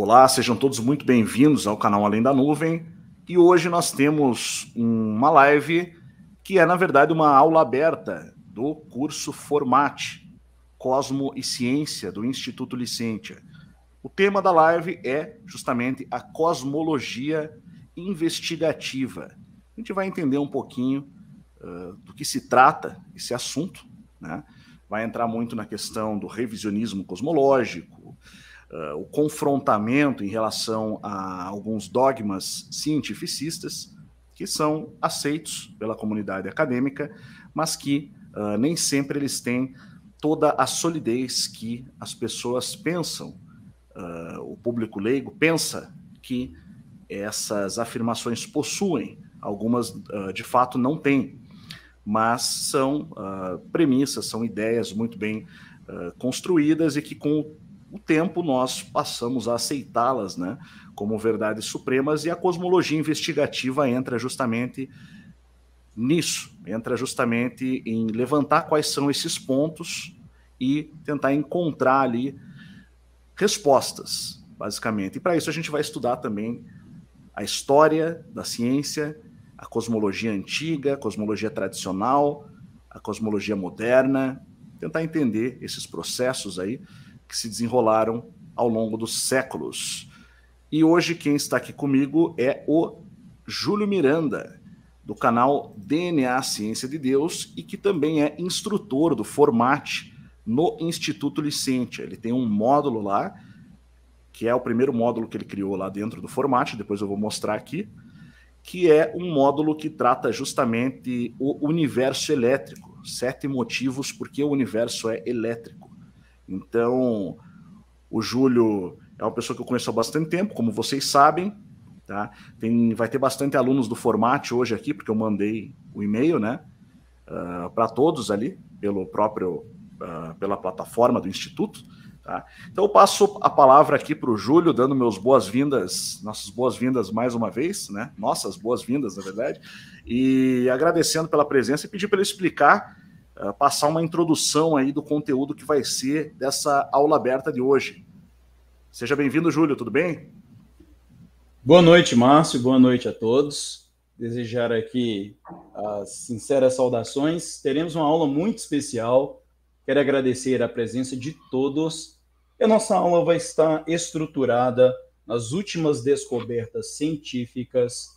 Olá, sejam todos muito bem-vindos ao canal Além da Nuvem. E hoje nós temos uma live que é, na verdade, uma aula aberta do curso Formate, Cosmo e Ciência, do Instituto Licentia. O tema da live é justamente a cosmologia investigativa. A gente vai entender um pouquinho uh, do que se trata esse assunto, né? Vai entrar muito na questão do revisionismo cosmológico, uh, o confrontamento em relação a alguns dogmas cientificistas que são aceitos pela comunidade acadêmica, mas que uh, nem sempre eles têm toda a solidez que as pessoas pensam, uh, o público leigo pensa que essas afirmações possuem, algumas de fato não têm, mas são premissas, são ideias muito bem construídas e que com o tempo nós passamos a aceitá-las né, como verdades supremas e a cosmologia investigativa entra justamente nisso, entra justamente em levantar quais são esses pontos e tentar encontrar ali respostas, basicamente. E para isso a gente vai estudar também a história da ciência, a cosmologia antiga, a cosmologia tradicional, a cosmologia moderna, tentar entender esses processos aí que se desenrolaram ao longo dos séculos. E hoje quem está aqui comigo é o Júlio Miranda, do canal DNA Ciência de Deus e que também é instrutor do Formate no Instituto Licente. Ele tem um módulo lá, que é o primeiro módulo que ele criou lá dentro do Formate, depois eu vou mostrar aqui, que é um módulo que trata justamente o universo elétrico, sete motivos porque o universo é elétrico. Então, o Júlio é uma pessoa que eu conheço há bastante tempo, como vocês sabem. Tá? Tem, vai ter bastante alunos do Formate hoje aqui, porque eu mandei o e-mail né, uh, ah, para todos ali, pelo próprio, uh, pela plataforma do Instituto. Tá? Então eu passo a palavra aqui para o Júlio, dando meus boas-vindas, nossas boas-vindas mais uma vez, né? Nossas boas-vindas, na verdade, e agradecendo pela presença e pedir para ele explicar eh, passar uma introdução aí do conteúdo que vai ser dessa aula aberta de hoje. Seja bem-vindo, Júlio, tudo bem? Boa noite, Márcio, boa noite a todos. Desejar aqui as sinceras saudações. Teremos uma aula muito especial. Quero agradecer a presença de todos. E a nossa aula vai estar estruturada nas últimas descobertas científicas,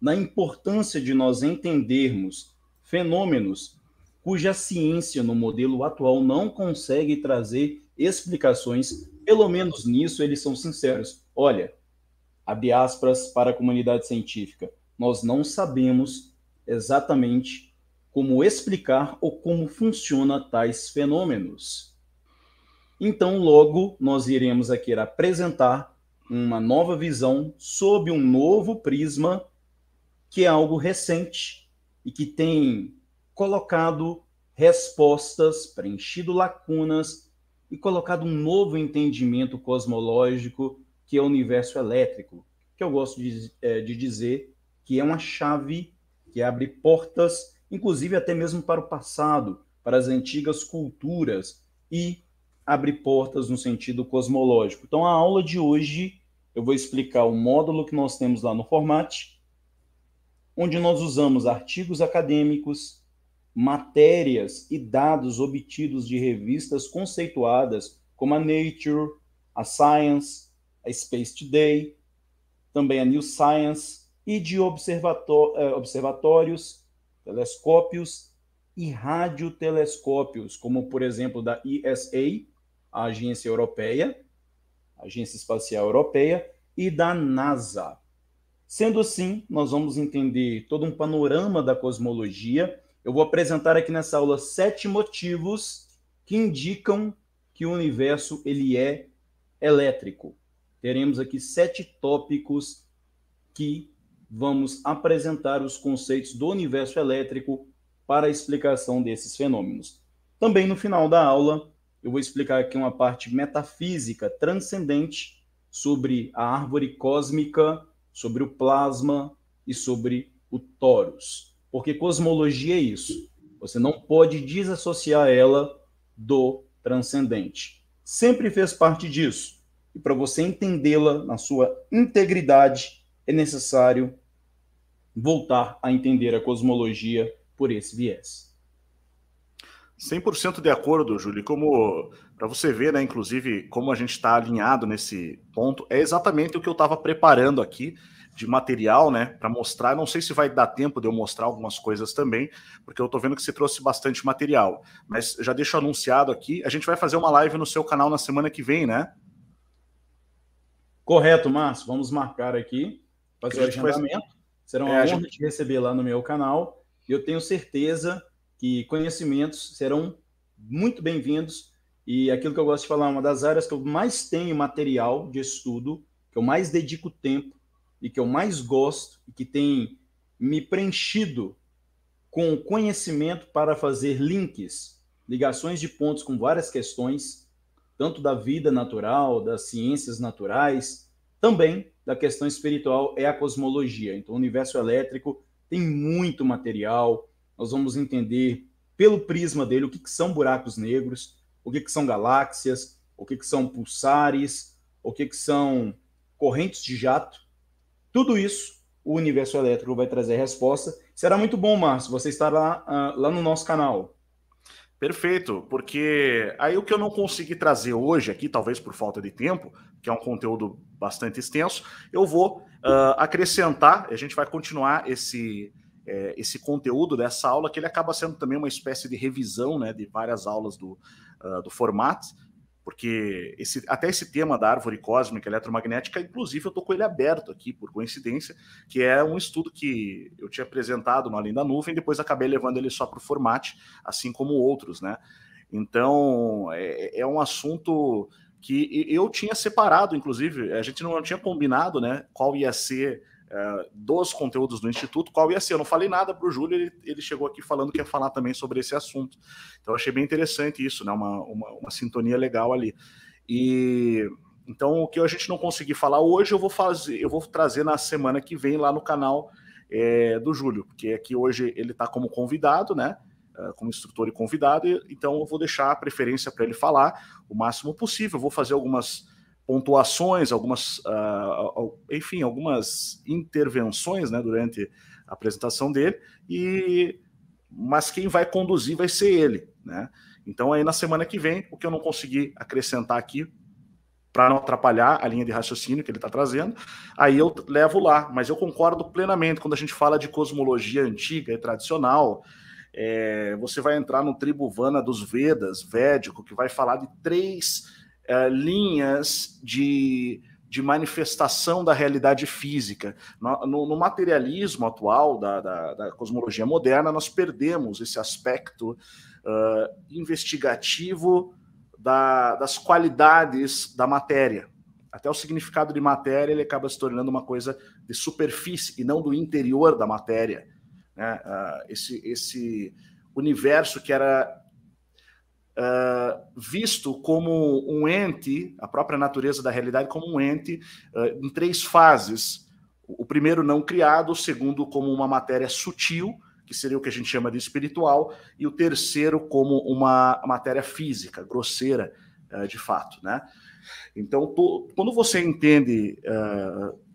na importância de nós entendermos fenômenos cuja ciência no modelo atual não consegue trazer explicações, pelo menos nisso eles são sinceros. Olha, abre aspas para a comunidade científica, nós não sabemos exatamente como explicar ou como funciona tais fenômenos. Então, logo, nós iremos aqui apresentar uma nova visão sob um novo prisma, que é algo recente e que tem colocado respostas, preenchido lacunas e colocado um novo entendimento cosmológico que é o universo elétrico, que eu gosto de, é, de dizer que é uma chave que abre portas, inclusive até mesmo para o passado, para as antigas culturas e abre portas no sentido cosmológico. Então, a aula de hoje eu vou explicar o módulo que nós temos lá no formato onde nós usamos artigos acadêmicos, matérias e dados obtidos de revistas conceituadas como a Nature, a Science, a Space Today, também a New Science, e de eh, observatórios, telescópios e radiotelescópios, como, por exemplo, da ESA, a Agência Europeia, Agência Espacial Europeia, e da NASA. Sendo assim, nós vamos entender todo um panorama da cosmologia eu vou apresentar aqui nessa aula sete motivos que indicam que o universo ele é elétrico. Teremos aqui sete tópicos que vamos apresentar os conceitos do universo elétrico para a explicação desses fenômenos. Também no final da aula, eu vou explicar aqui uma parte metafísica transcendente sobre a árvore cósmica, sobre o plasma e sobre o torus. Porque cosmologia é isso. Você não pode desassociar ela do transcendente. Sempre fez parte disso. E para você entendê-la na sua integridade, é necessário voltar a entender a cosmologia por esse viés. 100% de acordo, Júlio. Como para você ver, né, inclusive, como a gente está alinhado nesse ponto, é exatamente o que eu estava preparando aqui de material, né, para mostrar. Não sei se vai dar tempo de eu mostrar algumas coisas também, porque eu estou vendo que você trouxe bastante material. Mas já deixo anunciado aqui, a gente vai fazer uma live no seu canal na semana que vem, né? Correto, Márcio. Vamos marcar aqui, fazer o agendamento. Faz... Será uma é, honra gente... te receber lá no meu canal. E eu tenho certeza que conhecimentos serão muito bem-vindos. E aquilo que eu gosto de falar, uma das áreas que eu mais tenho material de estudo, que eu mais dedico tempo, e que eu mais gosto e que tem me preenchido com conhecimento para fazer links, ligações de pontos com várias questões, tanto da vida natural, das ciências naturais, também da questão espiritual é a cosmologia. Então, o universo elétrico tem muito material. Nós vamos entender pelo prisma dele o que, que são buracos negros, o que, que são galáxias, o que, que são pulsares, o que, que são correntes de jato. Tudo isso o universo elétrico vai trazer resposta. Será muito bom, Márcio, você estar lá, ah, lá no nosso canal. Perfeito, porque aí o que eu não consegui trazer hoje aqui, talvez por falta de tempo, que é um conteúdo bastante extenso, eu vou uh, acrescentar, a gente vai continuar esse, é, esse conteúdo dessa aula, que ele acaba sendo também uma espécie de revisão né, de várias aulas do, uh, do formato, porque esse, até esse tema da árvore cósmica eletromagnética, inclusive eu estou com ele aberto aqui, por coincidência, que é um estudo que eu tinha apresentado no Além da Nuvem, depois acabei levando ele só para o format, assim como outros, né? Então, é, é, um assunto que eu tinha separado, inclusive, a gente não tinha combinado, né, qual ia ser é, dos conteúdos do Instituto, qual ia ser. Eu não falei nada para o Júlio, ele, ele, chegou aqui falando que ia falar também sobre esse assunto. Então, achei bem interessante isso, né? Uma, uma, uma sintonia legal ali. E então, o que a gente não conseguir falar hoje, eu vou fazer, eu vou trazer na semana que vem lá no canal é, do Júlio, porque aqui hoje ele está como convidado, né? É, como instrutor e convidado, então eu vou deixar a preferência para ele falar o máximo possível. Eu vou fazer algumas pontuações, algumas, uh, enfim, algumas intervenções né, durante a apresentação dele, e mas quem vai conduzir vai ser ele. Né? Então, aí na semana que vem, o que eu não consegui acrescentar aqui, para não atrapalhar a linha de raciocínio que ele está trazendo, aí eu levo lá. Mas eu concordo plenamente quando a gente fala de cosmologia antiga e tradicional. É, você vai entrar no tribo Vana dos Vedas, védico, que vai falar de três uh, linhas de, de manifestação da realidade física. No, no, no materialismo atual da, da, da, cosmologia moderna, nós perdemos esse aspecto uh, investigativo da, das qualidades da matéria. Até o significado de matéria ele acaba se tornando uma coisa de superfície e não do interior da matéria. Né? Uh, esse, esse universo que era visto como um ente, a própria natureza da realidade, como um ente uh, em três fases. O primeiro não criado, o segundo como uma matéria sutil, que seria o que a gente chama de espiritual, e o terceiro como uma matéria física, grosseira, uh, de fato, né? Então, quando você entende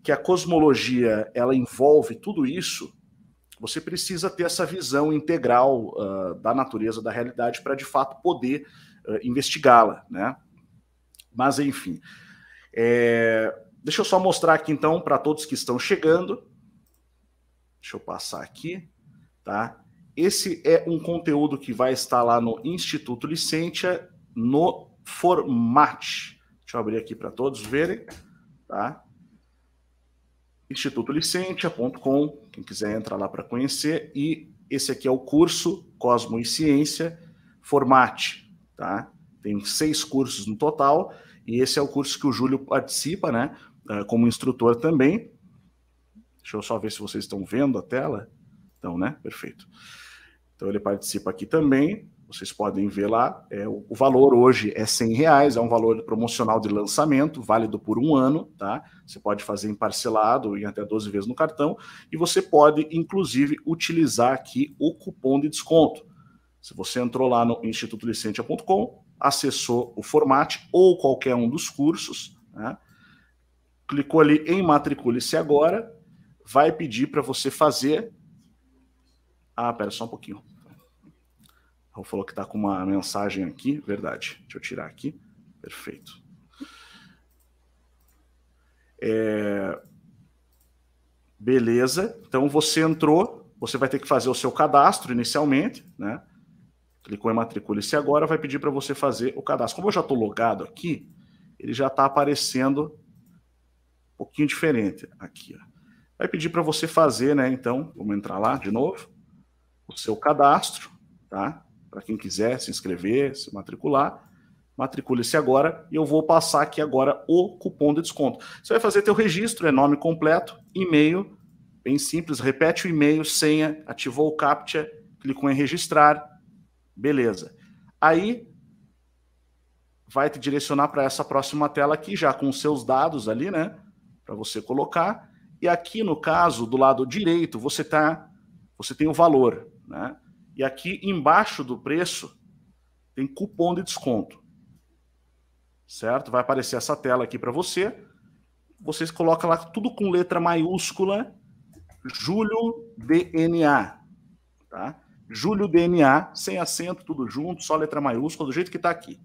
que a cosmologia ela envolve tudo isso, você precisa ter essa visão integral uh, da natureza da realidade para de fato poder uh, investigá-la, né? Mas enfim, é... deixa eu só mostrar aqui então para todos que estão chegando. Deixa eu passar aqui, tá? Esse é um conteúdo que vai estar lá no Instituto Licentia no formato. Deixa eu abrir aqui para todos verem, tá? InstitutoLicentia.com quem quiser entra lá para conhecer. E esse aqui é o curso Cosmo e Ciência Formate, tá? Tem seis cursos no total e esse é o curso que o Júlio participa, né? Ah, como instrutor também. Deixa eu só ver se vocês estão vendo a tela. Então, né? Perfeito. Então ele participa aqui também. Vocês podem ver lá, é, o, valor hoje é 100 reais, é um valor promocional de lançamento, válido por um ano, tá? Você pode fazer em parcelado em até 12 vezes no cartão, e você pode, inclusive, utilizar aqui o cupom de desconto. Se você entrou lá no institutolicentia.com, acessou o formato ou qualquer um dos cursos, né? clicou ali em matricule-se agora, vai pedir para você fazer. Ah, pera só um pouquinho. Raul falou que está com uma mensagem aqui, verdade. Deixa eu tirar aqui. Perfeito. É... Beleza. Então você entrou, você vai ter que fazer o seu cadastro inicialmente, né? Clicou em matricule-se agora, vai pedir para você fazer o cadastro. Como eu já estou logado aqui, ele já está aparecendo um pouquinho diferente aqui. Ó. Vai pedir para você fazer, né? Então, vamos entrar lá de novo, o seu cadastro, tá? para quem quiser se inscrever, se matricular. Matricule-se agora e eu vou passar aqui agora o cupom de desconto. Você vai fazer teu registro, é nome completo, e-mail, bem simples, repete o e-mail, senha, ativou o CAPTCHA, clicou em registrar, beleza. Aí vai te direcionar para essa próxima tela aqui, já com os seus dados ali, né? Para você colocar. E aqui, no caso, do lado direito, você tá, você tem o valor, né? E aqui embaixo do preço tem cupom de desconto. Certo? Vai aparecer essa tela aqui para você. Vocês colocam lá tudo com letra maiúscula, Júlio DNA, tá? Júlio DNA, sem acento, tudo junto, só letra maiúscula, do jeito que está aqui.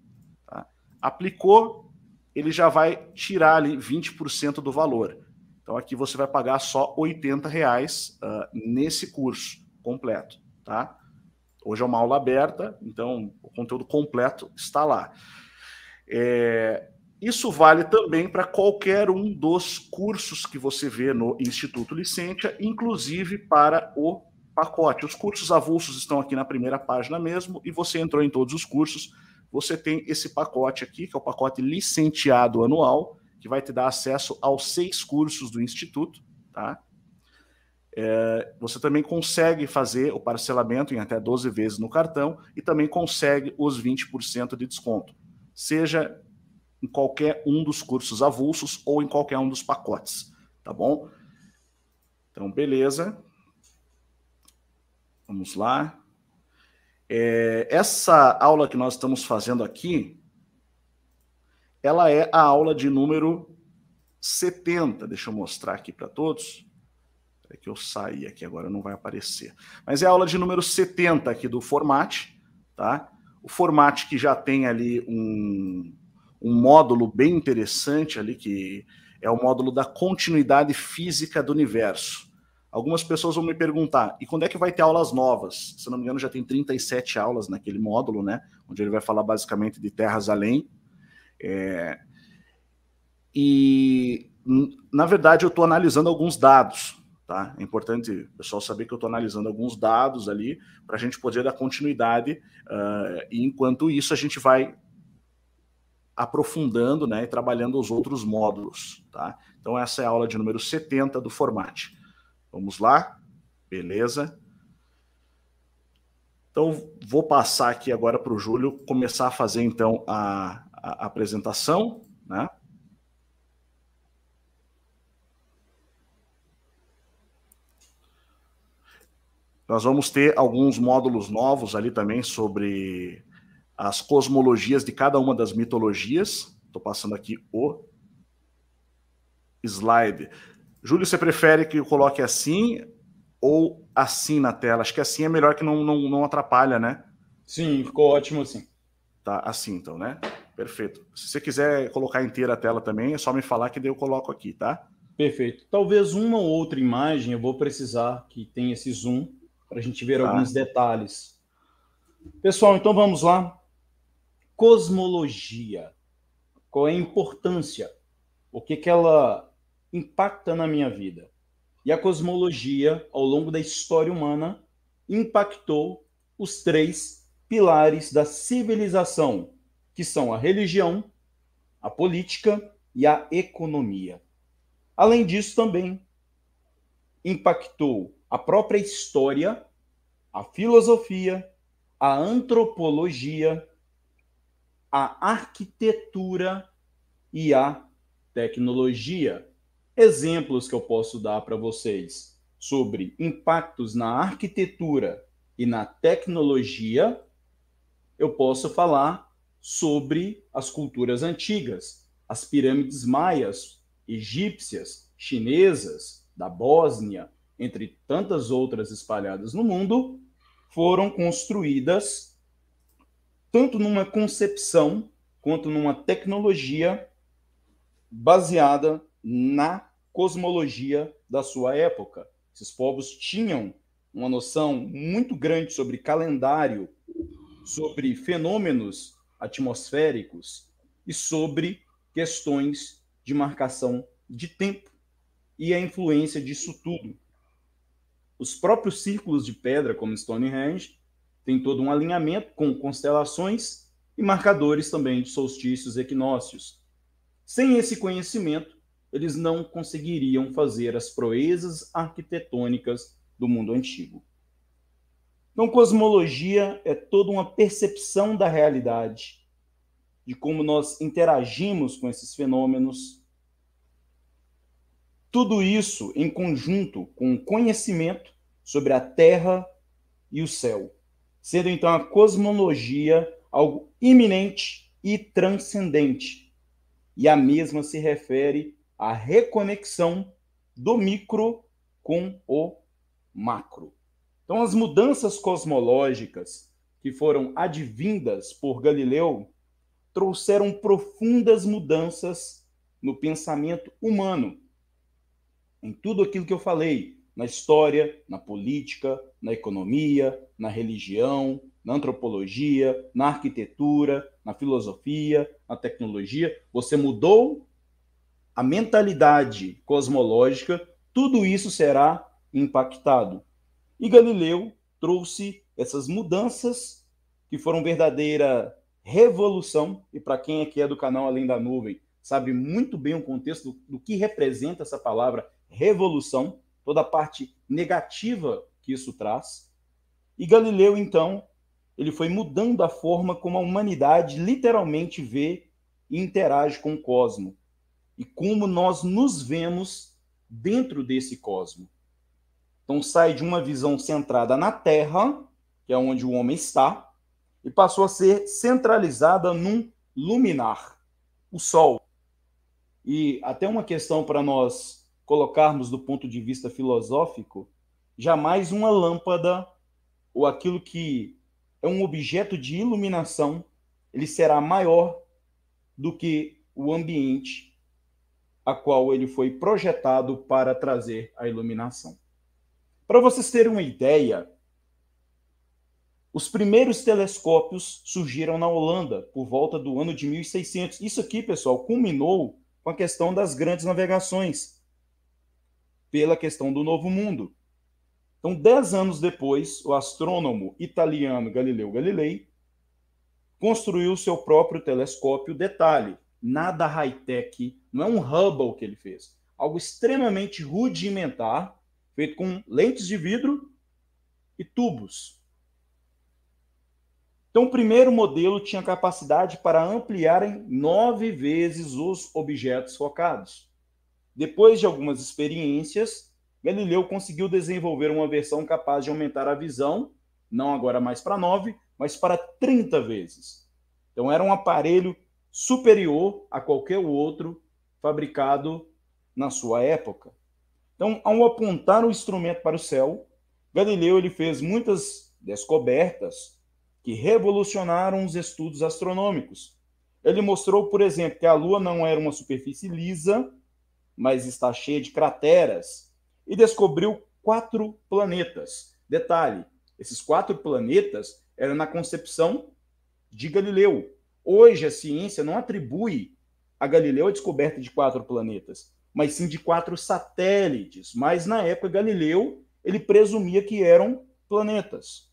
Tá? Aplicou, ele já vai tirar ali 20% do valor. Então aqui você vai pagar só R$ reais, uh, nesse curso completo, tá? Hoje é uma aula aberta, então o conteúdo completo está lá. É, isso vale também para qualquer um dos cursos que você vê no Instituto Licentia, inclusive para o pacote. Os cursos avulsos estão aqui na primeira página mesmo, e você entrou em todos os cursos. Você tem esse pacote aqui, que é o pacote licenciado anual, que vai te dar acesso aos seis cursos do Instituto, tá? É, você também consegue fazer o parcelamento em até 12 vezes no cartão e também consegue os 20% de desconto, seja em qualquer um dos cursos avulsos ou em qualquer um dos pacotes, tá bom? Então, beleza. Vamos lá. É, essa aula que nós estamos fazendo aqui, ela é a aula de número 70. Deixa eu mostrar aqui para todos. É que eu saí aqui agora, não vai aparecer. Mas é a aula de número 70 aqui do Format, tá? O Format que já tem ali um, um módulo bem interessante ali, que é o módulo da continuidade física do universo. Algumas pessoas vão me perguntar, e quando é que vai ter aulas novas? Se não me engano, já tem 37 aulas naquele módulo, né? Onde ele vai falar basicamente de terras além. É... E, na verdade, eu estou analisando alguns dados, Tá? É importante o é pessoal saber que eu estou analisando alguns dados ali para a gente poder dar continuidade. Uh, e enquanto isso, a gente vai aprofundando né, e trabalhando os outros módulos. Tá? Então, essa é a aula de número 70 do formato Vamos lá? Beleza. Então, vou passar aqui agora para o Júlio começar a fazer, então, a, a apresentação. Né? Nós vamos ter alguns módulos novos ali também sobre as cosmologias de cada uma das mitologias. Estou passando aqui o slide. Júlio, você prefere que eu coloque assim ou assim na tela? Acho que assim é melhor que não, não, não atrapalha, né? Sim, ficou ótimo assim. Tá, assim então, né? Perfeito. Se você quiser colocar inteira a tela também, é só me falar que daí eu coloco aqui, tá? Perfeito. Talvez uma ou outra imagem eu vou precisar que tenha esse zoom, para a gente ver alguns tá. detalhes. Pessoal, então vamos lá. Cosmologia. Qual é a importância? O que, que ela impacta na minha vida? E a cosmologia, ao longo da história humana, impactou os três pilares da civilização, que são a religião, a política e a economia. Além disso, também impactou a própria história, a filosofia, a antropologia, a arquitetura e a tecnologia. Exemplos que eu posso dar para vocês sobre impactos na arquitetura e na tecnologia, eu posso falar sobre as culturas antigas, as pirâmides maias, egípcias, chinesas, da Bósnia, entre tantas outras espalhadas no mundo, foram construídas tanto numa concepção quanto numa tecnologia baseada na cosmologia da sua época. Esses povos tinham uma noção muito grande sobre calendário, sobre fenômenos atmosféricos e sobre questões de marcação de tempo e a influência disso tudo os próprios círculos de pedra, como Stonehenge, têm todo um alinhamento com constelações e marcadores também de solstícios e equinócios. Sem esse conhecimento, eles não conseguiriam fazer as proezas arquitetônicas do mundo antigo. Então, cosmologia é toda uma percepção da realidade, de como nós interagimos com esses fenômenos, tudo isso em conjunto com o conhecimento sobre a terra e o céu, sendo então a cosmologia algo iminente e transcendente. E a mesma se refere à reconexão do micro com o macro. Então, as mudanças cosmológicas que foram advindas por Galileu trouxeram profundas mudanças no pensamento humano em tudo aquilo que eu falei, na história, na política, na economia, na religião, na antropologia, na arquitetura, na filosofia, na tecnologia. Você mudou a mentalidade cosmológica, tudo isso será impactado. E Galileu trouxe essas mudanças que foram verdadeira revolução, e para quem aqui é, é do canal Além da Nuvem, sabe muito bem o contexto do, do que representa essa palavra revolução, toda a parte negativa que isso traz. E Galileu, então, ele foi mudando a forma como a humanidade literalmente vê e interage com o cosmo, e como nós nos vemos dentro desse cosmo. Então, sai de uma visão centrada na Terra, que é onde o homem está, e passou a ser centralizada num luminar, o Sol. E até uma questão para nós colocarmos do ponto de vista filosófico, jamais uma lâmpada ou aquilo que é um objeto de iluminação, ele será maior do que o ambiente a qual ele foi projetado para trazer a iluminação. Para vocês terem uma ideia, os primeiros telescópios surgiram na Holanda por volta do ano de 1600. Isso aqui, pessoal, culminou com a questão das grandes navegações pela questão do Novo Mundo. Então, dez anos depois, o astrônomo italiano Galileu Galilei construiu seu próprio telescópio. Detalhe: nada high-tech, não é um Hubble que ele fez, algo extremamente rudimentar, feito com lentes de vidro e tubos. Então, o primeiro modelo tinha capacidade para ampliar em nove vezes os objetos focados. Depois de algumas experiências, Galileu conseguiu desenvolver uma versão capaz de aumentar a visão, não agora mais para 9, mas para 30 vezes. Então era um aparelho superior a qualquer outro fabricado na sua época. Então, ao apontar o instrumento para o céu, Galileu ele fez muitas descobertas que revolucionaram os estudos astronômicos. Ele mostrou, por exemplo, que a Lua não era uma superfície lisa, mas está cheia de crateras, e descobriu quatro planetas. Detalhe: esses quatro planetas eram na concepção de Galileu. Hoje a ciência não atribui a Galileu a descoberta de quatro planetas, mas sim de quatro satélites. Mas na época Galileu ele presumia que eram planetas,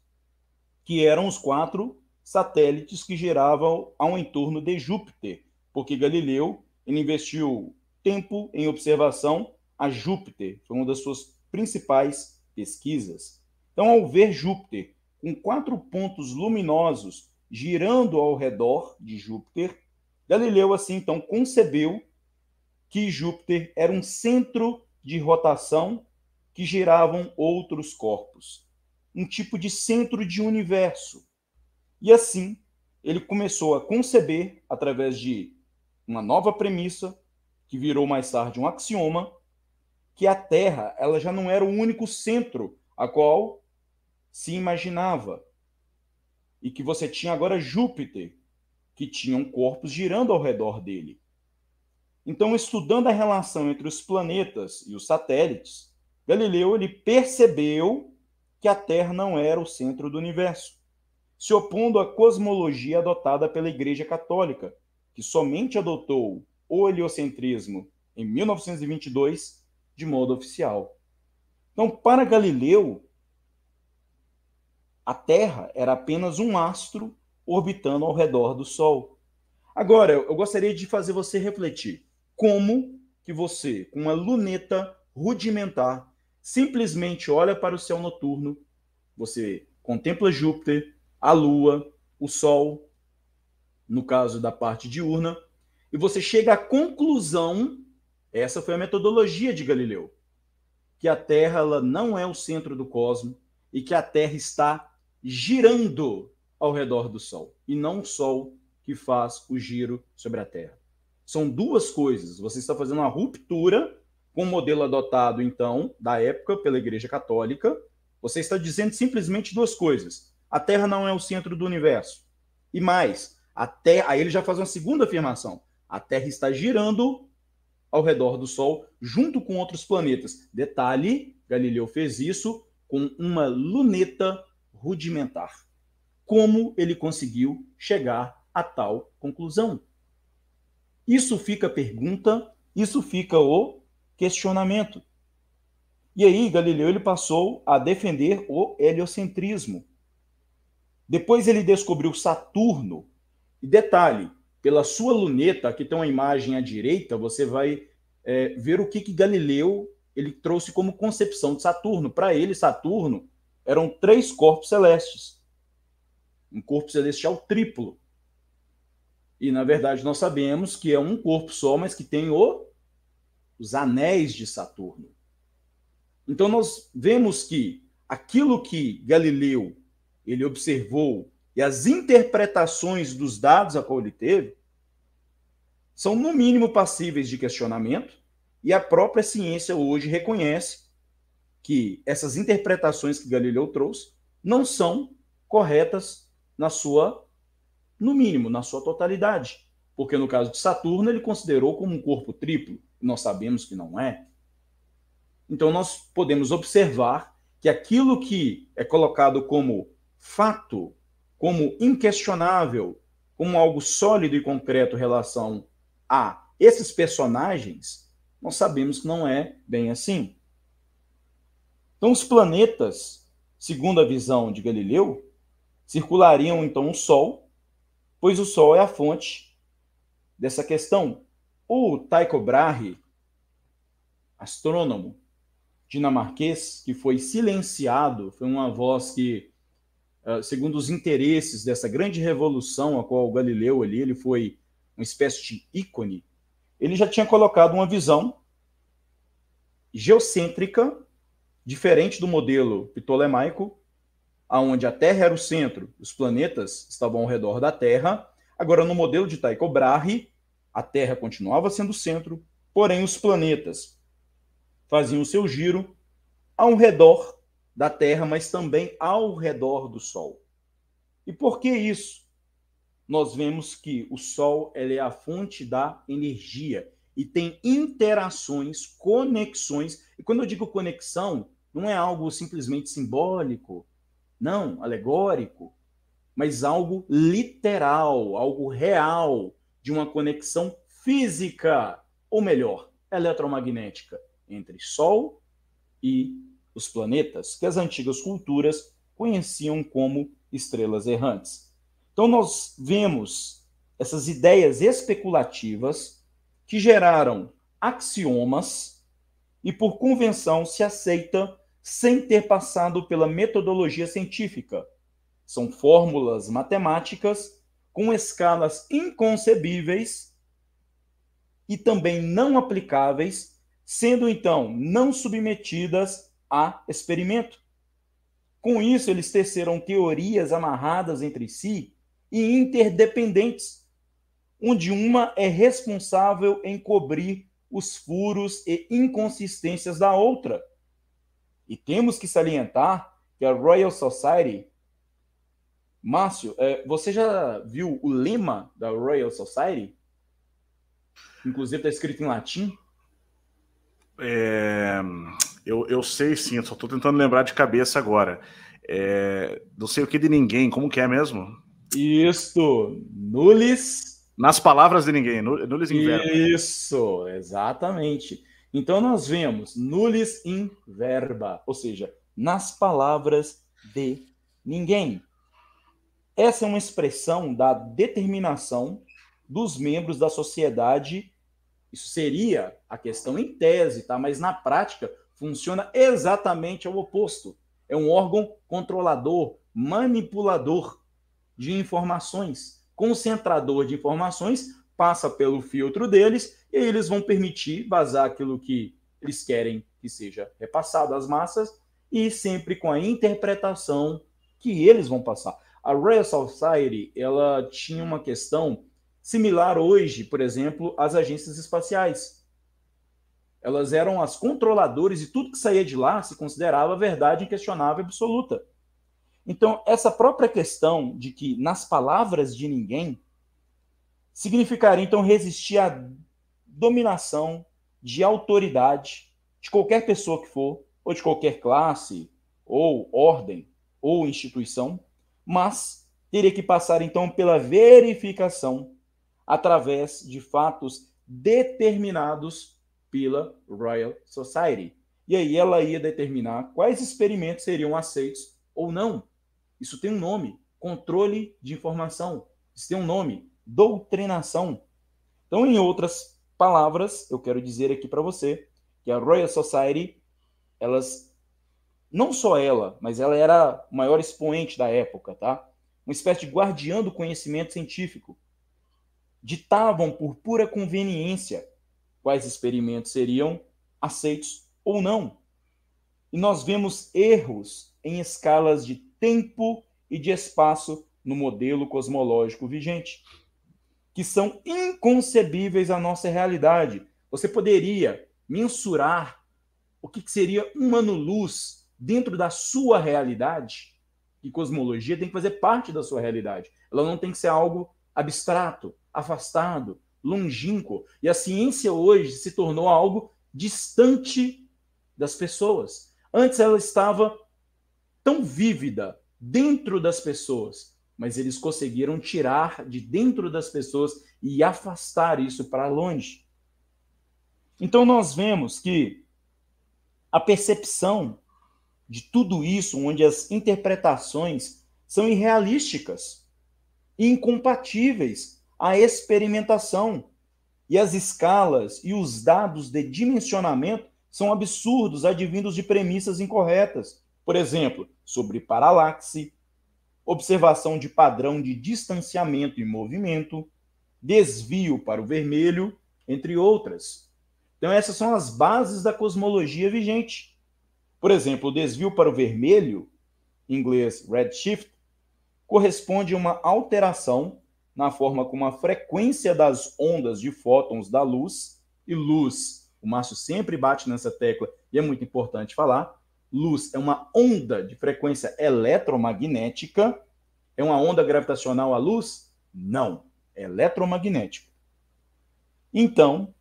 que eram os quatro satélites que giravam ao entorno de Júpiter, porque Galileu ele investiu tempo em observação a Júpiter. Foi uma das suas principais pesquisas. Então, ao ver Júpiter com quatro pontos luminosos girando ao redor de Júpiter, Galileu assim então concebeu que Júpiter era um centro de rotação que giravam outros corpos, um tipo de centro de universo. E assim, ele começou a conceber através de uma nova premissa, que virou mais tarde um axioma, que a Terra ela já não era o único centro a qual se imaginava. E que você tinha agora Júpiter, que tinha um corpos girando ao redor dele. Então, estudando a relação entre os planetas e os satélites, Galileu ele percebeu que a Terra não era o centro do universo, se opondo à cosmologia adotada pela Igreja Católica, que somente adotou o heliocentrismo em 1922 de modo oficial. Então, para Galileu, a Terra era apenas um astro orbitando ao redor do Sol. Agora, eu gostaria de fazer você refletir. Como que você, com uma luneta rudimentar, simplesmente olha para o céu noturno, você contempla Júpiter, a Lua, o Sol, no caso da parte diurna, e você chega à conclusão, essa foi a metodologia de Galileu, que a Terra ela não é o centro do cosmos e que a Terra está girando ao redor do Sol, e não o Sol que faz o giro sobre a Terra. São duas coisas. Você está fazendo uma ruptura com o modelo adotado, então, da época pela Igreja Católica. Você está dizendo simplesmente duas coisas. A Terra não é o centro do universo. E mais, a Terra, aí ele já faz uma segunda afirmação. A Terra está girando ao redor do Sol junto com outros planetas. Detalhe: Galileu fez isso com uma luneta rudimentar. Como ele conseguiu chegar a tal conclusão? Isso fica a pergunta, isso fica o questionamento. E aí Galileu ele passou a defender o heliocentrismo. Depois ele descobriu Saturno. E detalhe, pela sua luneta, aqui tem uma imagem à direita, você vai é, ver o que, que Galileu ele trouxe como concepção de Saturno. Para ele, Saturno eram três corpos celestes, um corpo celestial triplo. E, na verdade, nós sabemos que é um corpo só, mas que tem o, os anéis de Saturno. Então, nós vemos que aquilo que Galileu ele observou e as interpretações dos dados a qual ele teve são, no mínimo, passíveis de questionamento, e a própria ciência hoje reconhece que essas interpretações que Galileu trouxe não são corretas na sua, no mínimo, na sua totalidade. Porque no caso de Saturno, ele considerou como um corpo triplo, nós sabemos que não é. Então, nós podemos observar que aquilo que é colocado como fato, como inquestionável, como algo sólido e concreto em relação a ah, esses personagens, nós sabemos que não é bem assim. Então, os planetas, segundo a visão de Galileu, circulariam então o Sol, pois o Sol é a fonte dessa questão. O Tycho Brahe, astrônomo dinamarquês, que foi silenciado, foi uma voz que, ah, segundo os interesses dessa grande revolução a qual Galileu ali, ele foi uma espécie de ícone, ele já tinha colocado uma visão geocêntrica, diferente do modelo ptolemaico, aonde a Terra era o centro, os planetas estavam ao redor da Terra. Agora, no modelo de Tycho Brahe, a Terra continuava sendo o centro, porém os planetas faziam o seu giro ao redor da Terra, mas também ao redor do Sol. E por que isso? nós vemos que o Sol é a fonte da energia e tem interações, conexões. E quando eu digo conexão, não é algo simplesmente simbólico, não, alegórico, mas algo literal, algo real, de uma conexão física, ou melhor, eletromagnética, entre Sol e os planetas, que as antigas culturas conheciam como estrelas errantes. Então, nós vemos essas ideias especulativas que geraram axiomas e, por convenção, se aceita sem ter passado pela metodologia científica. São fórmulas matemáticas com escalas inconcebíveis e também não aplicáveis, sendo então não submetidas a experimento. Com isso, eles teceram teorias amarradas entre si e interdependentes, onde uma é responsável em cobrir os furos e inconsistências da outra. E temos que salientar que a Royal Society. Márcio, é, você já viu o lema da Royal Society? Inclusive está escrito em latim. É, eu, eu sei sim, eu só estou tentando lembrar de cabeça agora. É, não sei o que de ninguém, como que é mesmo? Isto, nulis. Nas palavras de ninguém, nulis in verbo. Isso, exatamente. Então nós vemos nulis in verba, ou seja, nas palavras de ninguém. Essa é uma expressão da determinação dos membros da sociedade. Isso seria a questão em tese, tá? Mas na prática funciona exatamente ao oposto. É um órgão controlador, manipulador de informações, concentrador de informações, passa pelo filtro deles e eles vão permitir vazar aquilo que eles querem que seja repassado às massas e sempre com a interpretação que eles vão passar. A Royal Society, ela tinha uma questão similar hoje, por exemplo, às agências espaciais. Elas eram as controladoras e tudo que saía de lá se considerava verdade inquestionável absoluta. Então, essa própria questão de que nas palavras de ninguém significaria então resistir à dominação de autoridade de qualquer pessoa que for, ou de qualquer classe, ou ordem, ou instituição, mas teria que passar então pela verificação através de fatos determinados pela Royal Society. E aí ela ia determinar quais experimentos seriam aceitos ou não. Isso tem um nome: controle de informação. Isso tem um nome: doutrinação. Então, em outras palavras, eu quero dizer aqui para você que a Royal Society, elas não só ela, mas ela era o maior expoente da época, tá? Uma espécie de guardiã do conhecimento científico. Ditavam por pura conveniência quais experimentos seriam aceitos ou não. E nós vemos erros em escalas de tempo e de espaço no modelo cosmológico vigente, que são inconcebíveis à nossa realidade. Você poderia mensurar o que seria um ano-luz dentro da sua realidade? E cosmologia tem que fazer parte da sua realidade. Ela não tem que ser algo abstrato, afastado, longínquo. E a ciência hoje se tornou algo distante das pessoas. Antes ela estava tão vívida dentro das pessoas, mas eles conseguiram tirar de dentro das pessoas e afastar isso para longe. Então nós vemos que a percepção de tudo isso, onde as interpretações são irrealísticas e incompatíveis à experimentação, e as escalas e os dados de dimensionamento são absurdos, advindos de premissas incorretas. Por exemplo, sobre paralaxe, observação de padrão de distanciamento e movimento, desvio para o vermelho, entre outras. Então, essas são as bases da cosmologia vigente. Por exemplo, o desvio para o vermelho, em inglês redshift, corresponde a uma alteração na forma como a frequência das ondas de fótons da luz e luz. O Márcio sempre bate nessa tecla e é muito importante falar luz é uma onda de frequência eletromagnética. É uma onda gravitacional a luz? Não, é eletromagnética. Então,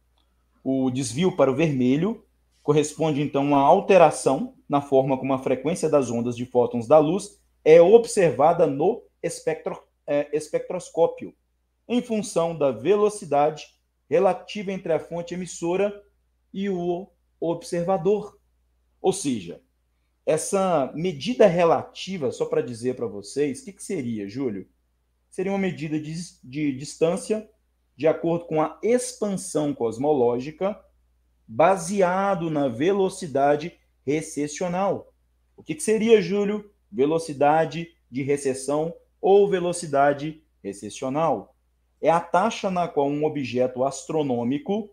o desvio para o vermelho corresponde então a uma alteração na forma como a frequência das ondas de fótons da luz é observada no espectro, é, espectroscópio, em função da velocidade relativa entre a fonte emissora e o observador. Ou seja, essa medida relativa, só para dizer para vocês, o que, que, seria, Júlio? Seria uma medida de, de distância de acordo com a expansão cosmológica, baseado na velocidade recessional. O que, que seria, Júlio? Velocidade de recessão ou velocidade recessional. É a taxa na qual um objeto astronômico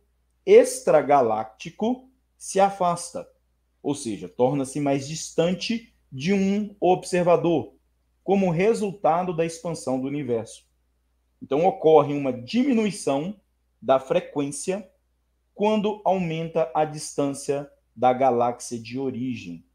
extragaláctico se afasta ou seja, torna-se mais distante de um observador, como resultado da expansão do universo. Então ocorre uma diminuição da frequência quando aumenta a distância da galáxia de origem,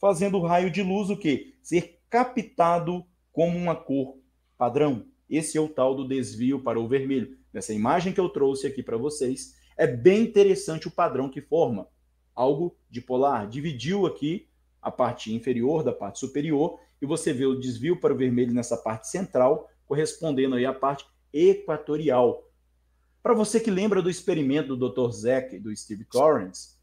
fazendo o raio de luz o quê? Ser captado como uma cor padrão. Esse é o tal do desvio para o vermelho. Nessa imagem que eu trouxe aqui para vocês, é bem interessante o padrão que forma algo dipolar. Dividiu aqui a parte inferior da parte superior e você vê o desvio para o vermelho nessa parte central, correspondendo aí à parte equatorial. Para você que lembra do experimento do Dr. Zeck e do Steve Torrens,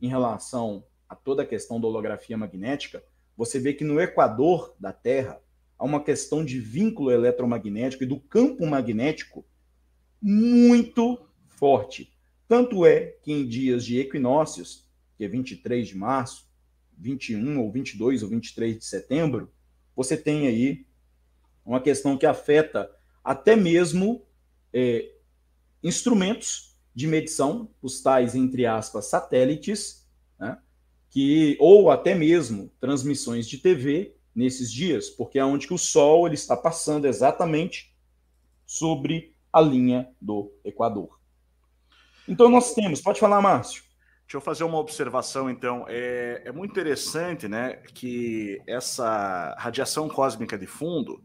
em relação a toda a questão da holografia magnética, você vê que no equador da Terra há uma questão de vínculo eletromagnético e do campo magnético muito forte. Tanto é que em dias de equinócios, que é 23 de março, 21 ou 22 ou 23 de setembro, você tem aí uma questão que afeta até mesmo é, instrumentos de medição, os tais, entre aspas, satélites, né, que, ou até mesmo transmissões de TV nesses dias, porque é onde que o Sol ele está passando exatamente sobre a linha do Equador. Então nós temos, pode falar, Márcio. Deixa eu fazer uma observação, então. É, é muito interessante né, que essa radiação cósmica de fundo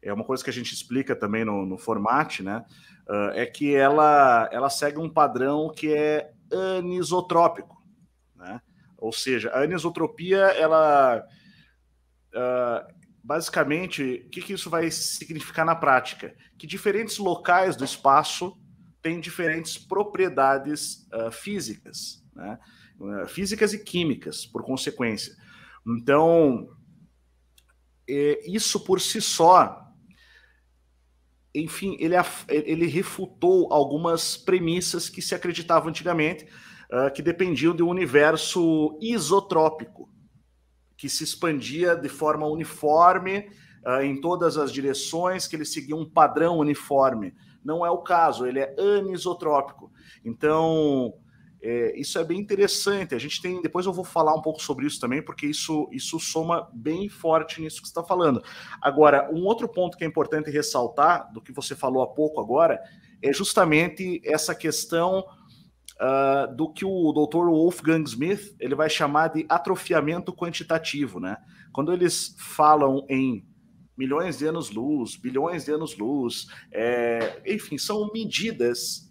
é uma coisa que a gente explica também no, no né? Uh, é que ela, ela segue um padrão que é anisotrópico, né? Ou seja, a anisotropia, ela uh, basicamente, o que, que isso vai significar na prática? Que diferentes locais do espaço têm diferentes propriedades uh, físicas né? Eh, físicas e químicas, por consequência. Então, eh, isso por si só, enfim, ele, ele refutou algumas premissas que se acreditavam antigamente, eh, que dependiam de um universo isotrópico, que se expandia de forma uniforme em todas as direções, que ele seguia um padrão uniforme. Não é o caso, ele é anisotrópico. Então, é, isso é bem interessante. A gente tem. Depois eu vou falar um pouco sobre isso também, porque isso, isso soma bem forte nisso que você está falando. Agora, um outro ponto que é importante ressaltar do que você falou há pouco agora é justamente essa questão uh, do que o doutor Wolfgang Smith ele vai chamar de atrofiamento quantitativo. Né? Quando eles falam em milhões de anos-luz, bilhões de anos-luz, é, enfim, são medidas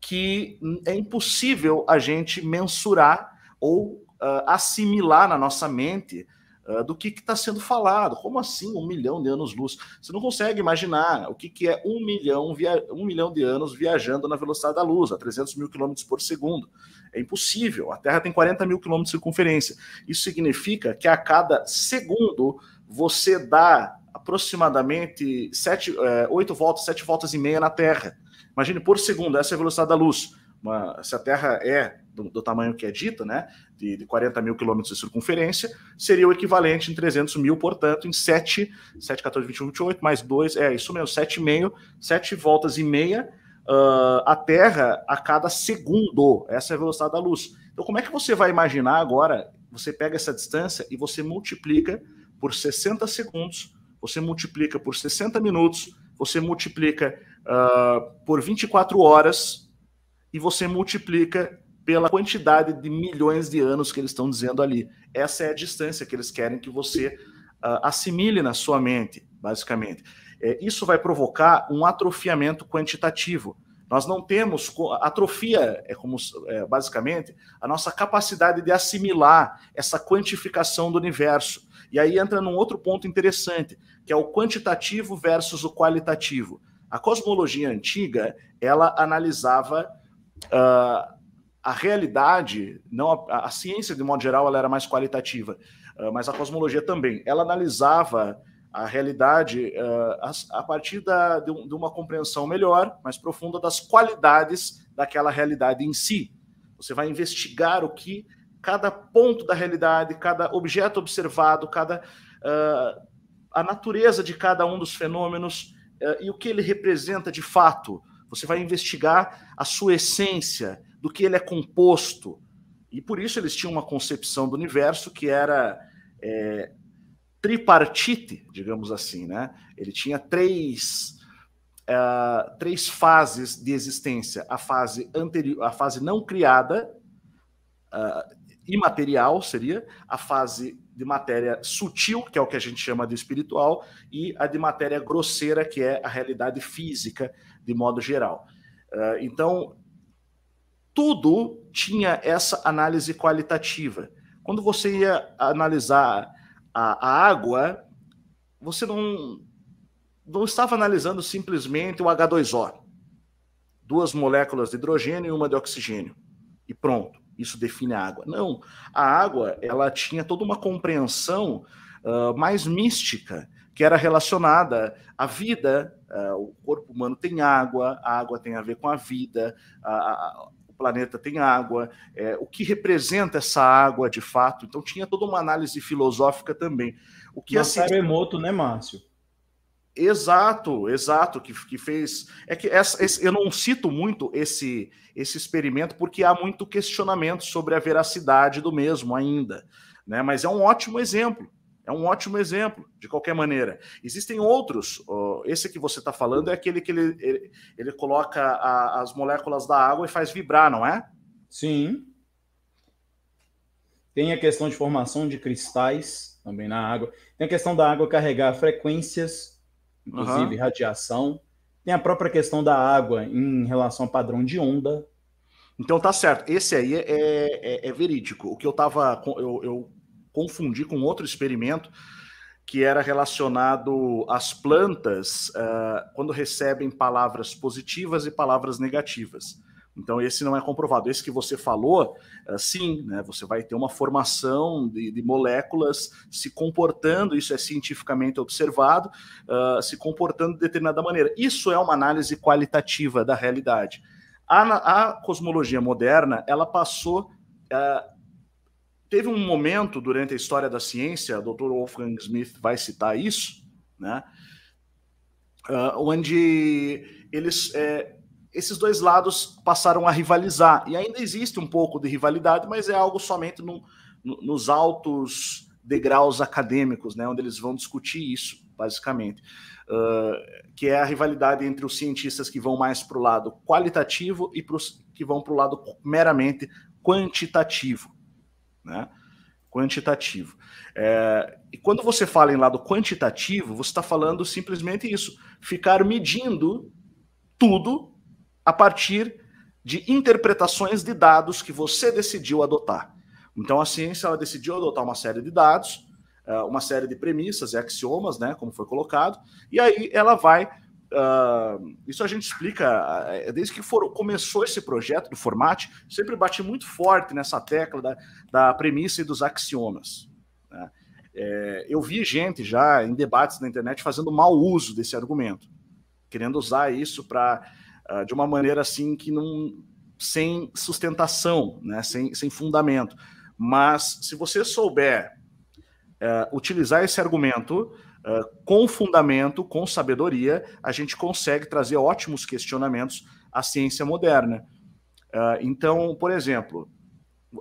que é impossível a gente mensurar ou uh, assimilar na nossa mente uh, do que está sendo falado. Como assim um milhão de anos-luz? Você não consegue imaginar o que, que é um milhão, um milhão de anos viajando na velocidade da luz, a 300 mil quilômetros por segundo. É impossível. A Terra tem 40 mil quilômetros de circunferência. Isso significa que a cada segundo você dá aproximadamente 7, 8 eh, voltas, 7 voltas e meia na Terra. Imagine por segundo, essa é a velocidade da luz. Uma, se a Terra é do, do, tamanho que é dita, né, de, de 40 mil quilômetros de circunferência, seria o equivalente em 300 mil, portanto, em 7, 7, 14, 21, 28, mais 2, é isso mesmo, 7,5, 7 voltas e meia uh, a Terra a cada segundo. Essa é a velocidade da luz. Então, como é que você vai imaginar agora? Você pega essa distância e você multiplica por 60 segundos, você multiplica por 60 minutos, você multiplica uh, por 24 horas e você multiplica pela quantidade de milhões de anos que eles estão dizendo ali. Essa é a distância que eles querem que você uh, assimile na sua mente, basicamente. É, isso vai provocar um atrofiamento quantitativo. Nós não temos atrofia, é como é, basicamente a nossa capacidade de assimilar essa quantificação do universo. E aí entra num outro ponto interessante, que é o quantitativo versus o qualitativo. A cosmologia antiga ela analisava uh, a realidade, não a, a, ciência de modo geral ela era mais qualitativa, uh, mas a cosmologia também. Ela analisava a realidade uh, ah, a, a, partir da, de, um, de, uma compreensão melhor, mais profunda das qualidades daquela realidade em si. Você vai investigar o que cada ponto da realidade, cada objeto observado, cada a natureza de cada um dos fenômenos eh, e o que ele representa de fato. Você vai investigar a sua essência, do que ele é composto. E por isso eles tinham uma concepção do universo que era é, tripartite, digamos assim. Né? Ele tinha três, uh, três fases de existência: a fase anterior, a fase não criada, uh, imaterial seria, a fase de matéria sutil, que é o que a gente chama de espiritual, e a de matéria grosseira, que é a realidade física, de modo geral. Uh, então, tudo tinha essa análise qualitativa. Quando você ia analisar a, a água, você não, não estava analisando simplesmente o H2O, duas moléculas de hidrogênio e uma de oxigênio, e pronto isso define a água. Não, a água ela tinha toda uma compreensão uh, mais mística que era relacionada à vida. Uh, o corpo humano tem água, a água tem a ver com a vida, a, a, o planeta tem água, é, o que representa essa água de fato. Então tinha toda uma análise filosófica também. O que Mas assim, né, Márcio? Exato, exato, que, que fez. É que essa, esse, eu não cito muito esse, esse experimento porque há muito questionamento sobre a veracidade do mesmo ainda, né? Mas é um ótimo exemplo. É um ótimo exemplo, de qualquer maneira. Existem outros, ó, esse que você está falando é aquele que ele, ele, ele coloca a, as moléculas da água e faz vibrar, não é? Sim. Tem a questão de formação de cristais também na água. Tem a questão da água carregar frequências inclusive uhum. radiação. Tem a própria questão da água em relação ao padrão de onda. Então tá certo. Esse aí é, é, é, é verídico. O que eu tava. Eu, eu confundi com outro experimento que era relacionado às plantas uh, quando recebem palavras positivas e palavras negativas. Então, esse não é comprovado. Esse que você falou, eh, sim, né, você vai ter uma formação de, de moléculas se comportando, isso é cientificamente observado, uh, se comportando de determinada maneira. Isso é uma análise qualitativa da realidade. A, a cosmologia moderna, ela passou. Uh, teve um momento durante a história da ciência, o Dr. Wolfgang Smith vai citar isso, né? Uh, onde eles eh, esses dois lados passaram a rivalizar. E ainda existe um pouco de rivalidade, mas é algo somente no, no, nos altos degraus acadêmicos, né, onde eles vão discutir isso, basicamente. Uh, que é a rivalidade entre os cientistas que vão mais para o lado qualitativo e pros, que vão para o lado meramente quantitativo. Né? Quantitativo. É, e quando você fala em lado quantitativo, você está falando simplesmente isso: ficar medindo tudo a partir de interpretações de dados que você decidiu adotar. Então a ciência ela decidiu adotar uma série de dados, é, uma série de premissas e axiomas, né, como foi colocado, e aí ela vai Uh, isso a gente explica é, desde que for, começou esse projeto do Formate, sempre bati muito forte nessa tecla da, da premissa e dos axiomas. Né? É, eu vi gente já em debates na internet fazendo mau uso desse argumento, querendo usar isso para ah, de uma maneira assim que não sem sustentação, né, sem, sem fundamento. Mas se você souber uh, utilizar esse argumento uh, com fundamento, com sabedoria, a gente consegue trazer ótimos questionamentos à ciência moderna. Eh, então, por exemplo,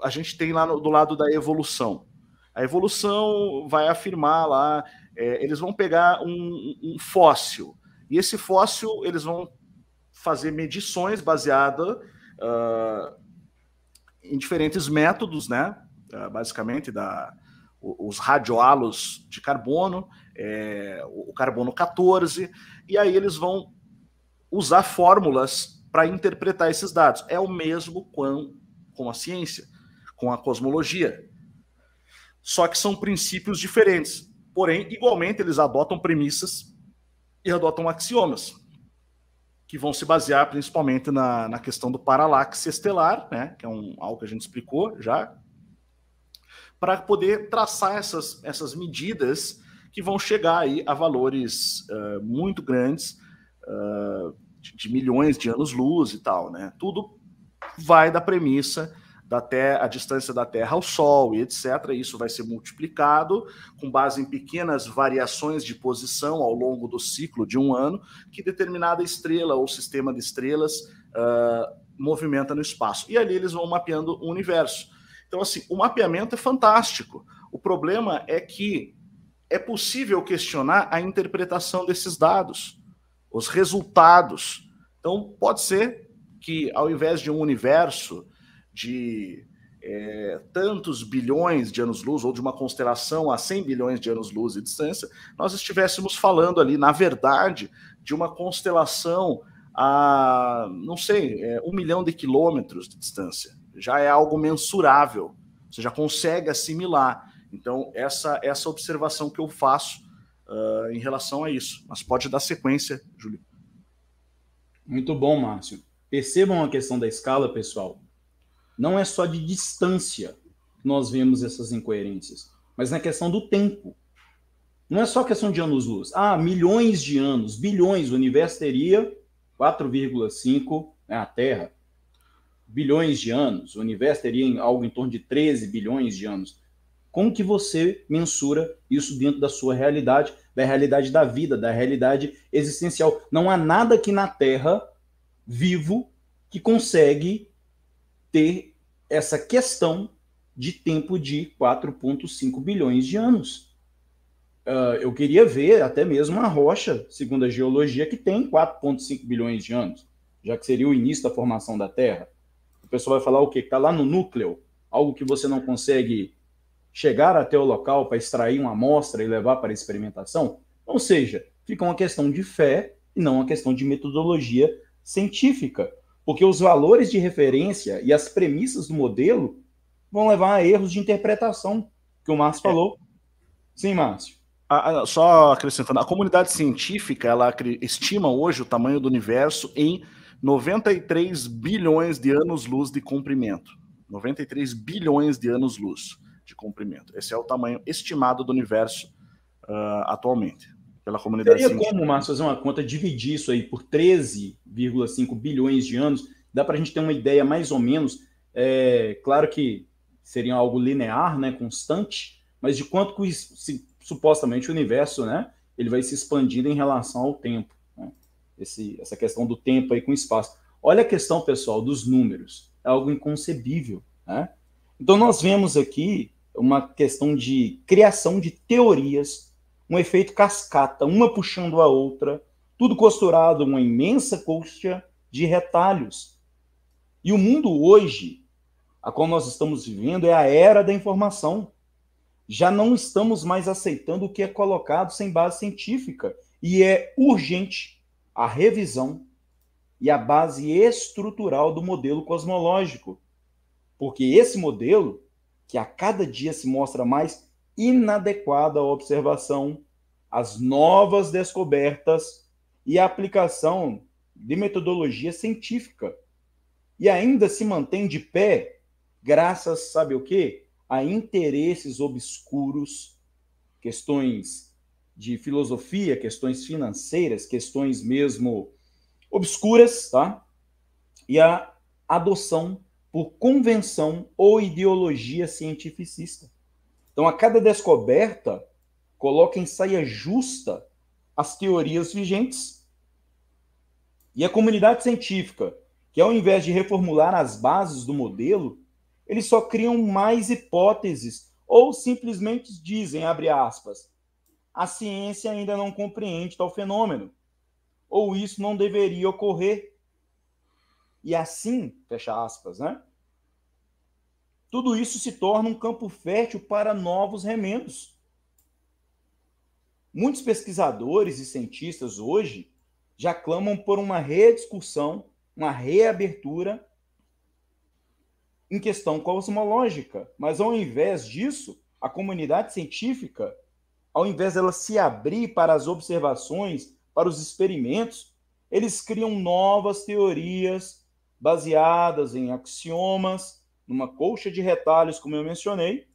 a gente tem lá no, do lado da evolução. A evolução vai afirmar lá, é, eles vão pegar um, um, fóssil, e esse fóssil eles vão fazer medições baseadas uh, ah, em diferentes métodos, né? Uh, basicamente, da, os radioalos de carbono, é, o carbono 14, e aí eles vão usar fórmulas para interpretar esses dados. É o mesmo com, com a ciência, com a cosmologia. Só que são princípios diferentes. Porém, igualmente, eles adotam premissas e adotam axiomas que vão se basear principalmente na, na questão do paralaxe estelar, né, que é um, algo que a gente explicou já, para poder traçar essas, essas medidas que vão chegar aí a valores uh, muito grandes, uh, de, de milhões de anos-luz e tal. Né? Tudo vai da premissa da terra, a distância da Terra ao Sol e etc. Isso vai ser multiplicado com base em pequenas variações de posição ao longo do ciclo de um ano que determinada estrela ou sistema de estrelas uh, movimenta no espaço. E ali eles vão mapeando o universo. Então, assim, o mapeamento é fantástico. O problema é que é possível questionar a interpretação desses dados, os resultados. Então, pode ser que ao invés de um universo de é, tantos bilhões de anos-luz, ou de uma constelação a 100 bilhões de anos-luz de distância, nós estivéssemos falando ali, na verdade, de uma constelação a, não sei, é, um milhão de quilômetros de distância. Já é algo mensurável, você já consegue assimilar. Então, essa, essa observação que eu faço uh, em relação a isso. Mas pode dar sequência, Júlio. Muito bom, Márcio. Percebam a questão da escala, pessoal. Não é só de distância que nós vemos essas incoerências, mas na questão do tempo. Não é só questão de anos-luz. Ah, milhões de anos, bilhões, o universo teria 4,5, né, a Terra, bilhões de anos, o universo teria algo em torno de 13 bilhões de anos. Como que você mensura isso dentro da sua realidade, da realidade da vida, da realidade existencial? Não há nada aqui na Terra vivo que consegue ter essa questão de tempo de 4,5 bilhões de anos. Uh, eu queria ver até mesmo a rocha, segundo a geologia, que tem 4,5 bilhões de anos, já que seria o início da formação da Terra. O pessoal vai falar o quê? Está lá no núcleo, algo que você não consegue chegar até o local para extrair uma amostra e levar para experimentação. Ou seja, fica uma questão de fé e não uma questão de metodologia científica porque os valores de referência e as premissas do modelo vão levar a erros de interpretação, que o Márcio é. falou. Sim, Márcio. só acrescentando, a comunidade científica ela estima hoje o tamanho do universo em 93 bilhões de anos-luz de comprimento. 93 bilhões de anos-luz de comprimento. Esse é o tamanho estimado do universo uh, atualmente pela comunidade Seria científica. como, Márcio, fazer uma conta, dividir isso aí por 13,5 bilhões de anos, dá para a gente ter uma ideia mais ou menos, é, claro que seria algo linear, né, constante, mas de quanto que se, supostamente o universo, né, ele vai se expandindo em relação ao tempo. Né? Esse, essa questão do tempo aí com espaço. Olha a questão, pessoal, dos números. É algo inconcebível, né? Então, nós vemos aqui uma questão de criação de teorias um efeito cascata, uma puxando a outra, tudo costurado uma imensa colcha de retalhos. E o mundo hoje, a qual nós estamos vivendo, é a era da informação. Já não estamos mais aceitando o que é colocado sem base científica. E é urgente a revisão e a base estrutural do modelo cosmológico. Porque esse modelo, que a cada dia se mostra mais inadequada observação, as novas descobertas e a aplicação de metodologia científica. E ainda se mantém de pé, graças, sabe o quê? A interesses obscuros, questões de filosofia, questões financeiras, questões mesmo obscuras, tá? E a adoção por convenção ou ideologia cientificista. Então, a cada descoberta, coloca em saia justa as teorias vigentes. E a comunidade científica, que ao invés de reformular as bases do modelo, eles só criam mais hipóteses ou simplesmente dizem, abre aspas, a ciência ainda não compreende tal fenômeno, ou isso não deveria ocorrer. E assim, fecha aspas, né? tudo isso se torna um campo fértil para novos remendos. Muitos pesquisadores e cientistas hoje já clamam por uma rediscussão, uma reabertura em questão cosmológica, mas ao invés disso, a comunidade científica, ao invés dela se abrir para as observações, para os experimentos, eles criam novas teorias baseadas em axiomas, numa colcha de retalhos, como eu mencionei,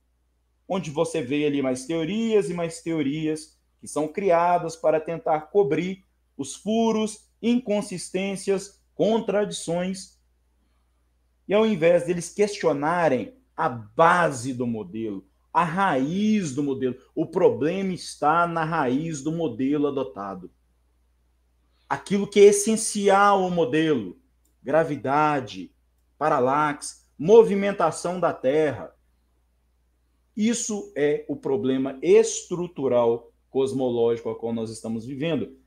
onde você vê ali mais teorias e mais teorias que são criadas para tentar cobrir os furos, inconsistências, contradições. E ao invés deles questionarem a base do modelo, a raiz do modelo, o problema está na raiz do modelo adotado. Aquilo que é essencial ao modelo, gravidade, paralaxe, movimentação da Terra. Isso é o problema estrutural cosmológico ao qual nós estamos vivendo.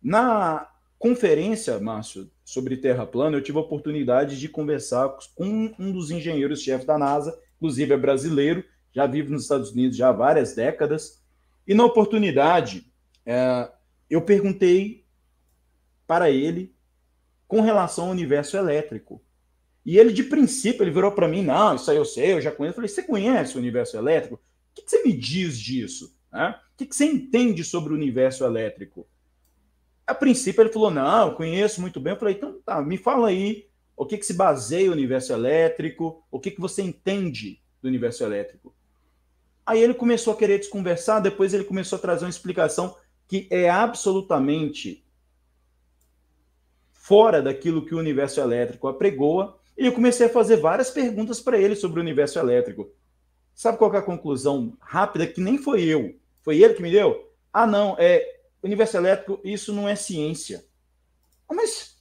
Na conferência, Márcio, sobre Terra plana, eu tive a oportunidade de conversar com um dos engenheiros-chefe da NASA, inclusive é brasileiro, já vive nos Estados Unidos já há várias décadas. E na oportunidade, é, eu perguntei para ele com relação ao universo elétrico. E ele, de princípio, ele virou para mim: não, isso aí eu sei, eu já conheço. Eu falei: você conhece o universo elétrico? O que, que você me diz disso? Né? O que, que você entende sobre o universo elétrico? A princípio, ele falou: não, eu conheço muito bem. Eu falei: então tá, me fala aí o que, que se baseia o universo elétrico, o que, que você entende do universo elétrico. Aí ele começou a querer desconversar, depois ele começou a trazer uma explicação que é absolutamente fora daquilo que o universo elétrico apregoa, e eu comecei a fazer várias perguntas para ele sobre o universo elétrico. Sabe qual é a conclusão rápida? Que nem foi eu, foi ele que me deu? Ah, não, é universo elétrico, isso não é ciência. Ah, mas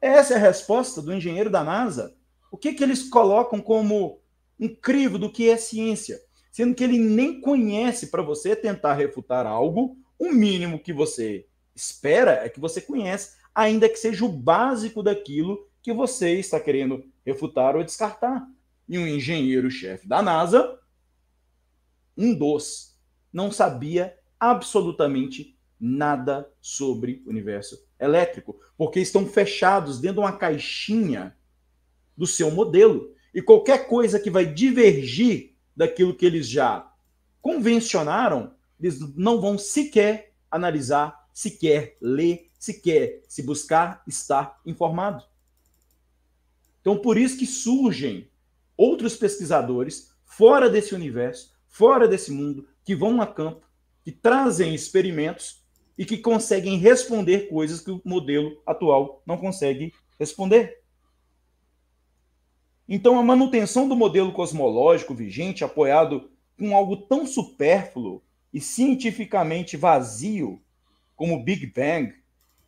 é essa é a resposta do engenheiro da NASA. O que, que eles colocam como um crivo do que é ciência? Sendo que ele nem conhece para você tentar refutar algo, o mínimo que você espera é que você conhece, ainda que seja o básico daquilo que você está querendo refutar ou descartar. E um engenheiro-chefe da NASA, um dos, não sabia absolutamente nada sobre o universo elétrico, porque estão fechados dentro de uma caixinha do seu modelo. E qualquer coisa que vai divergir daquilo que eles já convencionaram, eles não vão sequer analisar, sequer ler, sequer se buscar estar informado. Então, por isso que surgem outros pesquisadores fora desse universo, fora desse mundo, que vão a campo, que trazem experimentos e que conseguem responder coisas que o modelo atual não consegue responder. Então, a manutenção do modelo cosmológico vigente, apoiado com algo tão supérfluo e cientificamente vazio como o Big Bang,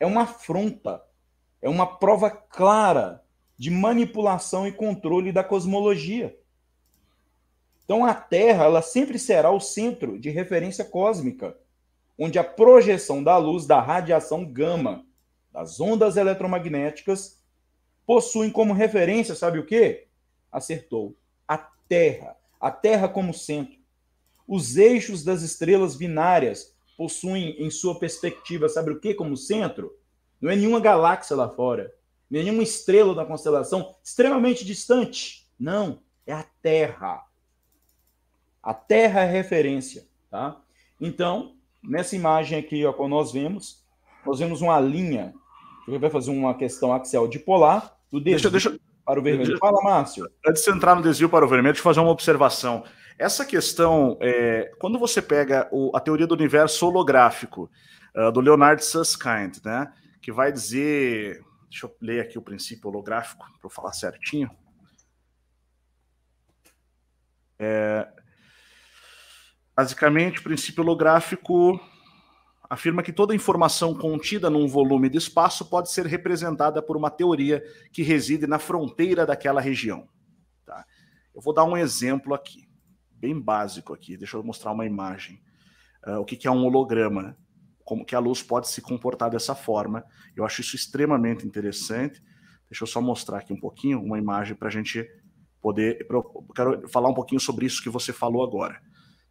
é uma afronta, é uma prova clara de manipulação e controle da cosmologia. Então a Terra, ela sempre será o centro de referência cósmica, onde a projeção da luz da radiação gama das ondas eletromagnéticas possuem como referência, sabe o quê? Acertou. A Terra, a Terra como centro. Os eixos das estrelas binárias possuem em sua perspectiva, sabe o quê como centro? Não é nenhuma galáxia lá fora nenhuma estrela da constelação extremamente distante. Não, é a Terra. A Terra é referência, tá? Então, nessa imagem aqui, ó, quando nós vemos, nós vemos uma linha que vai fazer uma questão axial dipolar do desvio deixa, deixa, para o vermelho. Deixa, Fala, Márcio. Antes de entrar no desvio para o vermelho, deixa eu fazer uma observação. Essa questão, é, quando você pega o, a teoria do universo holográfico, uh, do Leonard Susskind, né, que vai dizer Deixa eu ler aqui o princípio holográfico para eu falar certinho. É, basicamente, o princípio holográfico afirma que toda informação contida num volume de espaço pode ser representada por uma teoria que reside na fronteira daquela região. Tá? Eu vou dar um exemplo aqui, bem básico aqui. Deixa eu mostrar uma imagem. Uh, o que, que é um holograma? como que a luz pode se comportar dessa forma. Eu acho isso extremamente interessante. Deixa eu só mostrar aqui um pouquinho uma imagem para a gente poder. Eu quero falar um pouquinho sobre isso que você falou agora,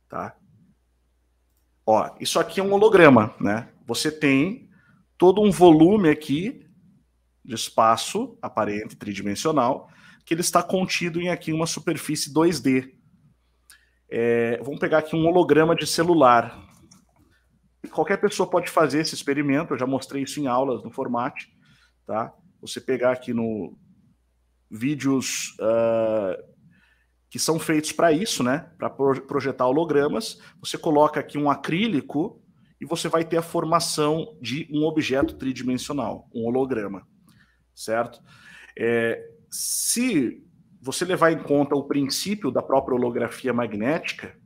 tá? Ó, isso aqui é um holograma, né? Você tem todo um volume aqui de espaço aparente tridimensional que ele está contido em aqui uma superfície 2D. É, vamos pegar aqui um holograma de celular, qualquer pessoa pode fazer esse experimento, eu já mostrei isso em aulas no formato, tá? Você pegar aqui no vídeos uh, que são feitos para isso, né? Para projetar hologramas, você coloca aqui um acrílico e você vai ter a formação de um objeto tridimensional, um holograma, certo? É, se você levar em conta o princípio da própria holografia magnética,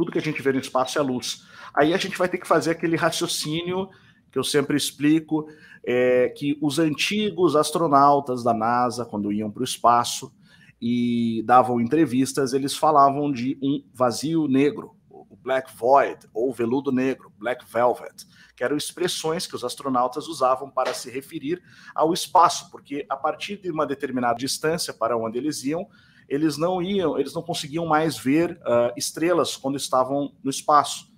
tudo que a gente vê no espaço é luz. Aí a gente vai ter que fazer aquele raciocínio que eu sempre explico, é, que os antigos astronautas da NASA, quando iam para o espaço e davam entrevistas, eles falavam de um vazio negro, o Black Void, ou veludo negro, Black Velvet, que eram expressões que os astronautas usavam para se referir ao espaço, porque a partir de uma determinada distância para onde eles iam, eles não iam, eles não conseguiam mais ver uh, estrelas quando estavam no espaço.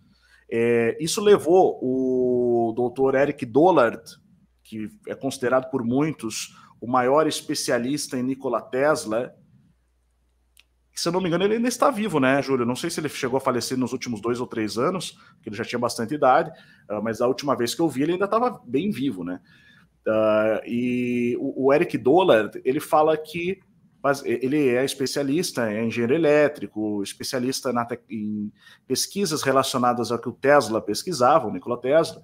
É, isso levou o Dr. Eric Dollard, que é considerado por muitos o maior especialista em Nikola Tesla, se eu não me engano, ele ainda está vivo, né, Júlio? Não sei se ele chegou a falecer nos últimos dois ou três anos, que ele já tinha bastante idade, ah, mas a última vez que eu vi ele ainda estava bem vivo, né? Ah, e o, Eric Dollard, ele fala que mas ele é especialista em engenheiro elétrico, especialista na em pesquisas relacionadas ao que o Tesla pesquisava, o Nikola Tesla,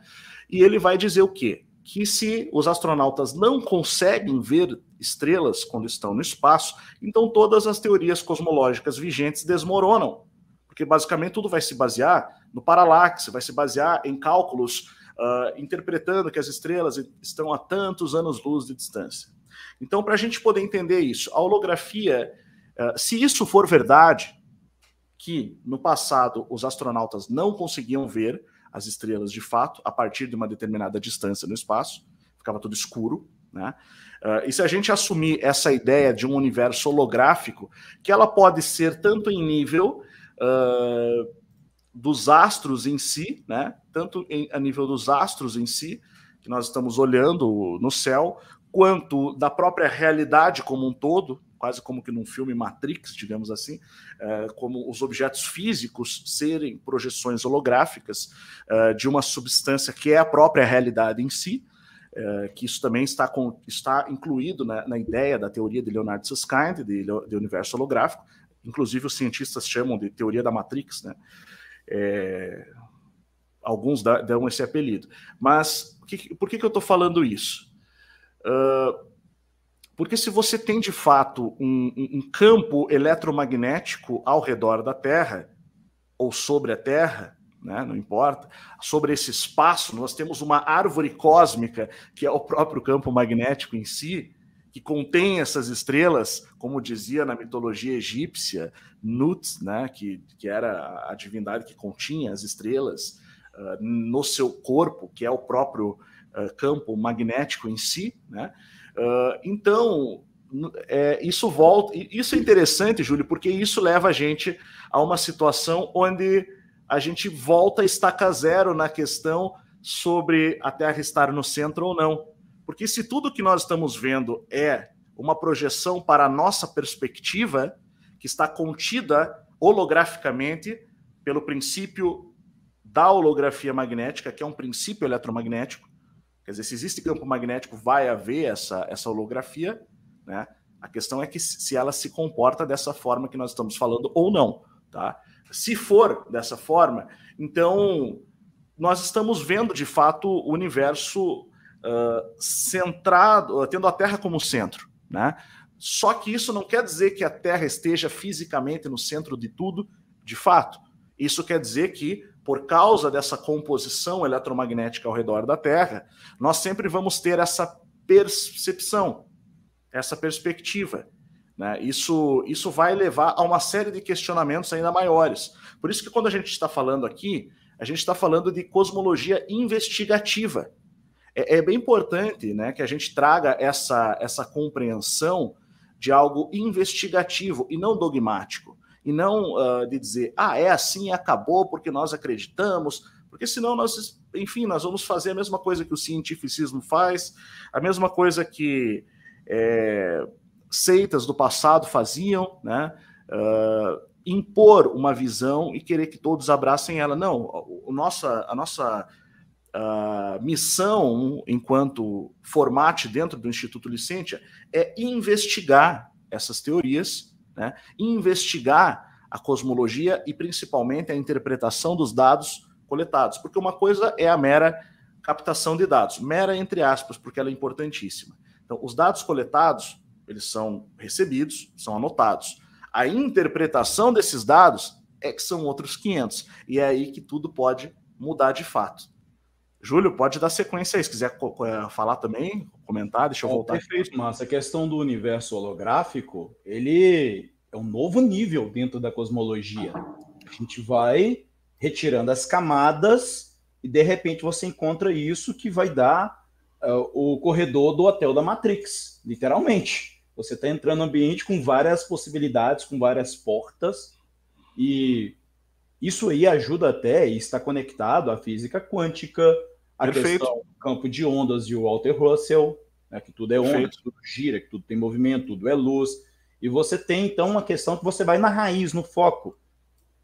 e ele vai dizer o quê? Que se os astronautas não conseguem ver estrelas quando estão no espaço, então todas as teorias cosmológicas vigentes desmoronam, porque basicamente tudo vai se basear no paralaxe, vai se basear em cálculos uh, interpretando que as estrelas estão a tantos anos-luz de distância. Então, para a gente poder entender isso, a holografia, eh, se isso for verdade, que no passado os astronautas não conseguiam ver as estrelas de fato a partir de uma determinada distância no espaço, ficava tudo escuro, né? Eh, e se a gente assumir essa ideia de um universo holográfico, que ela pode ser tanto em nível uh, dos astros em si, né? tanto em, a nível dos astros em si, que nós estamos olhando no céu, quanto da própria realidade como um todo, quase como que num filme Matrix, digamos assim, é, como os objetos físicos serem projeções holográficas é, de uma substância que é a própria realidade em si, é, que isso também está, com, está incluído na, na, ideia da teoria de Leonardo Susskind, de, de, universo holográfico, inclusive os cientistas chamam de teoria da Matrix, né? É, alguns dão esse apelido. Mas que, por que, que eu estou falando isso? porque se você tem de fato um, um, campo eletromagnético ao redor da Terra, ou sobre a Terra, né, não importa, sobre esse espaço, nós temos uma árvore cósmica, que é o próprio campo magnético em si, que contém essas estrelas, como dizia na mitologia egípcia, Nut, né, que, que era a divindade que continha as estrelas uh, no seu corpo, que é o próprio eh, campo magnético em si, né? Uh, então, é, isso volta. Isso é interessante, Júlio, porque isso leva a gente a uma situação onde a gente volta a estaca zero na questão sobre a Terra estar no centro ou não. Porque se tudo que nós estamos vendo é uma projeção para a nossa perspectiva, que está contida holograficamente pelo princípio da holografia magnética, que é um princípio eletromagnético, Quer dizer, se existe campo magnético, vai haver essa, essa holografia, né? A questão é que se ela se comporta dessa forma que nós estamos falando ou não, tá? Se for dessa forma, então nós estamos vendo de fato o universo uh, centrado, tendo a Terra como centro, né? Só que isso não quer dizer que a Terra esteja fisicamente no centro de tudo, de fato. Isso quer dizer que por causa dessa composição eletromagnética ao redor da Terra, nós sempre vamos ter essa percepção, essa perspectiva. Né? Isso, isso vai levar a uma série de questionamentos ainda maiores. Por isso que quando a gente está falando aqui, a gente está falando de cosmologia investigativa. É, é, bem importante né, que a gente traga essa, essa compreensão de algo investigativo e não dogmático e não uh, de dizer, ah, é assim, acabou, porque nós acreditamos, porque senão nós, enfim, nós vamos fazer a mesma coisa que o cientificismo faz, a mesma coisa que é, seitas do passado faziam, né? Uh, impor uma visão e querer que todos abracem ela. Não, o, nossa, a nossa uh, missão, enquanto formate dentro do Instituto Licentia é investigar essas teorias né? investigar a cosmologia e principalmente a interpretação dos dados coletados, porque uma coisa é a mera captação de dados, mera entre aspas, porque ela é importantíssima. Então, os dados coletados, eles são recebidos, são anotados. A interpretação desses dados é que são outros 500, e é aí que tudo pode mudar de fato. Júlio, pode dar sequência aí, se quiser eh, falar também, comentar, deixa eu voltar. É, perfeito, Márcio. A questão do universo holográfico, ele é um novo nível dentro da cosmologia. A gente vai retirando as camadas e de repente você encontra isso que vai dar uh, o corredor do hotel da Matrix, literalmente. Você está entrando no ambiente com várias possibilidades, com várias portas e isso aí ajuda até e está conectado à física quântica, à questão do campo de ondas o Walter Russell, né, que tudo é onda, Perfeito. tudo gira, que tudo tem movimento, tudo é luz. E você tem, então, uma questão que você vai na raiz, no foco.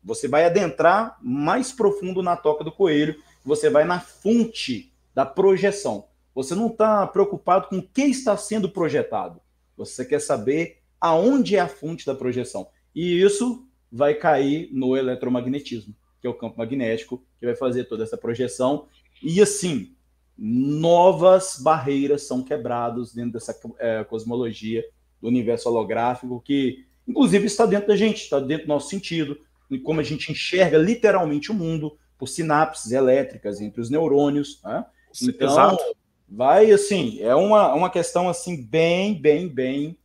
Você vai adentrar mais profundo na toca do coelho, você vai na fonte da projeção. Você não está preocupado com o que está sendo projetado. Você quer saber aonde é a fonte da projeção. E isso vai cair no eletromagnetismo, que é o campo magnético, que vai fazer toda essa projeção. E assim, novas barreiras são quebradas dentro dessa é, cosmologia do universo holográfico, que inclusive está dentro da gente, está dentro do nosso sentido, e como a gente enxerga literalmente o mundo por sinapses elétricas entre os neurônios. Né? Então, Exato. vai assim, é uma, uma questão assim bem, bem, bem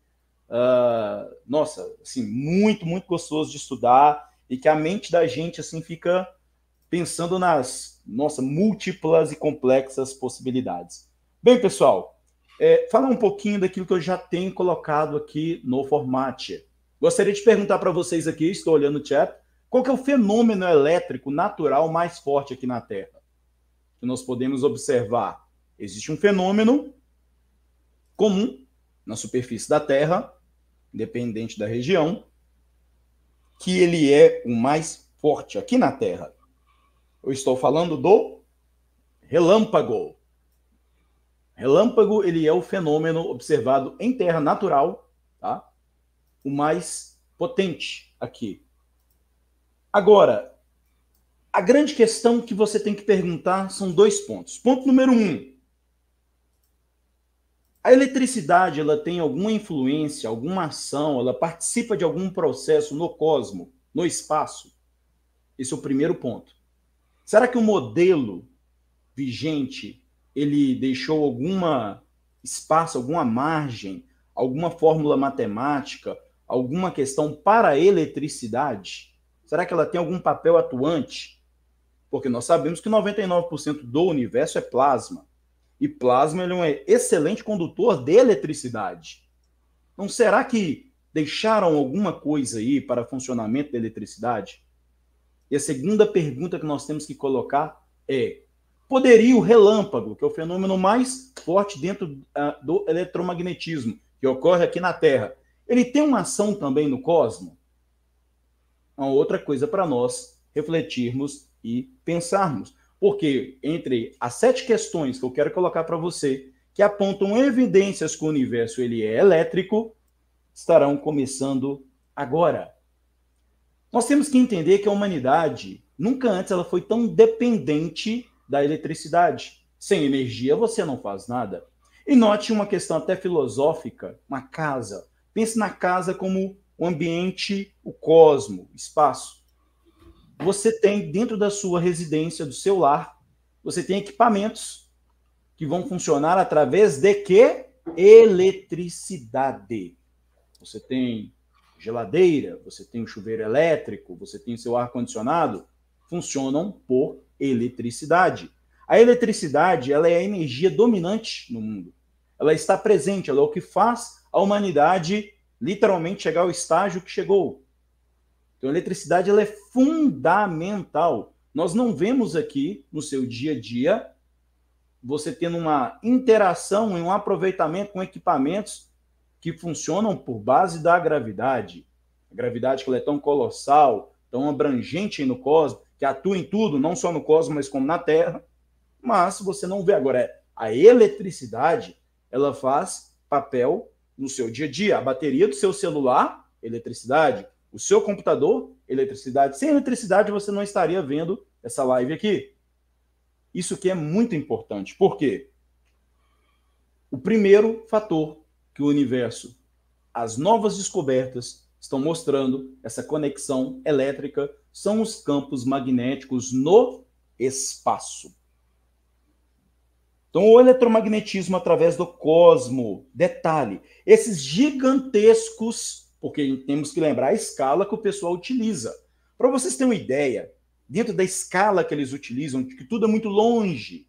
uh, nossa, assim, muito, muito gostoso de estudar e que a mente da gente, assim, fica pensando nas, nossa, múltiplas e complexas possibilidades. Bem, pessoal, é, falar um pouquinho daquilo que eu já tenho colocado aqui no formato. Gostaria de perguntar para vocês aqui, estou olhando o chat, qual que é o fenômeno elétrico natural mais forte aqui na Terra? Que nós podemos observar. Existe um fenômeno comum na superfície da Terra dependente da região, que ele é o mais forte aqui na Terra. Eu estou falando do relâmpago. Relâmpago, ele é o fenômeno observado em terra natural, tá? O mais potente aqui. Agora, a grande questão que você tem que perguntar são dois pontos. Ponto número um: a eletricidade, ela tem alguma influência, alguma ação, ela participa de algum processo no cosmo, no espaço? Esse é o primeiro ponto. Será que o modelo vigente, ele deixou alguma espaço, alguma margem, alguma fórmula matemática, alguma questão para a eletricidade? Será que ela tem algum papel atuante? Porque nós sabemos que 99% do universo é plasma. E plasma ele é um excelente condutor de eletricidade. Então, será que deixaram alguma coisa aí para funcionamento da eletricidade? E a segunda pergunta que nós temos que colocar é: poderia o relâmpago, que é o fenômeno mais forte dentro ah, do eletromagnetismo, que ocorre aqui na Terra, ele tem uma ação também no cosmo? Uma outra coisa para nós refletirmos e pensarmos. Porque entre as sete questões que eu quero colocar para você, que apontam evidências que o universo ele é elétrico, estarão começando agora. Nós temos que entender que a humanidade nunca antes ela foi tão dependente da eletricidade. Sem energia você não faz nada. E note uma questão até filosófica, uma casa. Pense na casa como o ambiente, o cosmo, o espaço você tem dentro da sua residência, do seu lar, você tem equipamentos que vão funcionar através de que? Eletricidade. Você tem geladeira, você tem o um chuveiro elétrico, você tem seu ar condicionado, funcionam por eletricidade. A eletricidade, ela é a energia dominante no mundo. Ela está presente, ela é o que faz a humanidade literalmente chegar ao estágio que chegou, então, a eletricidade ela é fundamental. Nós não vemos aqui no seu dia a dia você tendo uma interação e um aproveitamento com equipamentos que funcionam por base da gravidade. A gravidade que é tão colossal, tão abrangente no cosmos, que atua em tudo, não só no cosmos, mas como na Terra. Mas você não vê agora a eletricidade, ela faz papel no seu dia a dia. A bateria do seu celular, eletricidade, o seu computador, eletricidade. Sem eletricidade, você não estaria vendo essa live aqui. Isso que é muito importante. Por quê? O primeiro fator que o universo, as novas descobertas estão mostrando, essa conexão elétrica, são os campos magnéticos no espaço. Então, o eletromagnetismo através do cosmo. Detalhe: esses gigantescos porque temos que lembrar a escala que o pessoal utiliza. Para vocês terem uma ideia, dentro da escala que eles utilizam, que tudo é muito longe,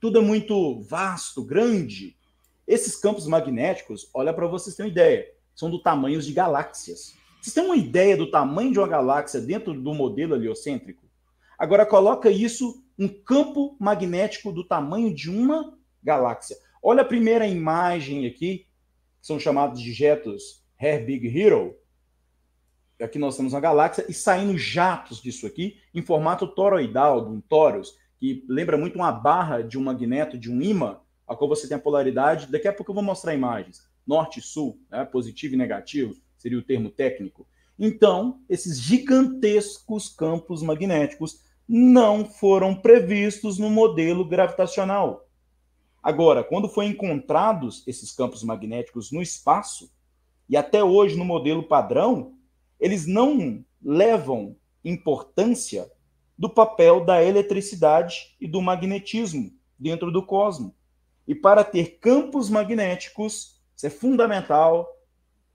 tudo é muito vasto, grande, esses campos magnéticos, olha para vocês terem uma ideia, são do tamanho de galáxias. Vocês têm uma ideia do tamanho de uma galáxia dentro do modelo heliocêntrico? Agora coloca isso um campo magnético do tamanho de uma galáxia. Olha a primeira imagem aqui, que são chamados de jetos Her Big Hero, aqui nós temos uma galáxia, e saindo jatos disso aqui, em formato toroidal, de um torus, que lembra muito uma barra de um magneto, de um ímã, a qual você tem a polaridade. Daqui a pouco eu vou mostrar imagens. Norte e sul, né? positivo e negativo, seria o termo técnico. Então, esses gigantescos campos magnéticos não foram previstos no modelo gravitacional. Agora, quando foram encontrados esses campos magnéticos no espaço, e até hoje no modelo padrão, eles não levam importância do papel da eletricidade e do magnetismo dentro do cosmos. E para ter campos magnéticos, isso é fundamental,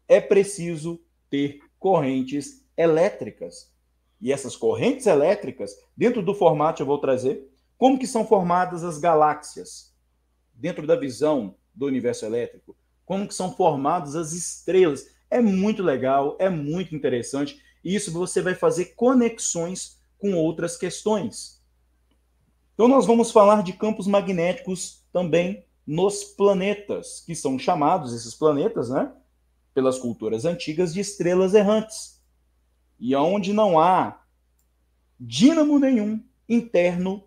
é preciso ter correntes elétricas. E essas correntes elétricas, dentro do formato eu vou trazer, como que são formadas as galáxias? Dentro da visão do universo elétrico, como que são formadas as estrelas. É muito legal, é muito interessante. E isso você vai fazer conexões com outras questões. Então nós vamos falar de campos magnéticos também nos planetas, que são chamados esses planetas, né, pelas culturas antigas de estrelas errantes. E onde não há dínamo nenhum interno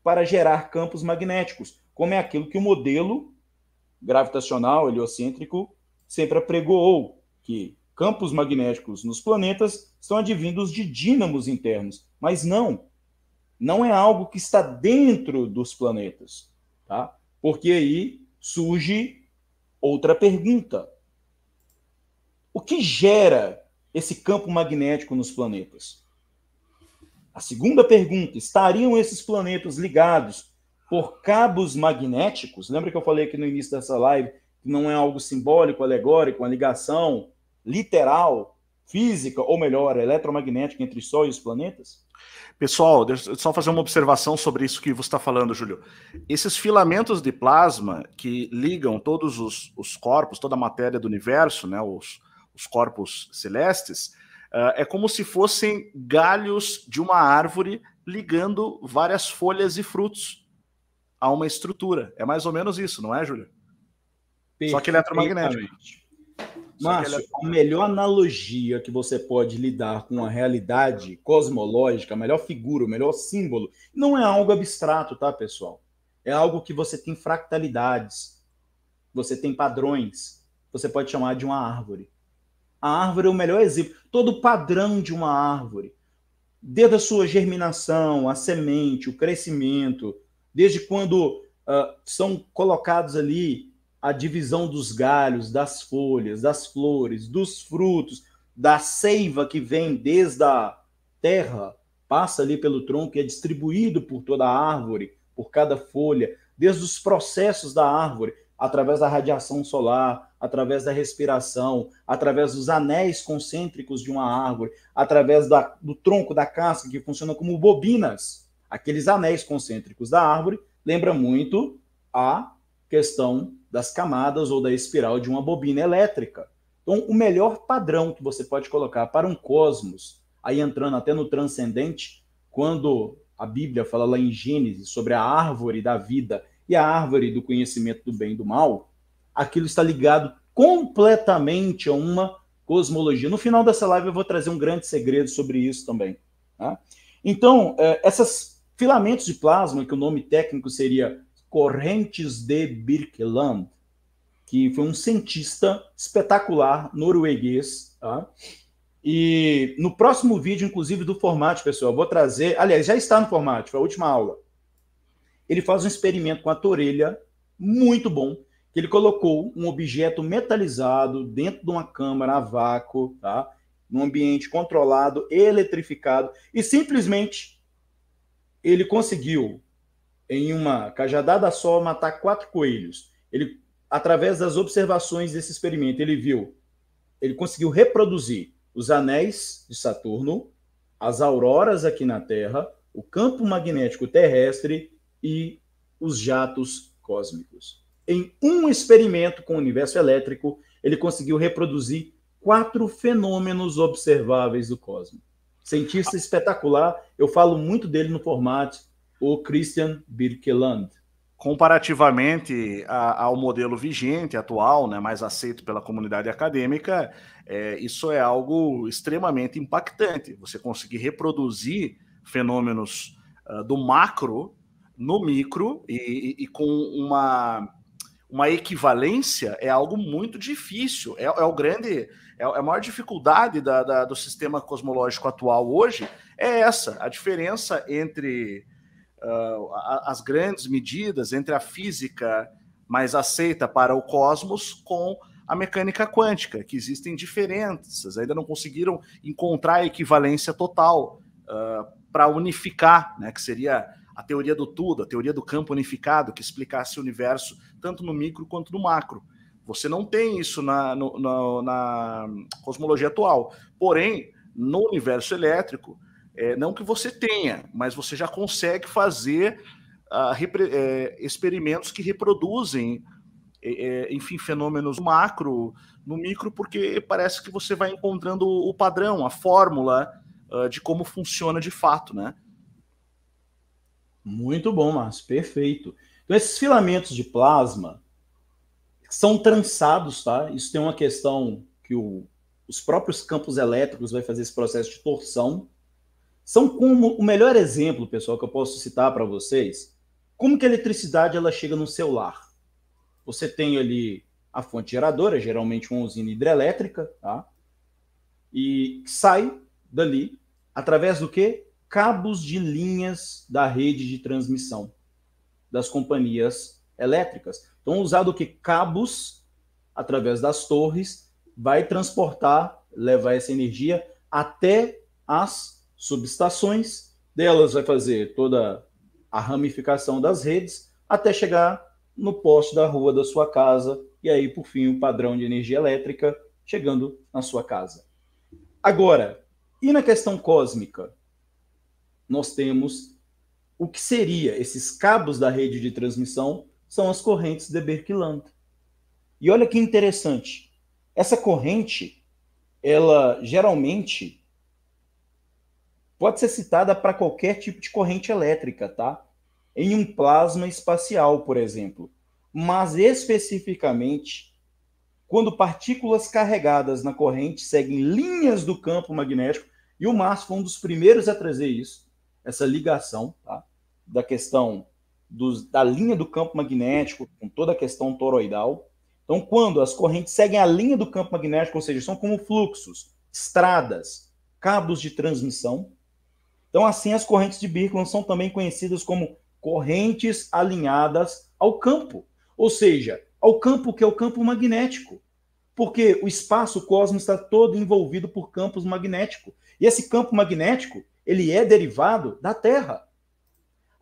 para gerar campos magnéticos, como é aquilo que o modelo gravitacional heliocêntrico sempre apregoou que campos magnéticos nos planetas estão advindos de dínamos internos, mas não, não é algo que está dentro dos planetas, tá? Porque aí surge outra pergunta. O que gera esse campo magnético nos planetas? A segunda pergunta: estariam esses planetas ligados por cabos magnéticos. Lembra que eu falei aqui no início dessa live que não é algo simbólico, alegórico, uma ligação literal, física, ou melhor, eletromagnética entre o Sol e os planetas? Pessoal, deixa eu só fazer uma observação sobre isso que você está falando, Júlio. Esses filamentos de plasma que ligam todos os, os corpos, toda a matéria do universo, né, os, os corpos celestes, uh, é como se fossem galhos de uma árvore ligando várias folhas e frutos a uma estrutura. É mais ou menos isso, não é, Júlio? Só que eletromagnético. Márcio, a melhor analogia que você pode lidar com a realidade cosmológica, a melhor figura, o melhor símbolo, não é algo abstrato, tá, pessoal? É algo que você tem fractalidades, você tem padrões, você pode chamar de uma árvore. A árvore é o melhor exemplo, todo padrão de uma árvore, desde a sua germinação, a semente, o crescimento, desde quando uh, são colocados ali a divisão dos galhos, das folhas, das flores, dos frutos, da seiva que vem desde a terra, passa ali pelo tronco e é distribuído por toda a árvore, por cada folha, desde os processos da árvore, através da radiação solar, através da respiração, através dos anéis concêntricos de uma árvore, através da, do tronco da casca que funciona como bobinas Aqueles anéis concêntricos da árvore lembra muito a questão das camadas ou da espiral de uma bobina elétrica. Então, o melhor padrão que você pode colocar para um cosmos, aí entrando até no transcendente, quando a Bíblia fala lá em Gênesis sobre a árvore da vida e a árvore do conhecimento do bem e do mal, aquilo está ligado completamente a uma cosmologia. No final dessa live eu vou trazer um grande segredo sobre isso também. Tá? Então, é, essas Filamentos de plasma, que o nome técnico seria correntes de Birkeland, que foi um cientista espetacular norueguês. Tá? E no próximo vídeo, inclusive, do formato, pessoal, vou trazer. Aliás, já está no formato, foi a última aula. Ele faz um experimento com a torelha, muito bom, que ele colocou um objeto metalizado dentro de uma câmara a vácuo, tá? num ambiente controlado, eletrificado, e simplesmente ele conseguiu, em uma cajadada só, matar quatro coelhos. Ele, através das observações desse experimento, ele viu, ele conseguiu reproduzir os anéis de Saturno, as auroras aqui na Terra, o campo magnético terrestre e os jatos cósmicos. Em um experimento com o universo elétrico, ele conseguiu reproduzir quatro fenômenos observáveis do cosmos. Cientista espetacular. Eu falo muito dele no formato, o Christian Birkeland. Comparativamente a, ao modelo vigente, atual, né, mais aceito pela comunidade acadêmica, é, isso é algo extremamente impactante. Você conseguir reproduzir fenômenos uh, do macro no micro e, e, e, com uma, uma equivalência é algo muito difícil. É, é o grande é, é a maior dificuldade da, da, do sistema cosmológico atual hoje é essa, a diferença entre uh, as grandes medidas, entre a física mais aceita para o cosmos com a mecânica quântica, que existem diferenças, ainda não conseguiram encontrar a equivalência total uh, para unificar, né, que seria a teoria do tudo, a teoria do campo unificado, que explicasse o universo tanto no micro quanto no macro. Você não tem isso na, no, na, na cosmologia atual. Porém, no universo elétrico, é, não que você tenha, mas você já consegue fazer uh, repre, é, experimentos que reproduzem, é, é enfim, fenômenos macro no micro, porque parece que você vai encontrando o padrão, a fórmula uh, de como funciona de fato, né? Muito bom, Márcio, perfeito. Então, esses filamentos de plasma, são trançados, tá? Isso tem uma questão que o, os próprios campos elétricos vai fazer esse processo de torção. São como o melhor exemplo, pessoal, que eu posso citar para vocês, como que a eletricidade ela chega no celular. Você tem ali a fonte geradora, geralmente uma usina hidrelétrica, tá? E sai dali através do que? Cabos de linhas da rede de transmissão das companhias elétricas. Então, usado que cabos através das torres vai transportar, levar essa energia até as subestações delas, vai fazer toda a ramificação das redes até chegar no poste da rua da sua casa e aí, por fim, o padrão de energia elétrica chegando na sua casa. Agora, e na questão cósmica? Nós temos o que seria esses cabos da rede de transmissão são as correntes de Berkiland. E olha que interessante. Essa corrente, ela geralmente pode ser citada para qualquer tipo de corrente elétrica, tá? Em um plasma espacial, por exemplo. Mas especificamente, quando partículas carregadas na corrente seguem linhas do campo magnético, e o Márcio foi um dos primeiros a trazer isso, essa ligação, tá? Da questão dos, da linha do campo magnético, com toda a questão toroidal. Então, quando as correntes seguem a linha do campo magnético, ou seja, são como fluxos, estradas, cabos de transmissão. Então, assim, as correntes de Birkeland são também conhecidas como correntes alinhadas ao campo, ou seja, ao campo que é o campo magnético, porque o espaço cósmico está todo envolvido por campos magnéticos. E esse campo magnético, ele é derivado da Terra.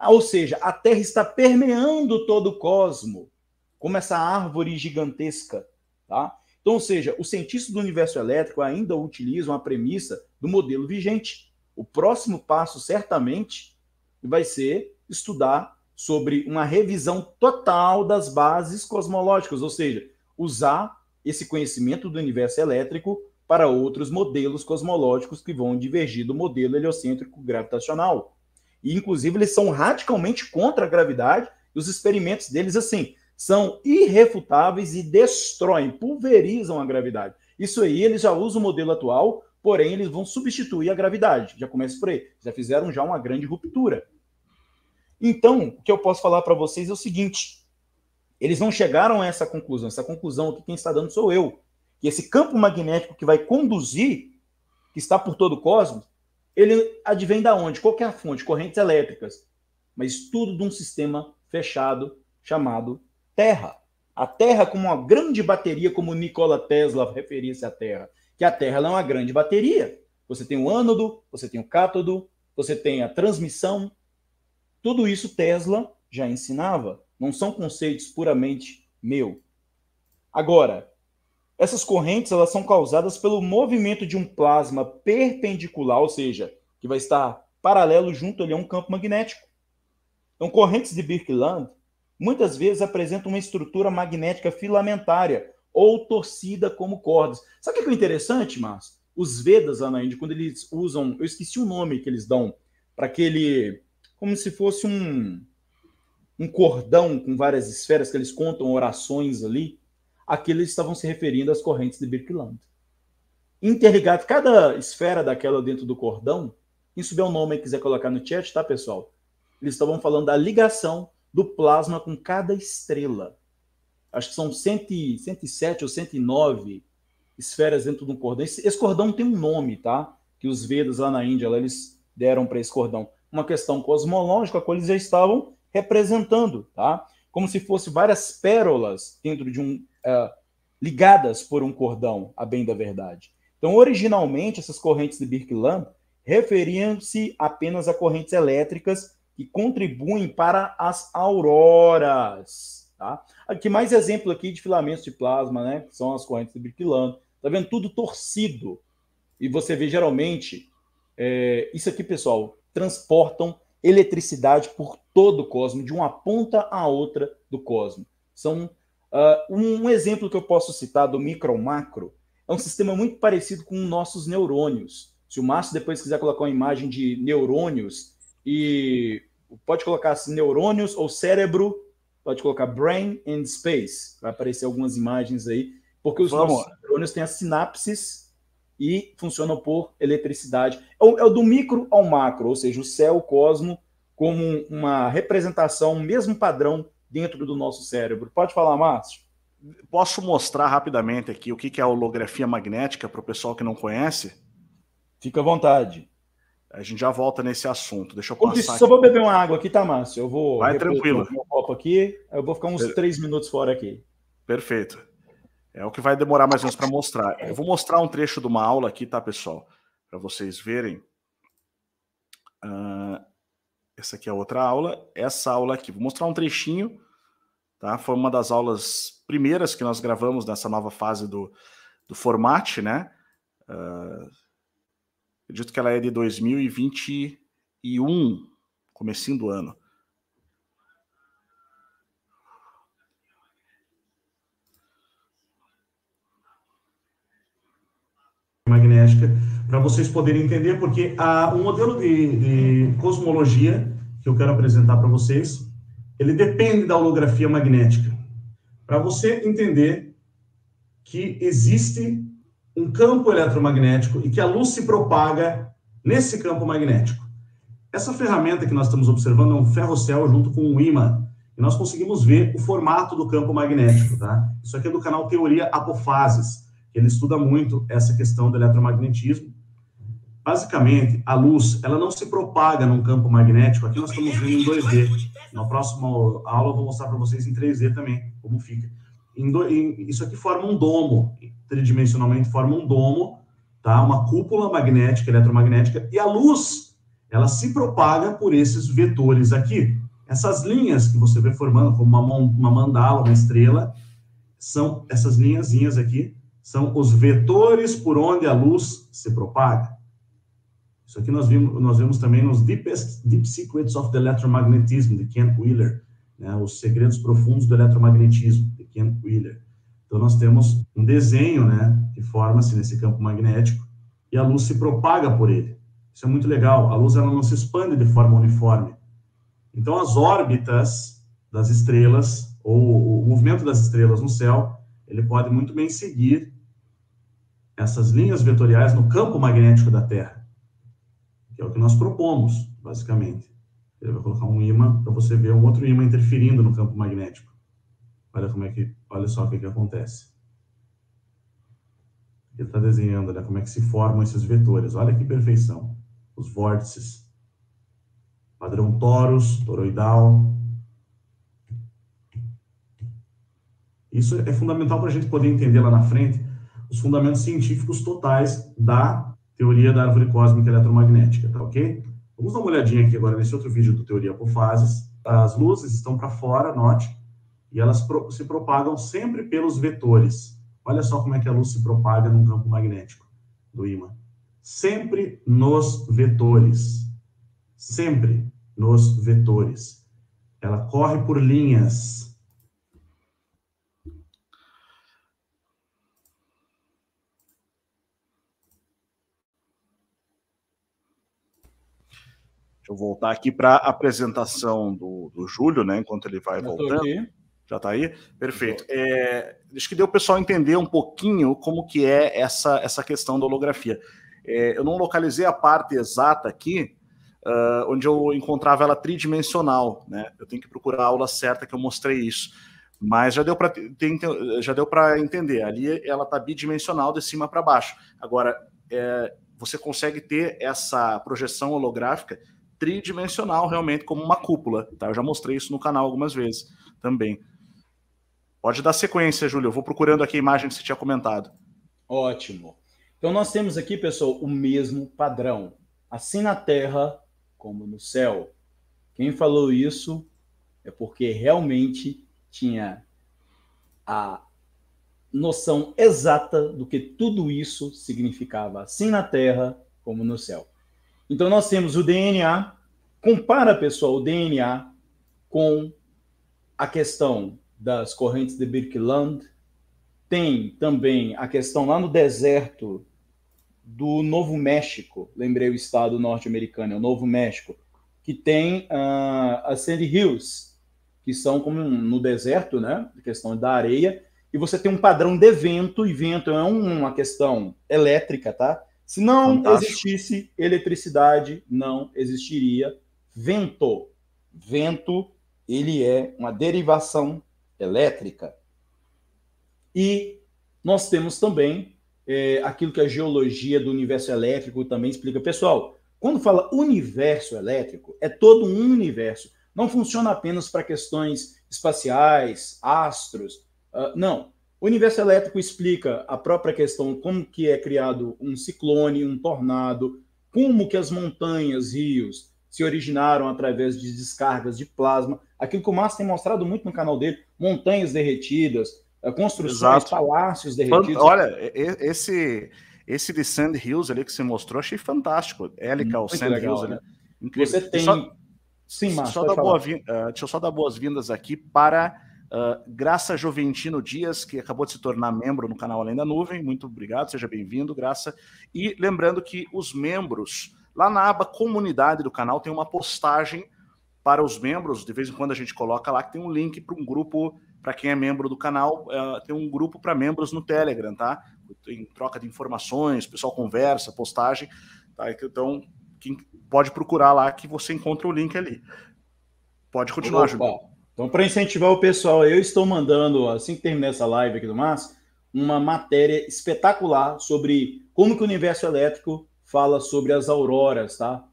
Ah, ou seja, a Terra está permeando todo o cosmo, como essa árvore gigantesca, tá? Então, ou seja, os cientistas do universo elétrico ainda utilizam a premissa do modelo vigente. O próximo passo, certamente, vai ser estudar sobre uma revisão total das bases cosmológicas, ou seja, usar esse conhecimento do universo elétrico para outros modelos cosmológicos que vão divergir do modelo heliocêntrico gravitacional. E, inclusive, eles são radicalmente contra a gravidade. E os experimentos deles, assim, são irrefutáveis e destroem, pulverizam a gravidade. Isso aí, eles já usam o modelo atual, porém, eles vão substituir a gravidade. Já começa por aí. Já fizeram já uma grande ruptura. Então, o que eu posso falar para vocês é o seguinte: eles não chegaram a essa conclusão. Essa conclusão aqui, quem está dando sou eu. Que esse campo magnético que vai conduzir, que está por todo o cosmos, ele advém da onde? Qual é a fonte? Correntes elétricas. Mas tudo de um sistema fechado chamado Terra. A Terra como uma grande bateria, como Nikola Tesla referia-se à Terra. Que a Terra é uma grande bateria. Você tem o ânodo, você tem o cátodo, você tem a transmissão. Tudo isso Tesla já ensinava. Não são conceitos puramente meu. Agora, essas correntes elas são causadas pelo movimento de um plasma perpendicular, ou seja, que vai estar paralelo junto ali a é um campo magnético. Então, correntes de Birkeland muitas vezes apresentam uma estrutura magnética filamentária ou torcida como cordas. Sabe o que é interessante, mas Os Vedas lá na Índia, quando eles usam, eu esqueci o nome que eles dão para aquele, como se fosse um um cordão com várias esferas que eles contam orações ali aqueles eles estavam se referindo às correntes de Birkeland. Interligado, cada esfera daquela dentro do cordão, isso tiver o nome e quiser colocar no chat, tá, pessoal? Eles estavam falando da ligação do plasma com cada estrela. Acho que são 100, 107 ou 109 esferas dentro de um cordão. Esse, esse cordão tem um nome, tá? Que os Vedas lá na Índia, lá, eles deram para esse cordão. Uma questão cosmológica, a qual eles já estavam representando, tá? Como se fossem várias pérolas dentro de um, é, ligadas por um cordão, a bem da verdade. Então, originalmente, essas correntes de Birkeland referiam-se apenas a correntes elétricas que contribuem para as auroras. Tá? Aqui mais exemplo aqui de filamentos de plasma, né? Que são as correntes de Birkeland. Está vendo tudo torcido. E você vê geralmente é, isso aqui, pessoal, transportam eletricidade por todo o cosmos, de uma ponta a outra do cosmos. São Uh, um, exemplo que eu posso citar do micro ou macro é um sistema muito parecido com nossos neurônios. Se o Márcio depois quiser colocar uma imagem de neurônios e pode colocar assim, neurônios ou cérebro, pode colocar brain and space, vai aparecer algumas imagens aí, porque os Vamos. nossos neurônios têm as sinapses e funcionam por eletricidade. É o, é o do micro ao macro, ou seja, o céu, o cosmo, como uma representação, mesmo padrão dentro do nosso cérebro. Pode falar, Márcio? Posso mostrar rapidamente aqui o que é a holografia magnética para o pessoal que não conhece? Fica à vontade. A gente já volta nesse assunto. Deixa eu passar. Isso, só vou beber uma água aqui, tá, Márcio? Eu vou. Vai tranquilo. Meu copo aqui. Eu vou ficar uns per... três minutos fora aqui. Perfeito. É o que vai demorar mais ou menos para mostrar. É. Eu vou mostrar um trecho de uma aula aqui, tá, pessoal? Para vocês verem. Uh, essa aqui é outra aula. Essa aula aqui, vou mostrar um trechinho, tá? Foi uma das aulas primeiras que nós gravamos nessa nova fase do, do formato né? Uh, acredito que ela é de 2021, comecinho do ano. magnética, para vocês poderem entender, porque a, o modelo de, de cosmologia que eu quero apresentar para vocês, ele depende da holografia magnética. Para você entender que existe um campo eletromagnético e que a luz se propaga nesse campo magnético. Essa ferramenta que nós estamos observando é um ferrocel junto com um ímã. E nós conseguimos ver o formato do campo magnético, tá? Isso aqui é do canal Teoria Apofases, que ele estuda muito essa questão do eletromagnetismo Basicamente, a luz ela não se propaga num campo magnético. Aqui nós estamos vendo em 2D. Na próxima aula eu vou mostrar para vocês em 3D também como fica. Do, em, isso aqui forma um domo, tridimensionalmente forma um domo, tá? Uma cúpula magnética, eletromagnética, e a luz ela se propaga por esses vetores aqui. Essas linhas que você vê formando como uma, uma mandala, uma estrela, são essas linhazinhas aqui, são os vetores por onde a luz se propaga. Isso aqui nós vimos, nós vimos também nos Deepest, Deep Secrets of the Electromagnetism, de Ken Wheeler, né, os segredos profundos do eletromagnetismo, de Ken Wheeler. Então nós temos um desenho, né, que forma-se nesse campo magnético e a luz se propaga por ele. Isso é muito legal. A luz ela não se expande de forma uniforme. Então as órbitas das estrelas ou o movimento das estrelas no céu, ele pode muito bem seguir essas linhas vetoriais no campo magnético da Terra é o que nós propomos, basicamente. Ele vai colocar um ímã para você ver um outro ímã interferindo no campo magnético. Olha como é que, olha só o que, que acontece. Ele está desenhando, olha né, como é que se formam esses vetores. Olha que perfeição. Os vórtices. Padrão torus, toroidal. Isso é fundamental para a gente poder entender lá na frente os fundamentos científicos totais da teoria da árvore cósmica eletromagnética, tá ok? Vamos dar uma olhadinha aqui agora nesse outro vídeo do Teoria por Fases. As luzes estão para fora, note, e elas se propagam sempre pelos vetores. Olha só como é que a luz se propaga num campo magnético do ímã. Sempre nos vetores. Sempre nos vetores. Ela corre por linhas eu voltar aqui para a apresentação do, do Júlio, né? Enquanto ele vai voltando. Aqui. Já está aí? Perfeito. É, acho que deu o pessoal entender um pouquinho como que é essa, essa questão da holografia. É, eu não localizei a parte exata aqui, uh, onde eu encontrava ela tridimensional. Né? Eu tenho que procurar a aula certa que eu mostrei isso. Mas já deu para entender. Ali ela está bidimensional de cima para baixo. Agora, é, você consegue ter essa projeção holográfica tridimensional realmente como uma cúpula. Tá? Eu já mostrei isso no canal algumas vezes também. Pode dar sequência, Júlio. Eu vou procurando aqui a imagem que você tinha comentado. Ótimo. Então nós temos aqui, pessoal, o mesmo padrão. Assim na terra como no céu. Quem falou isso é porque realmente tinha a noção exata do que tudo isso significava, assim na terra como no céu. Então, nós temos o DNA. Compara, pessoal, o DNA com a questão das correntes de Birkeland. Tem também a questão lá no deserto do Novo México. Lembrei o estado norte-americano, é o Novo México. Que tem uh, as Sandy Hills, que são como no deserto, né? A questão da areia. E você tem um padrão de vento, e vento é uma questão elétrica, tá? Se não Fantástico. existisse eletricidade, não existiria vento. Vento, ele é uma derivação elétrica. E nós temos também é, aquilo que a geologia do universo elétrico também explica. Pessoal, quando fala universo elétrico, é todo um universo. Não funciona apenas para questões espaciais, astros. Uh, não. O universo elétrico explica a própria questão como que é criado um ciclone, um tornado, como que as montanhas, rios se originaram através de descargas de plasma, aquilo que o Márcio tem mostrado muito no canal dele, montanhas derretidas, eh, construções, Exato. palácios derretidos. Olha, esse esse de Sand Hills ali que você mostrou, achei fantástico. Helical o Sand legal, Hills né? ali. Incrível. Você tem. Só, Sim, Márcio, só dar boa, uh, eh, deixa eu só dar boas-vindas aqui para ah, Graça Joventino Dias, que acabou de se tornar membro no canal Além da Nuvem. Muito obrigado, seja bem-vindo, Graça. E lembrando que os membros, lá na aba comunidade do canal, tem uma postagem para os membros. De vez em quando a gente coloca lá que tem um link para um grupo, para quem é membro do canal, uh, tem um grupo para membros no Telegram, tá? Tem troca de informações, o pessoal conversa, postagem. Tá? Então, quem pode procurar lá que você encontra o link ali. Pode continuar, Júlio. Então, para incentivar o pessoal, eu estou mandando, assim que terminar essa live aqui do Márcio, uma matéria espetacular sobre como que o universo elétrico fala sobre as auroras, tá?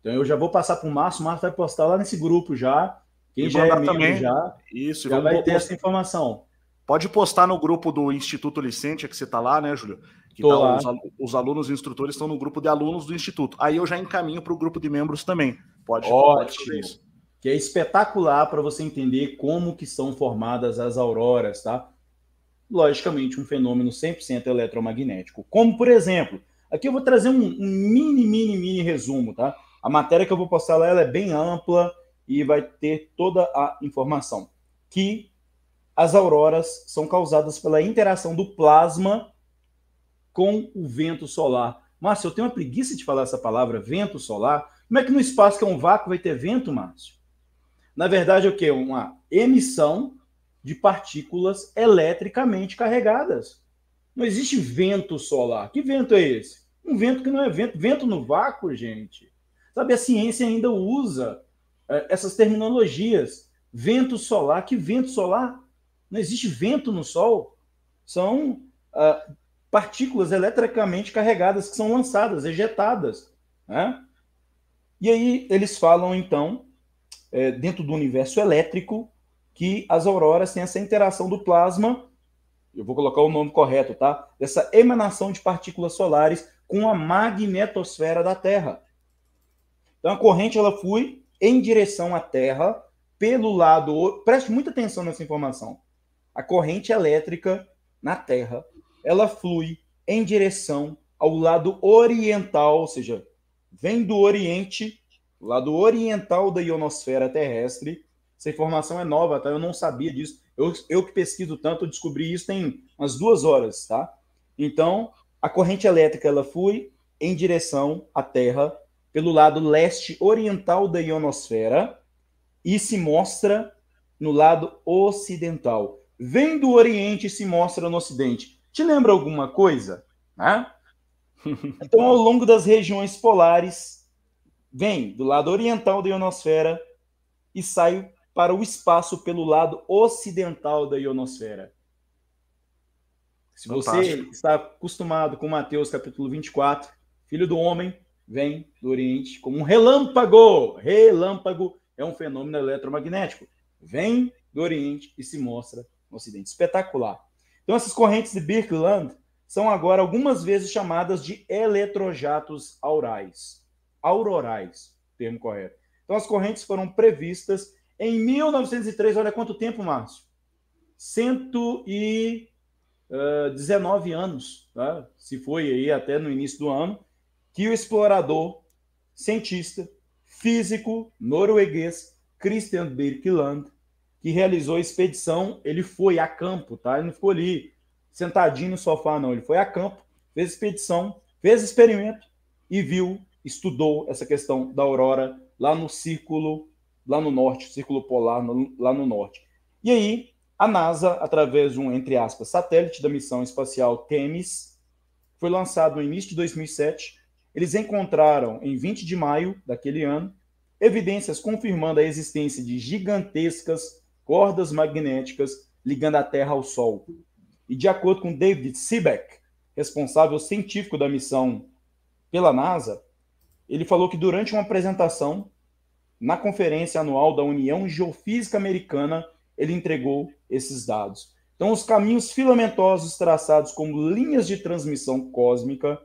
Então eu já vou passar para o Márcio, o Márcio vai postar lá nesse grupo já. Quem já é membro também. já, Isso, já vai ter essa informação. Pode postar no grupo do Instituto Licente, que você está lá, né, Júlio? Que tá, lá. Os, alunos, os alunos e instrutores estão no grupo de alunos do Instituto. Aí eu já encaminho para o grupo de membros também. Pode, Ótimo. pode fazer isso que é espetacular para você entender como que são formadas as auroras, tá? Logicamente, um fenômeno 100% eletromagnético. Como, por exemplo, aqui eu vou trazer um, um, mini, mini, mini resumo, tá? A matéria que eu vou postar lá, ela é bem ampla e vai ter toda a informação. Que as auroras são causadas pela interação do plasma com o vento solar. Márcio, eu tenho uma preguiça de falar essa palavra, vento solar. Como é que no espaço que é um vácuo vai ter vento, Márcio? Na verdade, é o que? Uma emissão de partículas eletricamente carregadas. Não existe vento solar. Que vento é esse? Um vento que não é vento. Vento no vácuo, gente. Sabe, a ciência ainda usa é, essas terminologias. Vento solar. Que vento solar? Não existe vento no Sol. São ah, partículas eletricamente carregadas que são lançadas, ejetadas. Né? E aí eles falam, então, é, dentro do universo elétrico, que as auroras têm essa interação do plasma, eu vou colocar o nome correto, tá? Dessa emanação de partículas solares com a magnetosfera da Terra. Então a corrente ela foi em direção à Terra pelo lado, preste muita atenção nessa informação. A corrente elétrica na Terra, ela flui em direção ao lado oriental, ou seja, vem do Oriente lado oriental da ionosfera terrestre. Essa informação é nova, tá? Eu não sabia disso. Eu, eu que pesquiso tanto, descobri isso tem umas duas horas, tá? Então, a corrente elétrica ela foi em direção à Terra pelo lado leste oriental da ionosfera e se mostra no lado ocidental. Vem do Oriente e se mostra no Ocidente. Te lembra alguma coisa? Né? Então, ao longo das regiões polares, vem do lado oriental da ionosfera e sai para o espaço pelo lado ocidental da ionosfera. Se Fantástico. você está acostumado com Mateus capítulo 24, filho do homem vem do Oriente como um relâmpago. Relâmpago é um fenômeno eletromagnético. Vem do Oriente e se mostra no Ocidente. Espetacular. Então, essas correntes de Birkeland são agora algumas vezes chamadas de eletrojatos aurais aurorais, termo correto. Então as correntes foram previstas em 1903, olha quanto tempo, Márcio? 119 eh, anos, tá? se foi aí até no início do ano, que o explorador, cientista, físico norueguês Christian Birkeland, que realizou a expedição, ele foi a campo, tá? Ele não ficou ali sentadinho no sofá, não. Ele foi a campo, fez expedição, fez experimento e viu estudou essa questão da aurora lá no círculo, lá no norte, círculo polar no, lá no norte. E aí, a NASA, através de um, entre aspas, satélite da missão espacial TEMIS, foi lançado no início de 2007. Eles encontraram, em 20 de maio daquele ano, evidências confirmando a existência de gigantescas cordas magnéticas ligando a Terra ao Sol. E de acordo com David Seebeck, responsável científico da missão pela NASA, ele falou que durante uma apresentação na conferência anual da União Geofísica Americana, ele entregou esses dados. Então, os caminhos filamentosos traçados como linhas de transmissão cósmica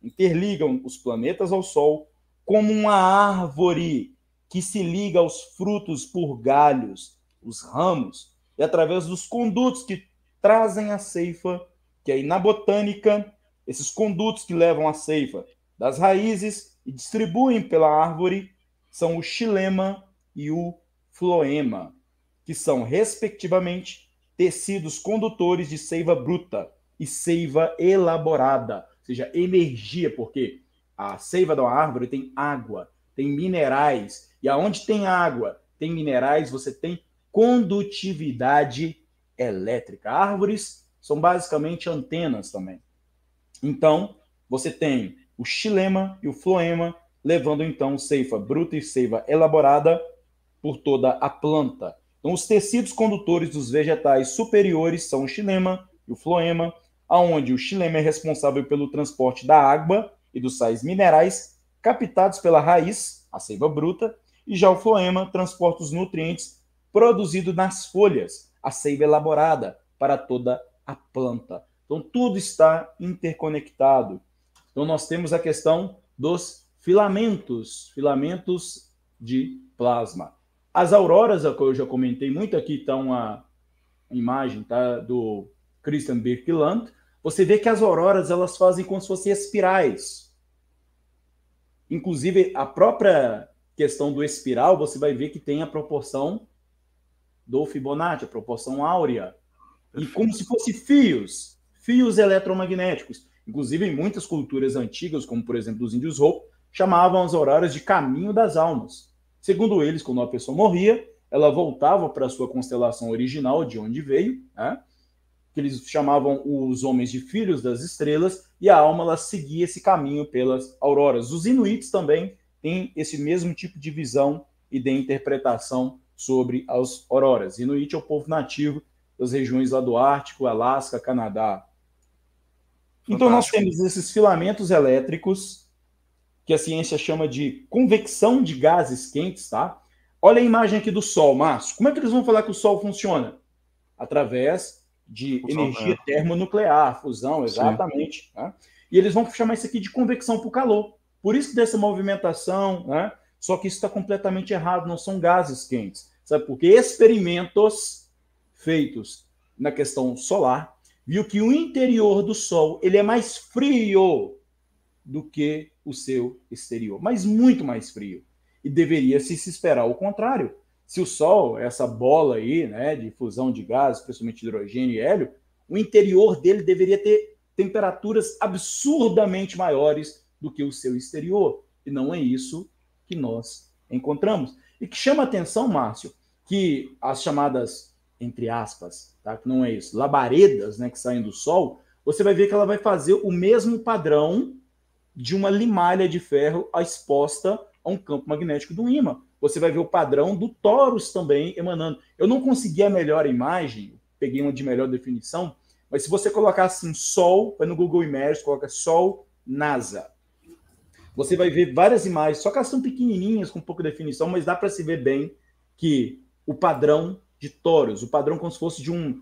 interligam os planetas ao Sol como uma árvore que se liga aos frutos por galhos, os ramos, e através dos condutos que trazem a ceifa, que aí na botânica, esses condutos que levam a ceifa das raízes e distribuem pela árvore são o xilema e o floema, que são, respectivamente, tecidos condutores de seiva bruta e seiva elaborada, ou seja, energia, porque a seiva da árvore tem água, tem minerais, e aonde tem água, tem minerais, você tem condutividade elétrica. Árvores são basicamente antenas também. Então, você tem o xilema e o floema, levando então ceifa bruta e seiva elaborada por toda a planta. Então, os tecidos condutores dos vegetais superiores são o xilema e o floema, aonde o xilema é responsável pelo transporte da água e dos sais minerais captados pela raiz, a seiva bruta, e já o floema transporta os nutrientes produzidos nas folhas, a seiva elaborada, para toda a planta. Então, tudo está interconectado. Então, nós temos a questão dos filamentos, filamentos de plasma. As auroras, a é que eu já comentei muito aqui, estão a imagem tá, do Christian Birkeland. Você vê que as auroras elas fazem como se fossem espirais. Inclusive, a própria questão do espiral, você vai ver que tem a proporção do Fibonacci, a proporção áurea. E como se fossem fios, fios eletromagnéticos. Inclusive, em muitas culturas antigas, como por exemplo os índios Hopi, chamavam as auroras de caminho das almas. Segundo eles, quando uma pessoa morria, ela voltava para a sua constelação original, de onde veio, né? que eles chamavam os homens de filhos das estrelas, e a alma ela seguia esse caminho pelas auroras. Os inuits também têm esse mesmo tipo de visão e de interpretação sobre as auroras. Inuit é o povo nativo das regiões lá do Ártico, Alasca, Canadá, então nós temos esses filamentos elétricos que a ciência chama de convecção de gases quentes, tá? Olha a imagem aqui do Sol, Márcio. Como é que eles vão falar que o Sol funciona? Através de fusão, energia é. termonuclear, fusão, exatamente. Né? E eles vão chamar isso aqui de convecção por calor. Por isso dessa movimentação, né? Só que isso está completamente errado, não são gases quentes. Sabe? Porque experimentos feitos na questão solar viu que o interior do Sol ele é mais frio do que o seu exterior, mas muito mais frio. E deveria se, esperar o contrário. Se o Sol, essa bola aí, né, de fusão de gases, principalmente hidrogênio e hélio, o interior dele deveria ter temperaturas absurdamente maiores do que o seu exterior. E não é isso que nós encontramos. E que chama atenção, Márcio, que as chamadas entre aspas, tá? que não é isso, labaredas né, que saem do Sol, você vai ver que ela vai fazer o mesmo padrão de uma limalha de ferro exposta a um campo magnético do ímã. Você vai ver o padrão do torus também emanando. Eu não consegui a melhor imagem, peguei uma de melhor definição, mas se você colocar assim Sol, vai no Google Images, coloca Sol NASA. Você vai ver várias imagens, só que elas são pequenininhas, com pouca definição, mas dá para se ver bem que o padrão de tórios, o padrão é como se fosse de um,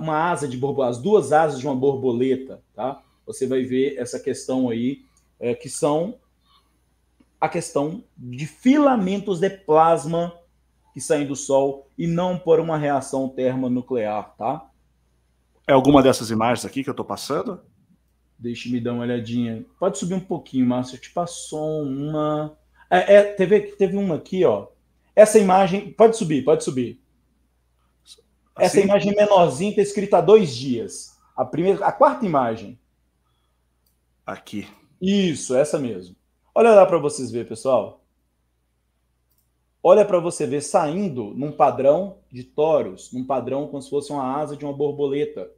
uma asa de borboleta, as duas asas de uma borboleta, tá? Você vai ver essa questão aí, é, que são a questão de filamentos de plasma que saem do Sol e não por uma reação termonuclear, tá? É alguma dessas imagens aqui que eu estou passando? Deixa me dar uma olhadinha. Pode subir um pouquinho, Márcio. Te passou uma. É, é, teve, teve uma aqui, ó. Essa imagem. Pode subir, pode subir. Essa assim? imagem menorzinha está escrita há dois dias. A, primeira, a quarta imagem. Aqui. Isso, essa mesmo. Olha lá para vocês ver, pessoal. Olha para você ver saindo num padrão de toros, num padrão como se fosse uma asa de uma borboleta.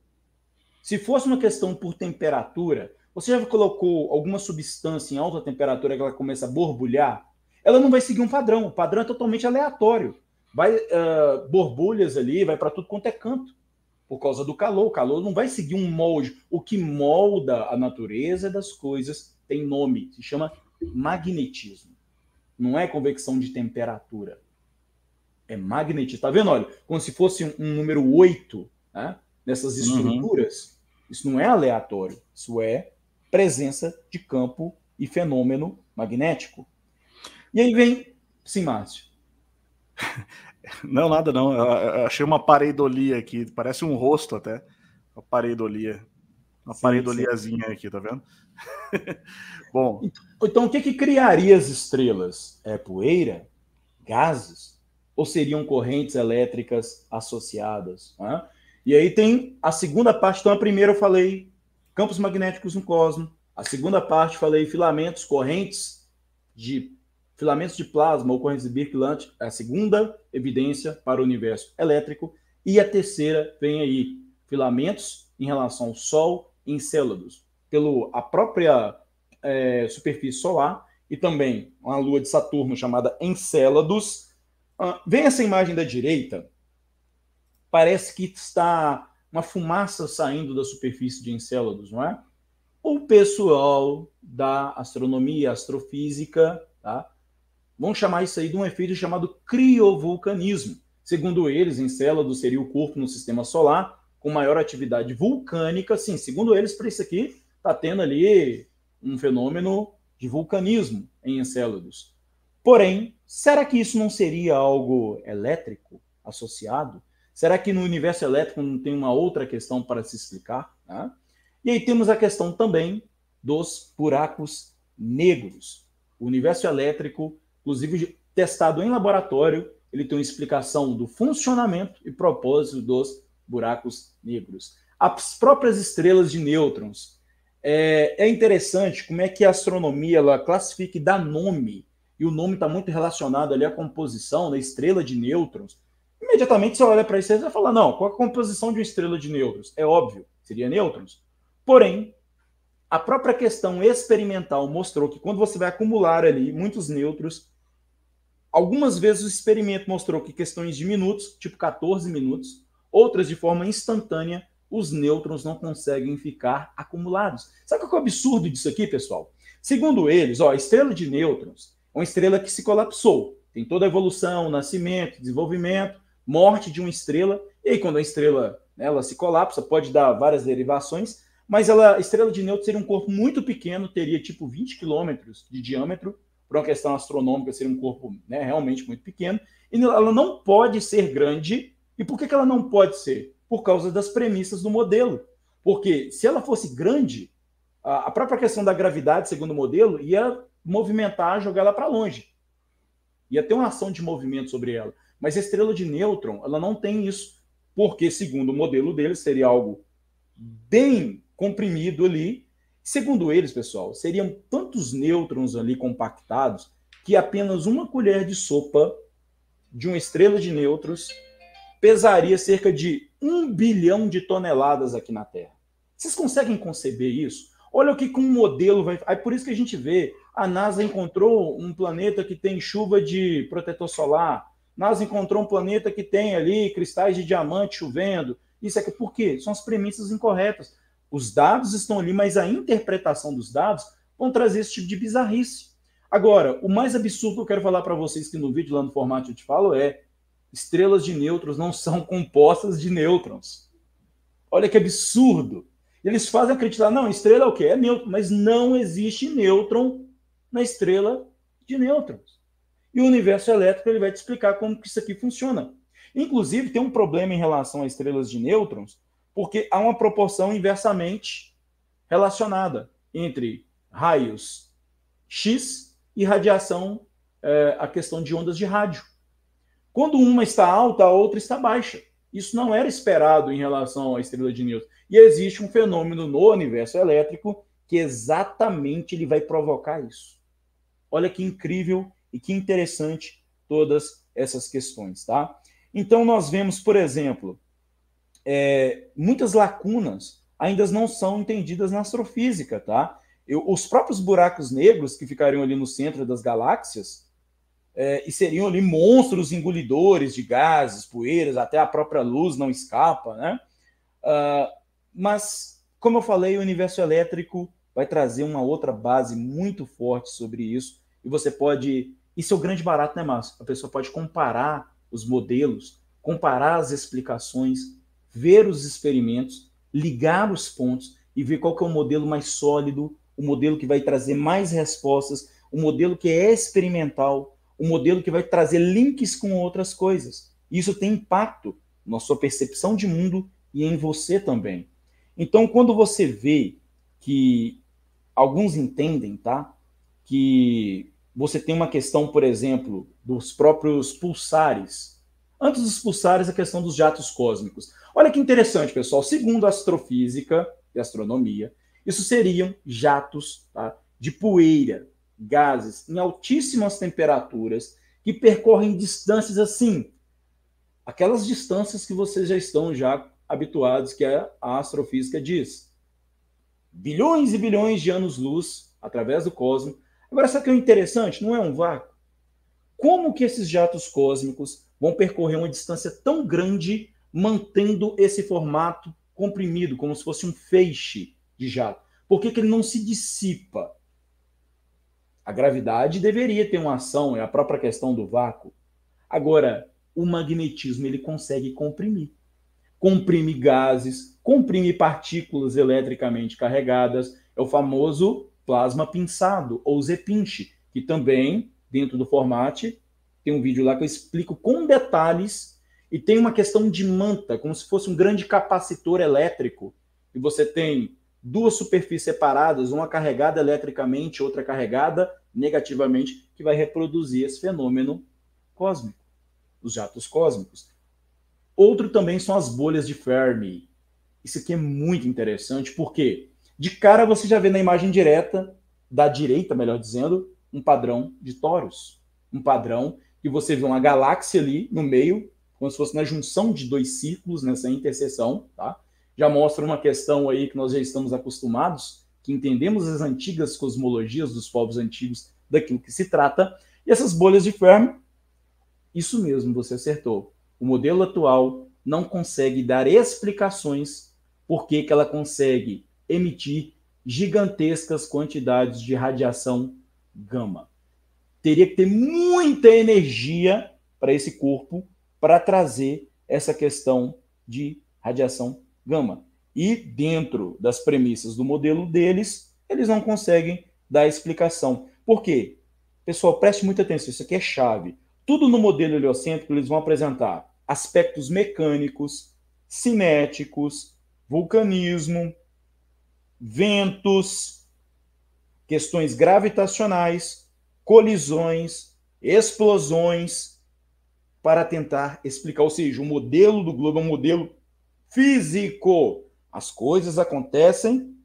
Se fosse uma questão por temperatura, você já colocou alguma substância em alta temperatura que ela começa a borbulhar? Ela não vai seguir um padrão. O padrão é totalmente aleatório vai uh, borbulhas ali, vai para tudo quanto é canto, por causa do calor. O calor não vai seguir um molde. O que molda a natureza das coisas tem nome, se chama magnetismo. Não é convecção de temperatura. É magnetismo. Tá vendo? Olha, como se fosse um, um número 8 né? nessas uhum. estruturas. Uhum. Isso não é aleatório. Isso é presença de campo e fenômeno magnético. E aí vem, sim, Márcio. Não, nada não. Eu achei uma pareidolia aqui, parece um rosto até. Uma pareidolia. Uma sim, pareidoliazinha sim. aqui, tá vendo? Bom. Então, então, o que, que criaria as estrelas? É poeira? Gases? Ou seriam correntes elétricas associadas? Né? E aí tem a segunda parte. Então, a primeira eu falei campos magnéticos no cosmos. A segunda parte falei filamentos, correntes de filamentos de plasma ou correntes de Birkeland, é a segunda evidência para o universo elétrico. E a terceira vem aí, filamentos em relação ao Sol encélados, pelo a própria é, superfície solar e também uma lua de Saturno chamada Encélados. Ah, vem essa imagem da direita, parece que está uma fumaça saindo da superfície de Encélados, não é? O pessoal da astronomia, astrofísica, tá? Vamos chamar isso aí de um efeito chamado criovulcanismo. Segundo eles, Encélado seria o corpo no sistema solar com maior atividade vulcânica. Sim, segundo eles, para isso aqui, está tendo ali um fenômeno de vulcanismo em Encélados. Porém, será que isso não seria algo elétrico associado? Será que no universo elétrico não tem uma outra questão para se explicar? Né? E aí temos a questão também dos buracos negros. O universo elétrico inclusive testado em laboratório, ele tem uma explicação do funcionamento e propósito dos buracos negros. As próprias estrelas de nêutrons. É, é interessante como é que a astronomia ela classifica e dá nome, e o nome está muito relacionado ali à composição da estrela de nêutrons. Imediatamente você olha para isso e vai falar: não, qual a composição de uma estrela de nêutrons? É óbvio, seria nêutrons. Porém, a própria questão experimental mostrou que quando você vai acumular ali muitos nêutrons, Algumas vezes o experimento mostrou que questões de minutos, tipo 14 minutos, outras de forma instantânea, os nêutrons não conseguem ficar acumulados. Sabe qual é o absurdo disso aqui, pessoal? Segundo eles, ó, a estrela de nêutrons é uma estrela que se colapsou. Tem toda a evolução, nascimento, desenvolvimento, morte de uma estrela. E aí, quando a estrela né, ela se colapsa, pode dar várias derivações, mas ela, a estrela de nêutrons seria um corpo muito pequeno, teria tipo 20 quilômetros de diâmetro, por uma questão astronômica, seria um corpo né, realmente muito pequeno. E ela não pode ser grande. E por que, que ela não pode ser? Por causa das premissas do modelo. Porque se ela fosse grande, a própria questão da gravidade, segundo o modelo, ia movimentar, jogar ela para longe. Ia ter uma ação de movimento sobre ela. Mas a estrela de nêutron, ela não tem isso, porque, segundo o modelo dele, seria algo bem comprimido ali, Segundo eles, pessoal, seriam tantos nêutrons ali compactados que apenas uma colher de sopa de uma estrela de nêutrons pesaria cerca de um bilhão de toneladas aqui na Terra. Vocês conseguem conceber isso? Olha o que, com um modelo vai. É por isso que a gente vê: a NASA encontrou um planeta que tem chuva de protetor solar, NASA encontrou um planeta que tem ali cristais de diamante chovendo. Isso é por quê? São as premissas incorretas. Os dados estão ali, mas a interpretação dos dados vão trazer esse tipo de bizarrice. Agora, o mais absurdo que eu quero falar para vocês que no vídeo lá no formato eu te falo é: estrelas de nêutrons não são compostas de nêutrons. Olha que absurdo. Eles fazem acreditar, não, estrela é o quê? É nêutron, mas não existe nêutron na estrela de nêutrons. E o universo elétrico ele vai te explicar como que isso aqui funciona. Inclusive, tem um problema em relação a estrelas de nêutrons, porque há uma proporção inversamente relacionada entre raios X e radiação, é, a questão de ondas de rádio. Quando uma está alta, a outra está baixa. Isso não era esperado em relação à estrela de Newton. E existe um fenômeno no universo elétrico que exatamente ele vai provocar isso. Olha que incrível e que interessante todas essas questões, tá? Então nós vemos, por exemplo, é, muitas lacunas ainda não são entendidas na astrofísica, tá? Eu, os próprios buracos negros que ficariam ali no centro das galáxias é, e seriam ali monstros engolidores de gases, poeiras, até a própria luz não escapa, né? Uh, mas, como eu falei, o universo elétrico vai trazer uma outra base muito forte sobre isso e você pode. Isso é o grande barato, né, Márcio? A pessoa pode comparar os modelos, comparar as explicações ver os experimentos, ligar os pontos e ver qual que é o modelo mais sólido, o modelo que vai trazer mais respostas, o modelo que é experimental, o modelo que vai trazer links com outras coisas. Isso tem impacto na sua percepção de mundo e em você também. Então, quando você vê que alguns entendem, tá? Que você tem uma questão, por exemplo, dos próprios pulsares. Antes dos pulsares, a questão dos jatos cósmicos. Olha que interessante, pessoal. Segundo a astrofísica e astronomia, isso seriam jatos tá, de poeira, gases em altíssimas temperaturas que percorrem distâncias assim, aquelas distâncias que vocês já estão já habituados, que é a astrofísica diz. Bilhões e bilhões de anos-luz através do cosmos. Agora, sabe o que é interessante? Não é um vácuo? Como que esses jatos cósmicos vão percorrer uma distância tão grande mantendo esse formato comprimido, como se fosse um feixe de jato? Por que, que ele não se dissipa? A gravidade deveria ter uma ação, é a própria questão do vácuo. Agora, o magnetismo ele consegue comprimir. Comprime gases, comprime partículas eletricamente carregadas, é o famoso plasma pinçado, ou Zepinche, que também, dentro do formato tem um vídeo lá que eu explico com detalhes e tem uma questão de manta, como se fosse um grande capacitor elétrico. E você tem duas superfícies separadas, uma carregada eletricamente, outra carregada negativamente, que vai reproduzir esse fenômeno cósmico, os jatos cósmicos. Outro também são as bolhas de Fermi. Isso aqui é muito interessante, porque de cara você já vê na imagem direta, da direita, melhor dizendo, um padrão de toros. Um padrão que você vê uma galáxia ali no meio, como se fosse na né, junção de dois círculos, nessa interseção, tá? Já mostra uma questão aí que nós já estamos acostumados, que entendemos as antigas cosmologias dos povos antigos daquilo que se trata. E essas bolhas de Fermi, isso mesmo, você acertou. O modelo atual não consegue dar explicações por que, que ela consegue emitir gigantescas quantidades de radiação gama. Teria que ter muita energia para esse corpo para trazer essa questão de radiação gama. E dentro das premissas do modelo deles, eles não conseguem dar explicação. Por quê? Pessoal, preste muita atenção, isso aqui é chave. Tudo no modelo heliocêntrico eles vão apresentar aspectos mecânicos, cinéticos, vulcanismo, ventos, questões gravitacionais, colisões, explosões, para tentar explicar. Ou seja, o modelo do globo é um modelo físico. As coisas acontecem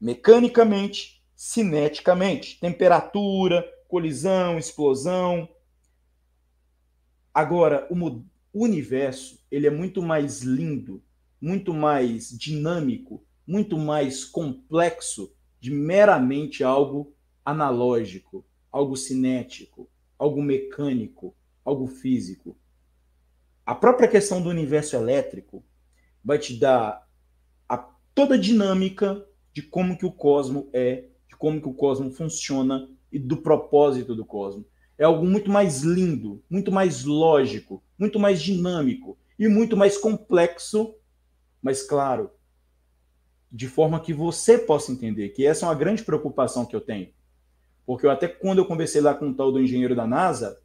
mecanicamente, cineticamente. Temperatura, colisão, explosão. Agora, o universo ele é muito mais lindo, muito mais dinâmico, muito mais complexo de meramente algo analógico, algo cinético, algo mecânico, algo físico. A própria questão do universo elétrico vai te dar a, toda a dinâmica de como que o cosmo é, de como que o cosmo funciona e do propósito do cosmo. É algo muito mais lindo, muito mais lógico, muito mais dinâmico e muito mais complexo, mas claro, de forma que você possa entender, que essa é uma grande preocupação que eu tenho. Porque eu, até quando eu conversei lá com o tal do engenheiro da NASA,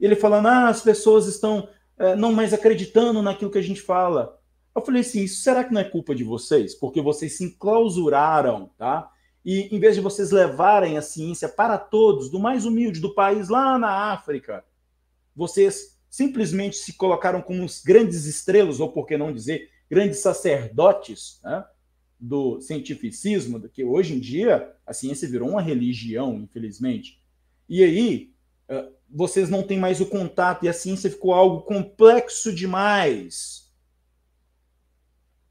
ele falando, ah, as pessoas estão é, não mais acreditando naquilo que a gente fala. Eu falei assim, isso será que não é culpa de vocês? Porque vocês se enclausuraram, tá? E em vez de vocês levarem a ciência para todos, do mais humilde do país lá na África, vocês simplesmente se colocaram como os grandes estrelas, ou por que não dizer, grandes sacerdotes né, do cientificismo, que hoje em dia a ciência virou uma religião, infelizmente. E aí, eh, vocês não têm mais o contato e a ciência ficou algo complexo demais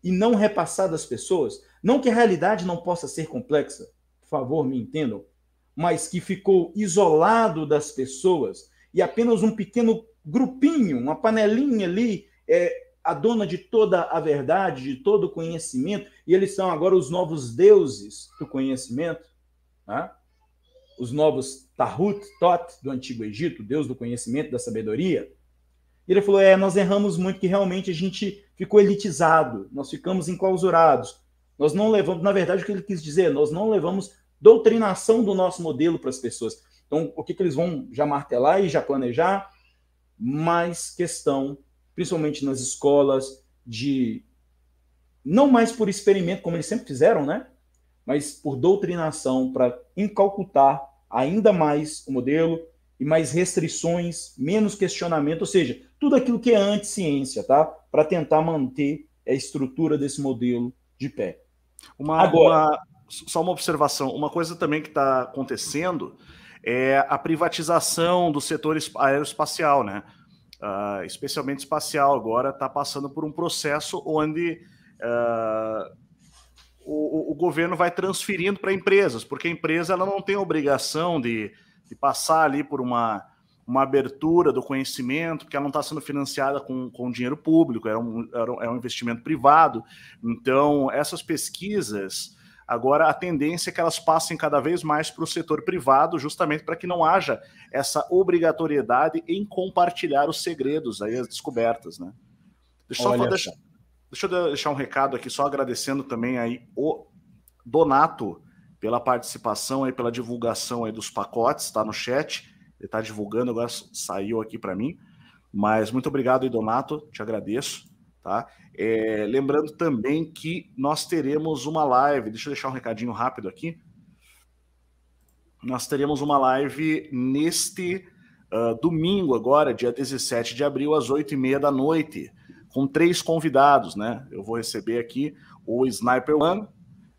e não repassado às pessoas. Não que a realidade não possa ser complexa, por favor, me entendam, mas que ficou isolado das pessoas e apenas um pequeno grupinho, uma panelinha ali é a dona de toda a verdade, de todo o conhecimento, e eles são agora os novos deuses do conhecimento, né? os novos Tahut, Tot, do Antigo Egito, Deus do conhecimento, da sabedoria. E ele falou: é, nós erramos muito que realmente a gente ficou elitizado, nós ficamos enclausurados. Nós não levamos, na verdade, o que ele quis dizer, nós não levamos doutrinação do nosso modelo para as pessoas. Então, o que, que eles vão já martelar e já planejar? Mais questão, principalmente nas escolas, de não mais por experimento, como eles sempre fizeram, né? Mas por doutrinação, para incultar ainda mais o modelo e mais restrições, menos questionamento, ou seja, tudo aquilo que é anti-ciência, tá? Para tentar manter a estrutura desse modelo de pé. Uma, Agora, uma, só uma observação, uma coisa também que está acontecendo é a privatização do setor aeroespacial, né? Uh, especialmente espacial agora está passando por um processo onde uh, o, o, governo vai transferindo para empresas, porque a empresa ela não tem obrigação de, de passar ali por uma, uma abertura do conhecimento, porque ela não está sendo financiada com, com dinheiro público, é um, é um investimento privado. Então, essas pesquisas, agora a tendência é que elas passem cada vez mais para o setor privado, justamente para que não haja essa obrigatoriedade em compartilhar os segredos, aí as descobertas, né? Deixa eu só deixar, Deixa eu deixar um recado aqui, só agradecendo também aí o Donato pela participação aí, pela divulgação aí dos pacotes, tá no chat. Ele está divulgando, agora saiu aqui para mim. Mas muito obrigado aí, Donato, te agradeço. Tá? É, lembrando também que nós teremos uma live, deixa eu deixar um recadinho rápido aqui. Nós teremos uma live neste uh, domingo agora, dia 17 de abril, às 8h30 da noite com três convidados, né? Eu vou receber aqui o Sniper One,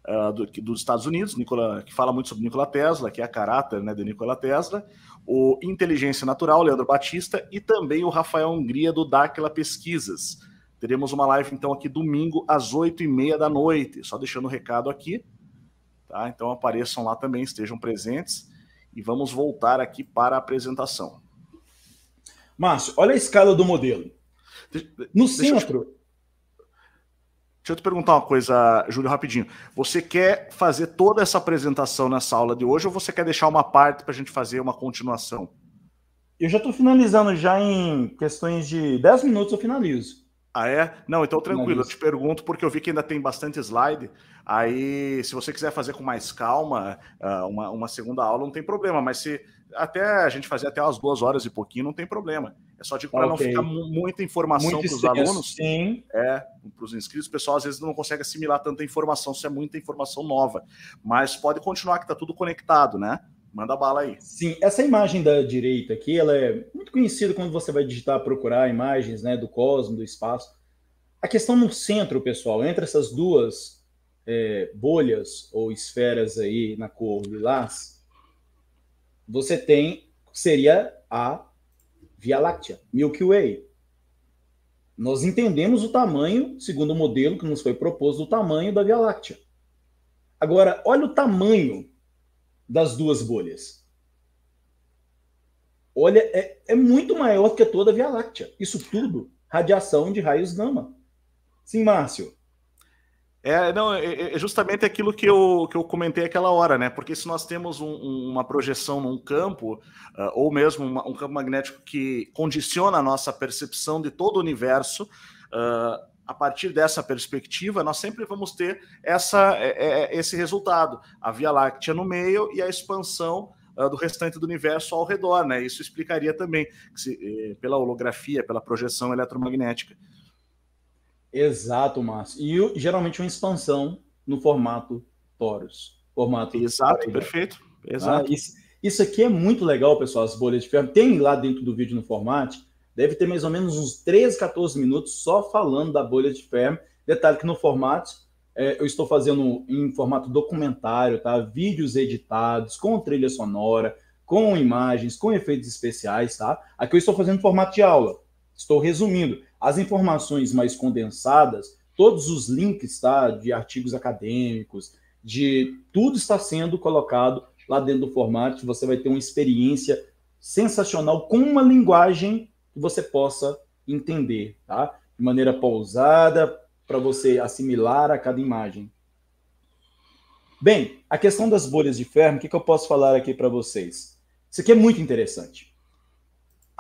uh, do, dos Estados Unidos, Nicola, que fala muito sobre Nikola Tesla, que é a caráter né, de Nikola Tesla, o Inteligência Natural, Leandro Batista, e também o Rafael Hungria, do Dakila Pesquisas. Teremos uma live, então, aqui domingo, às oito e meia da noite. Só deixando o um recado aqui, tá? Então apareçam lá também, estejam presentes. E vamos voltar aqui para a apresentação. Márcio, olha a escala do modelo. No deixa centro. te... Deixa eu te perguntar uma coisa, Júlio, rapidinho. Você quer fazer toda essa apresentação nessa aula de hoje ou você quer deixar uma parte para a gente fazer uma continuação? Eu já estou finalizando, já em questões de 10 minutos eu finalizo. Ah, é? Não, então tranquilo, eu te pergunto, porque eu vi que ainda tem bastante slide. Aí, se você quiser fazer com mais calma, ah, uma, segunda aula, não tem problema. Mas se até a gente fazer até umas duas horas e pouquinho, não tem problema. É só digo para okay. não ficar muita informação para os alunos, sim. é, para os inscritos, o pessoal às vezes não consegue assimilar tanta informação se é muita informação nova. Mas pode continuar que está tudo conectado, né? Manda bala aí. Sim, essa imagem da direita aqui, ela é muito conhecida quando você vai digitar, procurar imagens né, do cosmos, do espaço. A questão no centro, pessoal, entre essas duas é, bolhas ou esferas aí na cor lilás, você tem, seria a Via Láctea, Milky Way. Nós entendemos o tamanho, segundo o modelo que nos foi proposto, o tamanho da Via Láctea. Agora, olha o tamanho das duas bolhas. Olha, é, é muito maior que toda a Via Láctea. Isso tudo, radiação de raios gama. Sim, Márcio. É, não, é, é, é, justamente aquilo que eu, que eu comentei aquela hora, né? Porque se nós temos um, uma projeção num campo, uh, ou mesmo uma, um campo magnético que condiciona a nossa percepção de todo o universo, uh, a partir dessa perspectiva, nós sempre vamos ter essa, é, é, esse resultado: a Via Láctea no meio e a expansão ah, do restante do universo ao redor, né? Isso explicaria também se, eh, pela holografia, pela projeção eletromagnética. Exato, Márcio. E geralmente uma expansão no formato Taurus. Formato Exato, Taurus. perfeito. Ah, Exato. Ah, isso, isso, aqui é muito legal, pessoal, as bolhas de ferro. Tem lá dentro do vídeo no formato, deve ter mais ou menos uns 13, 14 minutos só falando da bolha de ferro. Detalhe que no formato, é, eu estou fazendo em formato documentário, tá? Vídeos editados, com trilha sonora, com imagens, com efeitos especiais, tá? Aqui eu estou fazendo em formato de aula. Estou resumindo. As informações mais condensadas, todos os links tá, de artigos acadêmicos, de tudo está sendo colocado lá dentro do formato. Você vai ter uma experiência sensacional com uma linguagem que você possa entender, tá? De maneira pausada, para você assimilar a cada imagem. Bem, a questão das bolhas de ferro, o que, que eu posso falar aqui para vocês? Isso aqui é muito interessante.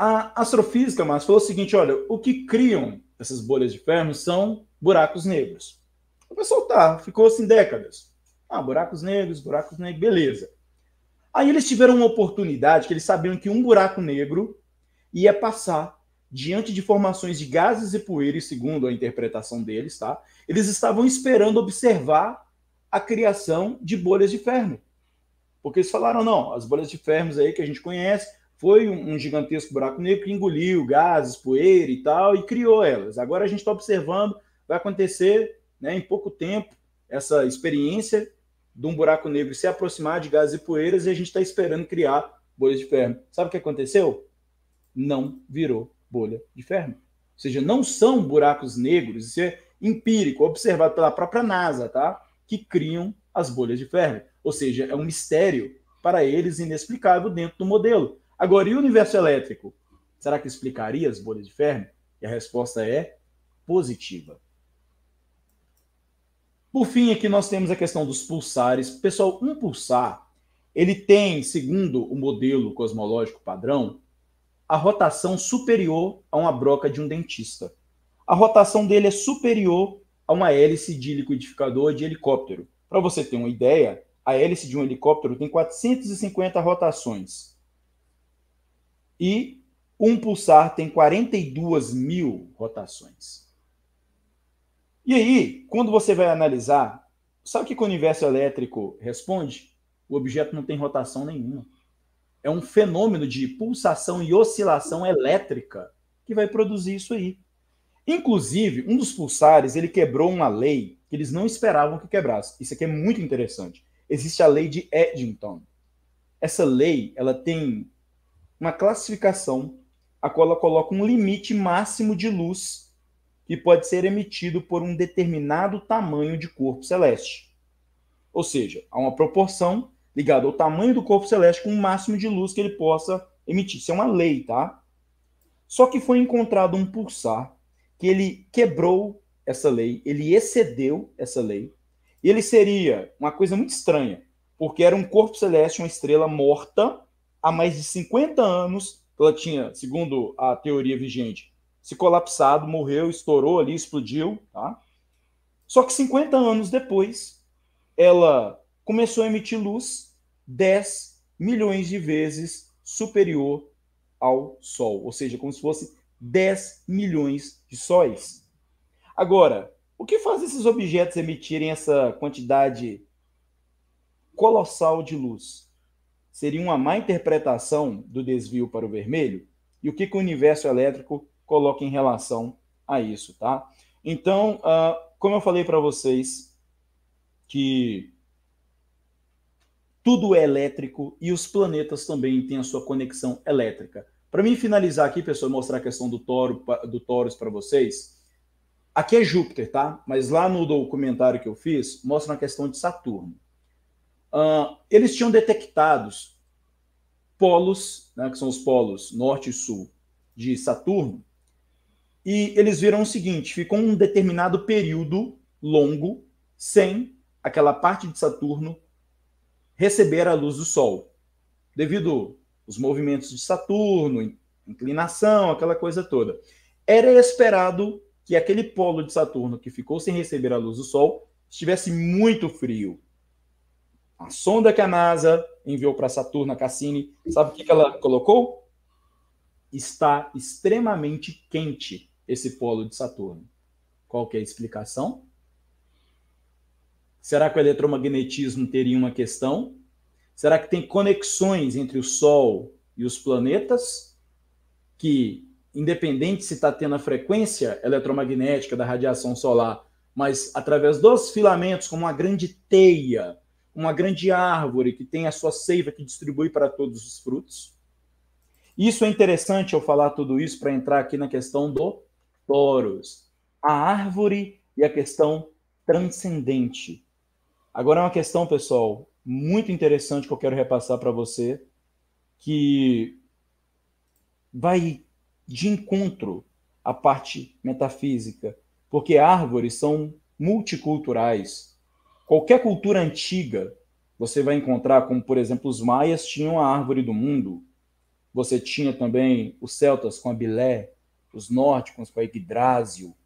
A astrofísica, mas falou o seguinte: olha, o que criam essas bolhas de ferro são buracos negros. O pessoal tá, ficou assim décadas. Ah, buracos negros, buracos negros, beleza. Aí eles tiveram uma oportunidade que eles sabiam que um buraco negro ia passar diante de formações de gases e poeira, e segundo a interpretação deles, tá? Eles estavam esperando observar a criação de bolhas de ferro. Porque eles falaram, não, as bolhas de ferro aí que a gente conhece, foi um, gigantesco buraco negro que engoliu gases, poeira e tal, e criou elas. Agora a gente está observando, vai acontecer né, em pouco tempo essa experiência de um buraco negro se aproximar de gases e poeiras e a gente está esperando criar bolhas de ferro. Sabe o que aconteceu? Não virou bolha de ferro. Ou seja, não são buracos negros, isso é empírico, observado pela própria NASA, tá? Que criam as bolhas de ferro. Ou seja, é um mistério para eles inexplicável dentro do modelo. Agora, e o universo elétrico? Será que explicaria as bolhas de ferro? E a resposta é positiva. Por fim, aqui nós temos a questão dos pulsares. Pessoal, um pulsar, ele tem, segundo o modelo cosmológico padrão, a rotação superior a uma broca de um dentista. A rotação dele é superior a uma hélice de liquidificador de helicóptero. Para você ter uma ideia, a hélice de um helicóptero tem 450 rotações. E um pulsar tem 42 mil rotações. E aí, quando você vai analisar, sabe o que o universo elétrico responde? O objeto não tem rotação nenhuma. É um fenômeno de pulsação e oscilação elétrica que vai produzir isso aí. Inclusive, um dos pulsares, ele quebrou uma lei que eles não esperavam que quebrasse. Isso aqui é muito interessante. Existe a lei de Eddington. Essa lei, ela tem uma classificação, a qual ela coloca um limite máximo de luz que pode ser emitido por um determinado tamanho de corpo celeste. Ou seja, há uma proporção ligada ao tamanho do corpo celeste com o máximo de luz que ele possa emitir. Isso é uma lei, tá? Só que foi encontrado um pulsar que ele quebrou essa lei, ele excedeu essa lei. E ele seria uma coisa muito estranha, porque era um corpo celeste, uma estrela morta, há mais de 50 anos, ela tinha, segundo a teoria vigente, se colapsado, morreu, estourou ali, explodiu, tá? Só que 50 anos depois, ela começou a emitir luz 10 milhões de vezes superior ao Sol, ou seja, como se fosse 10 milhões de sóis. Agora, o que faz esses objetos emitirem essa quantidade colossal de luz? seria uma má interpretação do desvio para o vermelho? E o que, que o universo elétrico coloca em relação a isso, tá? Então, uh, como eu falei para vocês que tudo é elétrico e os planetas também têm a sua conexão elétrica. Para mim finalizar aqui, pessoal, mostrar a questão do toro, do Taurus para vocês. Aqui é Júpiter, tá? Mas lá no documentário que eu fiz, mostra a questão de Saturno. Uh, eles tinham detectados polos, né, que são os polos norte e sul de Saturno, e eles viram o seguinte: ficou um determinado período longo sem aquela parte de Saturno receber a luz do Sol, devido aos movimentos de Saturno, inclinação, aquela coisa toda. Era esperado que aquele polo de Saturno que ficou sem receber a luz do Sol estivesse muito frio, a sonda que a NASA enviou para Saturno, a Cassini, sabe o que ela colocou? Está extremamente quente esse polo de Saturno. Qual é a explicação? Será que o eletromagnetismo teria uma questão? Será que tem conexões entre o Sol e os planetas que, independente se está tendo a frequência eletromagnética da radiação solar, mas através dos filamentos, como uma grande teia, uma grande árvore que tem a sua seiva que distribui para todos os frutos. Isso é interessante eu falar tudo isso para entrar aqui na questão do Toros, a árvore e a questão transcendente. Agora é uma questão, pessoal, muito interessante que eu quero repassar para você, que vai de encontro à parte metafísica, porque árvores são multiculturais. Qualquer cultura antiga, você vai encontrar, como por exemplo os maias tinham a árvore do mundo, você tinha também os celtas com a bilé, os nórdicos com a yggdrasil,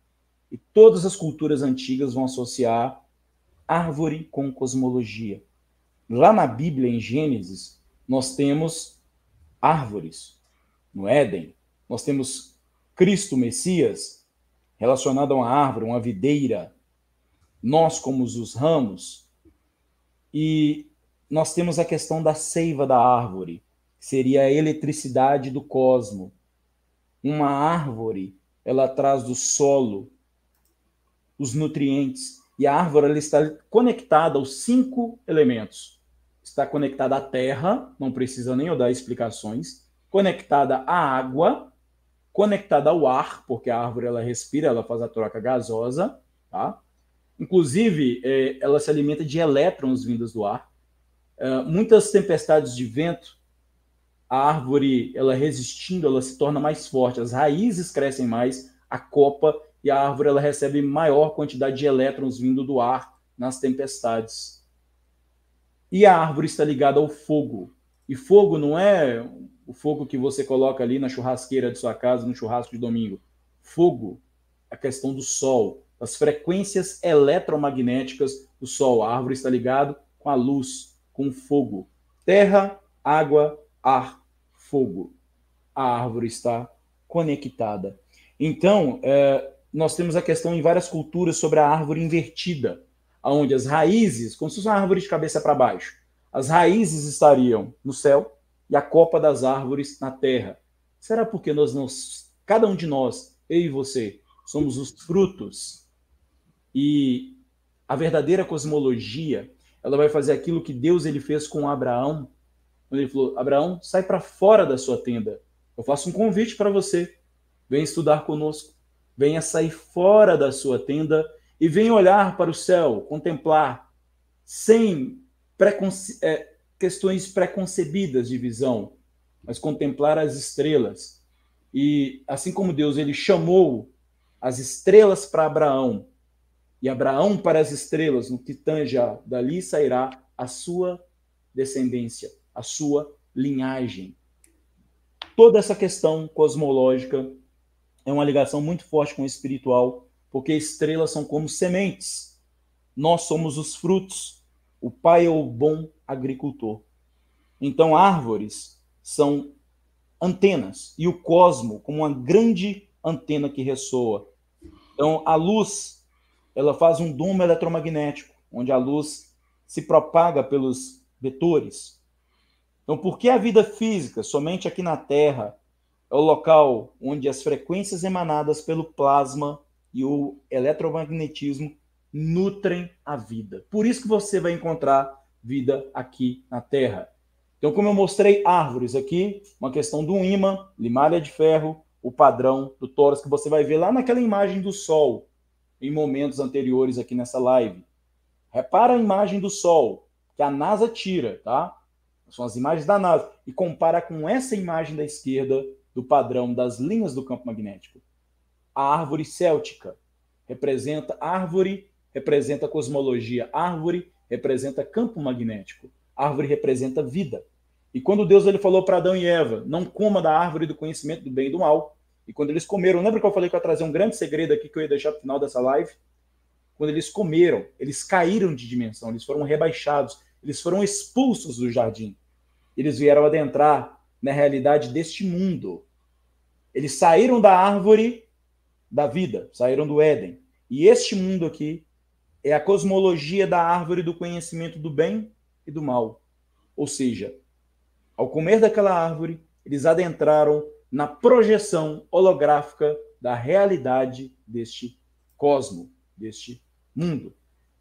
e todas as culturas antigas vão associar árvore com cosmologia. Lá na Bíblia, em Gênesis, nós temos árvores no Éden, nós temos Cristo, Messias, relacionado a uma árvore, uma videira, nós como os ramos, e nós temos a questão da seiva da árvore, que seria a eletricidade do cosmo. Uma árvore, ela traz do solo os nutrientes, e a árvore ela está conectada aos cinco elementos. Está conectada à terra, não precisa nem eu dar explicações, conectada à água, conectada ao ar, porque a árvore ela respira, ela faz a troca gasosa, tá? Inclusive, é, ela se alimenta de elétrons vindos do ar. É, muitas tempestades de vento, a árvore, ela resistindo, ela se torna mais forte, as raízes crescem mais, a copa e a árvore ela recebe maior quantidade de elétrons vindo do ar nas tempestades. E a árvore está ligada ao fogo. E fogo não é o fogo que você coloca ali na churrasqueira de sua casa, no churrasco de domingo. Fogo, é a questão do sol, as frequências eletromagnéticas do Sol. A árvore está ligado com a luz, com o fogo. Terra, água, ar, fogo. A árvore está conectada. Então, é, nós temos a questão em várias culturas sobre a árvore invertida, onde as raízes, como se fosse uma árvore de cabeça para baixo, as raízes estariam no céu e a copa das árvores na terra. Será porque nós não, cada um de nós, eu e você, somos os frutos e a verdadeira cosmologia, ela vai fazer aquilo que Deus ele fez com Abraão, quando ele falou: "Abraão, sai para fora da sua tenda. Eu faço um convite para você. Venha estudar conosco. Venha sair fora da sua tenda e venha olhar para o céu, contemplar sem preconce é, questões preconcebidas de visão, mas contemplar as estrelas. E assim como Deus ele chamou as estrelas para Abraão, e Abraão para as estrelas, no que tange a, dali sairá a sua descendência, a sua linhagem. Toda essa questão cosmológica é uma ligação muito forte com o espiritual, porque estrelas são como sementes. Nós somos os frutos. O pai é o bom agricultor. Então, árvores são antenas e o cosmo como uma grande antena que ressoa. Então, a luz ela faz um domo eletromagnético, onde a luz se propaga pelos vetores. Então, por que a vida física, somente aqui na Terra, é o local onde as frequências emanadas pelo plasma e o eletromagnetismo nutrem a vida? Por isso que você vai encontrar vida aqui na Terra. Então, como eu mostrei árvores aqui, uma questão do ímã, limalha de ferro, o padrão do tórax que você vai ver lá naquela imagem do Sol, em momentos anteriores aqui nessa live. Repara a imagem do Sol, que a NASA tira, tá? São as imagens da NASA. E compara com essa imagem da esquerda do padrão das linhas do campo magnético. A árvore céltica representa árvore, representa cosmologia. Árvore representa campo magnético. Árvore representa vida. E quando Deus ele falou para Adão e Eva, não coma da árvore do conhecimento do bem e do mal, e quando eles comeram, lembra que eu falei que eu ia trazer um grande segredo aqui que eu ia deixar para final dessa live? Quando eles comeram, eles caíram de dimensão, eles foram rebaixados, eles foram expulsos do jardim. Eles vieram adentrar na realidade deste mundo. Eles saíram da árvore da vida, saíram do Éden. E este mundo aqui é a cosmologia da árvore do conhecimento do bem e do mal. Ou seja, ao comer daquela árvore, eles adentraram na projeção holográfica da realidade deste cosmo, deste mundo.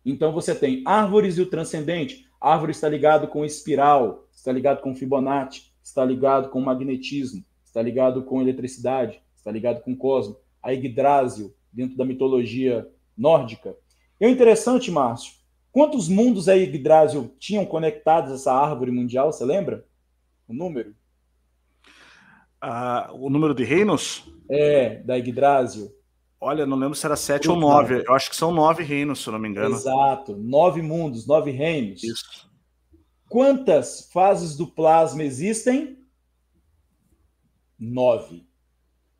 Então você tem árvores e o transcendente. A árvore está ligado com espiral, está ligado com Fibonacci, está ligado com magnetismo, está ligado com eletricidade, está ligado com cosmo. A Yggdrasil, dentro da mitologia nórdica. É interessante, Márcio, quantos mundos a Yggdrasil tinham conectados essa árvore mundial, você lembra? O número? Ah, o número de reinos? É, da Yggdrasil. Olha, não lembro se era sete ou nove. Eu acho que são nove reinos, se eu não me engano. Exato. Nove mundos, nove reinos. Isso. Quantas fases do plasma existem? Nove.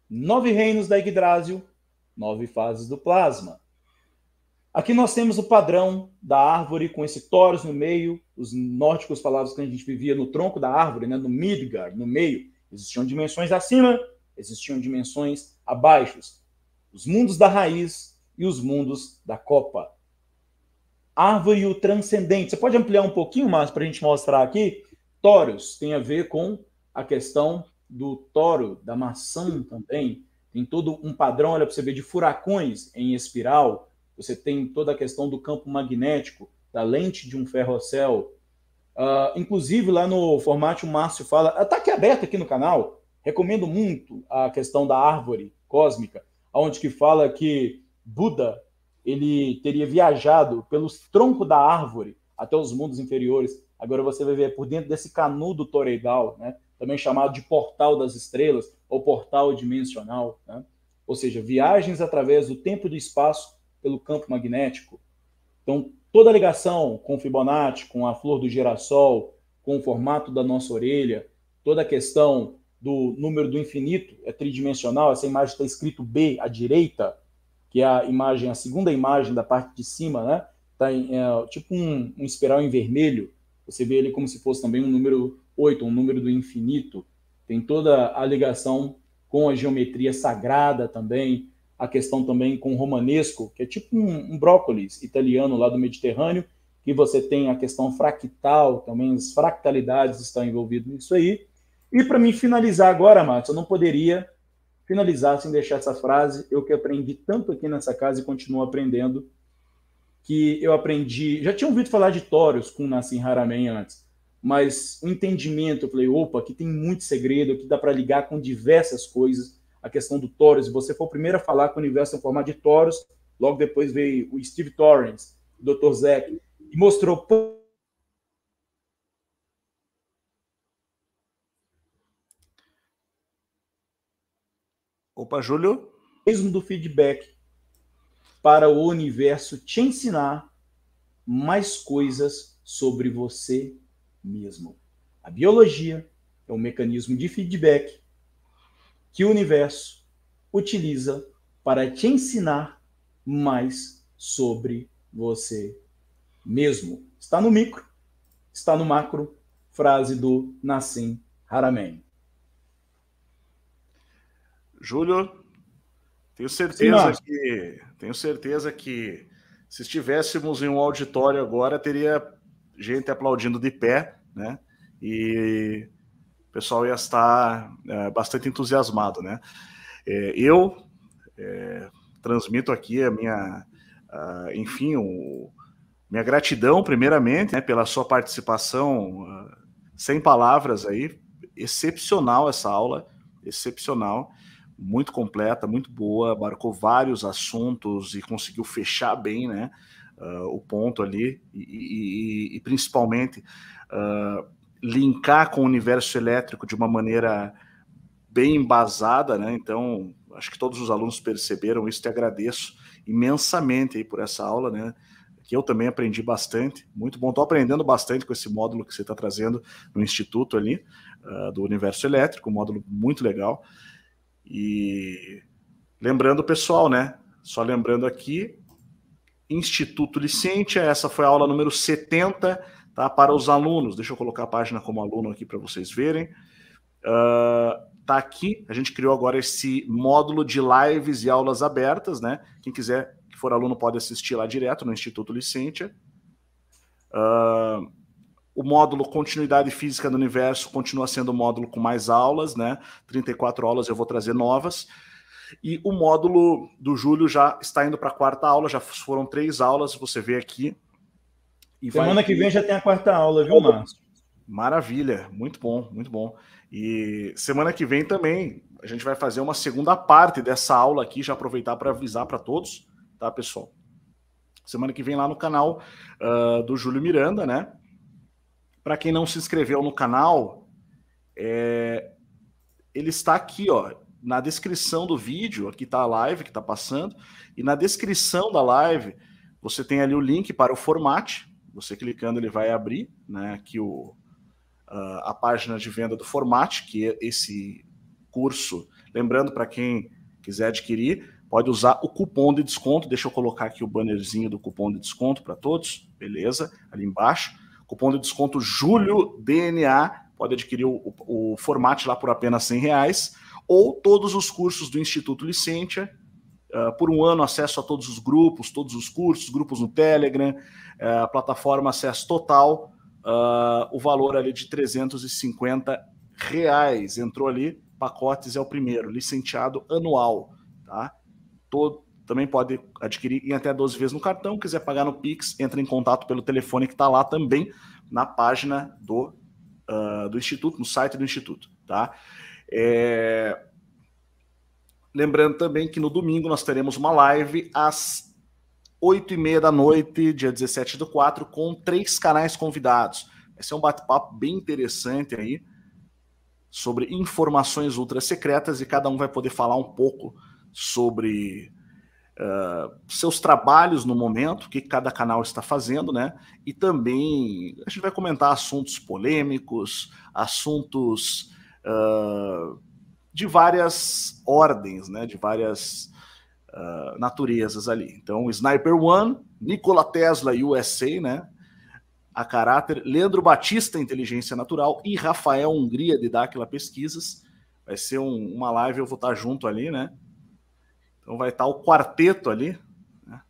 Nove reinos da Yggdrasil, nove fases do plasma. Aqui nós temos o padrão da árvore com esse torus no meio. Os nórdicos falavam que a gente vivia no tronco da árvore, né? no Midgar, no meio. Existiam dimensões acima, existiam dimensões abaixo. Os mundos da raiz e os mundos da copa. Árvore e o transcendente. Você pode ampliar um pouquinho mais para a gente mostrar aqui? Toros tem a ver com a questão do toro, da maçã também. Tem todo um padrão, olha para você ver, de furacões em espiral. Você tem toda a questão do campo magnético, da lente de um ferrocel. Uh, inclusive, lá no formato, o Márcio fala. está ah, aqui aberto aqui no canal. Recomendo muito a questão da árvore cósmica, onde que fala que Buda ele teria viajado pelos troncos da árvore até os mundos inferiores. Agora você vai ver por dentro desse canudo toreidal, né? também chamado de portal das estrelas ou portal dimensional. Né? Ou seja, viagens através do tempo e do espaço pelo campo magnético. Então, Toda a ligação com Fibonacci, com a flor do girassol, com o formato da nossa orelha, toda a questão do número do infinito é tridimensional, essa imagem está escrito B à direita, que é a imagem, a segunda imagem da parte de cima, né? Tá em, é, tipo um, um espiral em vermelho. Você vê ele como se fosse também um número 8, um número do infinito. Tem toda a ligação com a geometria sagrada também, a questão também com o romanesco, que é tipo um, um brócolis italiano lá do Mediterrâneo, que você tem a questão fractal, também as fractalidades estão envolvidas nisso aí. E para mim finalizar agora, Márcio, eu não poderia finalizar sem deixar essa frase, eu que aprendi tanto aqui nessa casa e continuo aprendendo, que eu aprendi, já tinha ouvido falar de Tórios com Nassim Haramein antes, mas o entendimento, eu falei, opa, aqui tem muito segredo, aqui dá para ligar com diversas coisas, a questão do torres e você foi o primeiro a falar que o universo é um formato de torres logo depois veio o Steve Torrens, o Dr. Zek, e mostrou Opa, Júlio? Mesmo do feedback para o universo te ensinar mais coisas sobre você mesmo. A biologia é um mecanismo de feedback que o universo utiliza para te ensinar mais sobre você mesmo. Está no micro, está no macro, frase do Nassim Haramein. Júlio, tenho certeza Sim, que tenho certeza que se estivéssemos em um auditório agora teria gente aplaudindo de pé, né? E o pessoal ia estar é, bastante entusiasmado, né? É, eu é, transmito aqui a minha, a, enfim, o, minha gratidão, primeiramente, né, pela sua participação, ah, sem palavras aí, excepcional essa aula, excepcional, muito completa, muito boa, abarcou vários assuntos e conseguiu fechar bem, né, uh, o ponto ali e, e, e, e principalmente uh, linkar com o universo elétrico de uma maneira bem embasada, né? Então, acho que todos os alunos perceberam isso, te agradeço imensamente aí por essa aula, né? Que eu também aprendi bastante, muito bom. Estou aprendendo bastante com esse módulo que você está trazendo no Instituto ali, uh, do Universo Elétrico, um módulo muito legal. E lembrando pessoal, né? Só lembrando aqui, Instituto Licentia, essa foi a aula número 70 Tá? Para os alunos, deixa eu colocar a página como aluno aqui para vocês verem. Uh, tá aqui, a gente criou agora esse módulo de lives e aulas abertas, né? Quem quiser, que for aluno, pode assistir lá direto no Instituto Licentia. Uh, ah, o módulo Continuidade Física do Universo continua sendo o módulo com mais aulas, né? 34 aulas eu vou trazer novas. E o módulo do Júlio já está indo para a quarta aula, já foram três aulas, você vê aqui, e Semana que vem já tem a quarta aula, viu, Márcio? Maravilha, muito bom, muito bom. E semana que vem também a gente vai fazer uma segunda parte dessa aula aqui, já aproveitar para avisar para todos, tá, pessoal? Semana que vem lá no canal uh, do Júlio Miranda, né? Para quem não se inscreveu no canal, é... ele está aqui, ó, na descrição do vídeo, aqui está a live que está passando, e na descrição da live você tem ali o link para o formato. Você clicando, ele vai abrir né, aqui o, uh, a página de venda do Format, que é esse curso. Lembrando, para quem quiser adquirir, pode usar o cupom de desconto. Deixa eu colocar aqui o bannerzinho do cupom de desconto para todos. Beleza, ali embaixo. Cupom de desconto Julho DNA. Pode adquirir o, o, o Format lá por apenas 100 reais. Ou todos os cursos do Instituto Licentia, Uh, ah, por um ano acesso a todos os grupos, todos os cursos, grupos no Telegram, é, a plataforma acesso total, uh, o valor ali de 350 reais. Entrou ali, pacotes é o primeiro, licenciado anual. Tá? Todo, também pode adquirir em até 12 vezes no cartão. Quiser pagar no Pix, entra em contato pelo telefone que está lá também na página do, uh, do Instituto, no site do Instituto. Tá? É... Lembrando também que no domingo nós teremos uma live às 8 e meia da noite, dia 17 do 4, com três canais convidados. Vai ser um bate-papo bem interessante aí sobre informações ultra secretas e cada um vai poder falar um pouco sobre uh, seus trabalhos no momento, o que cada canal está fazendo, né? E também a gente vai comentar assuntos polêmicos, assuntos uh, de várias ordens, né? De várias uh, naturezas ali. Então, Sniper One, Nikola Tesla USA, né? A caráter, Leandro Batista, Inteligência Natural, e Rafael Hungria, de Dakila Pesquisas. Vai ser um, uma live, eu vou estar junto ali, né? Então vai estar o quarteto ali, né?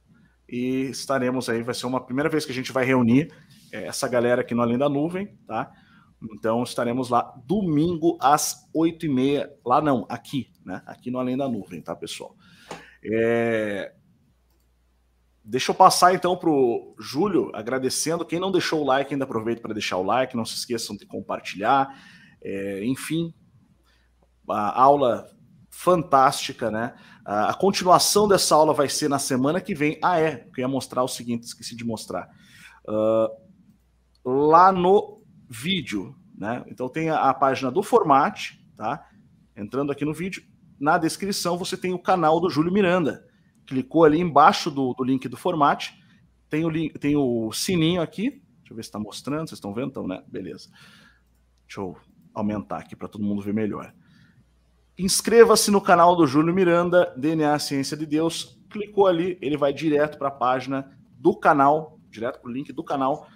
E estaremos aí, vai ser uma primeira vez que a gente vai reunir é, essa galera aqui no Além da Nuvem, tá? Então estaremos lá domingo às oito e meia, lá não, aqui, né? Aqui no Além da Nuvem, tá, pessoal? É... Deixa eu passar então para o Júlio, agradecendo. Quem não deixou o like, ainda aproveita para deixar o like. Não se esqueçam de compartilhar. É... enfim, a aula fantástica, né? A continuação dessa aula vai ser na semana que vem. Ah, é, eu ia mostrar o seguinte, esqueci de mostrar. Uh, lá no vídeo, né? Então tem a, a página do Formate, tá? Entrando aqui no vídeo, na descrição você tem o canal do Júlio Miranda. Clicou ali embaixo do, do link do Formate, tem o, link, tem o sininho aqui. Deixa eu ver se está mostrando, vocês estão vendo? Então, né? Beleza. Deixa eu aumentar aqui para todo mundo ver melhor. Inscreva-se no canal do Júlio Miranda, DNA Ciência de Deus. Clicou ali, ele vai direto para a página do canal, direto para o link do canal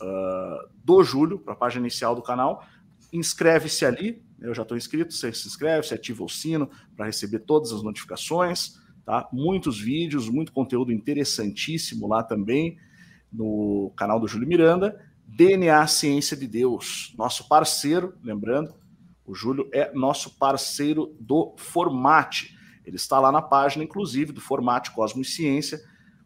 uh, do Júlio, para a página inicial do canal. Inscreve-se ali, eu já estou inscrito, você se inscreve, você ativa o sino para receber todas as notificações, tá? Muitos vídeos, muito conteúdo interessantíssimo lá também no canal do Júlio Miranda. DNA Ciência de Deus, nosso parceiro, lembrando, o Júlio é nosso parceiro do Formate. Ele está lá na página, inclusive, do Formate Cosmos Ciência,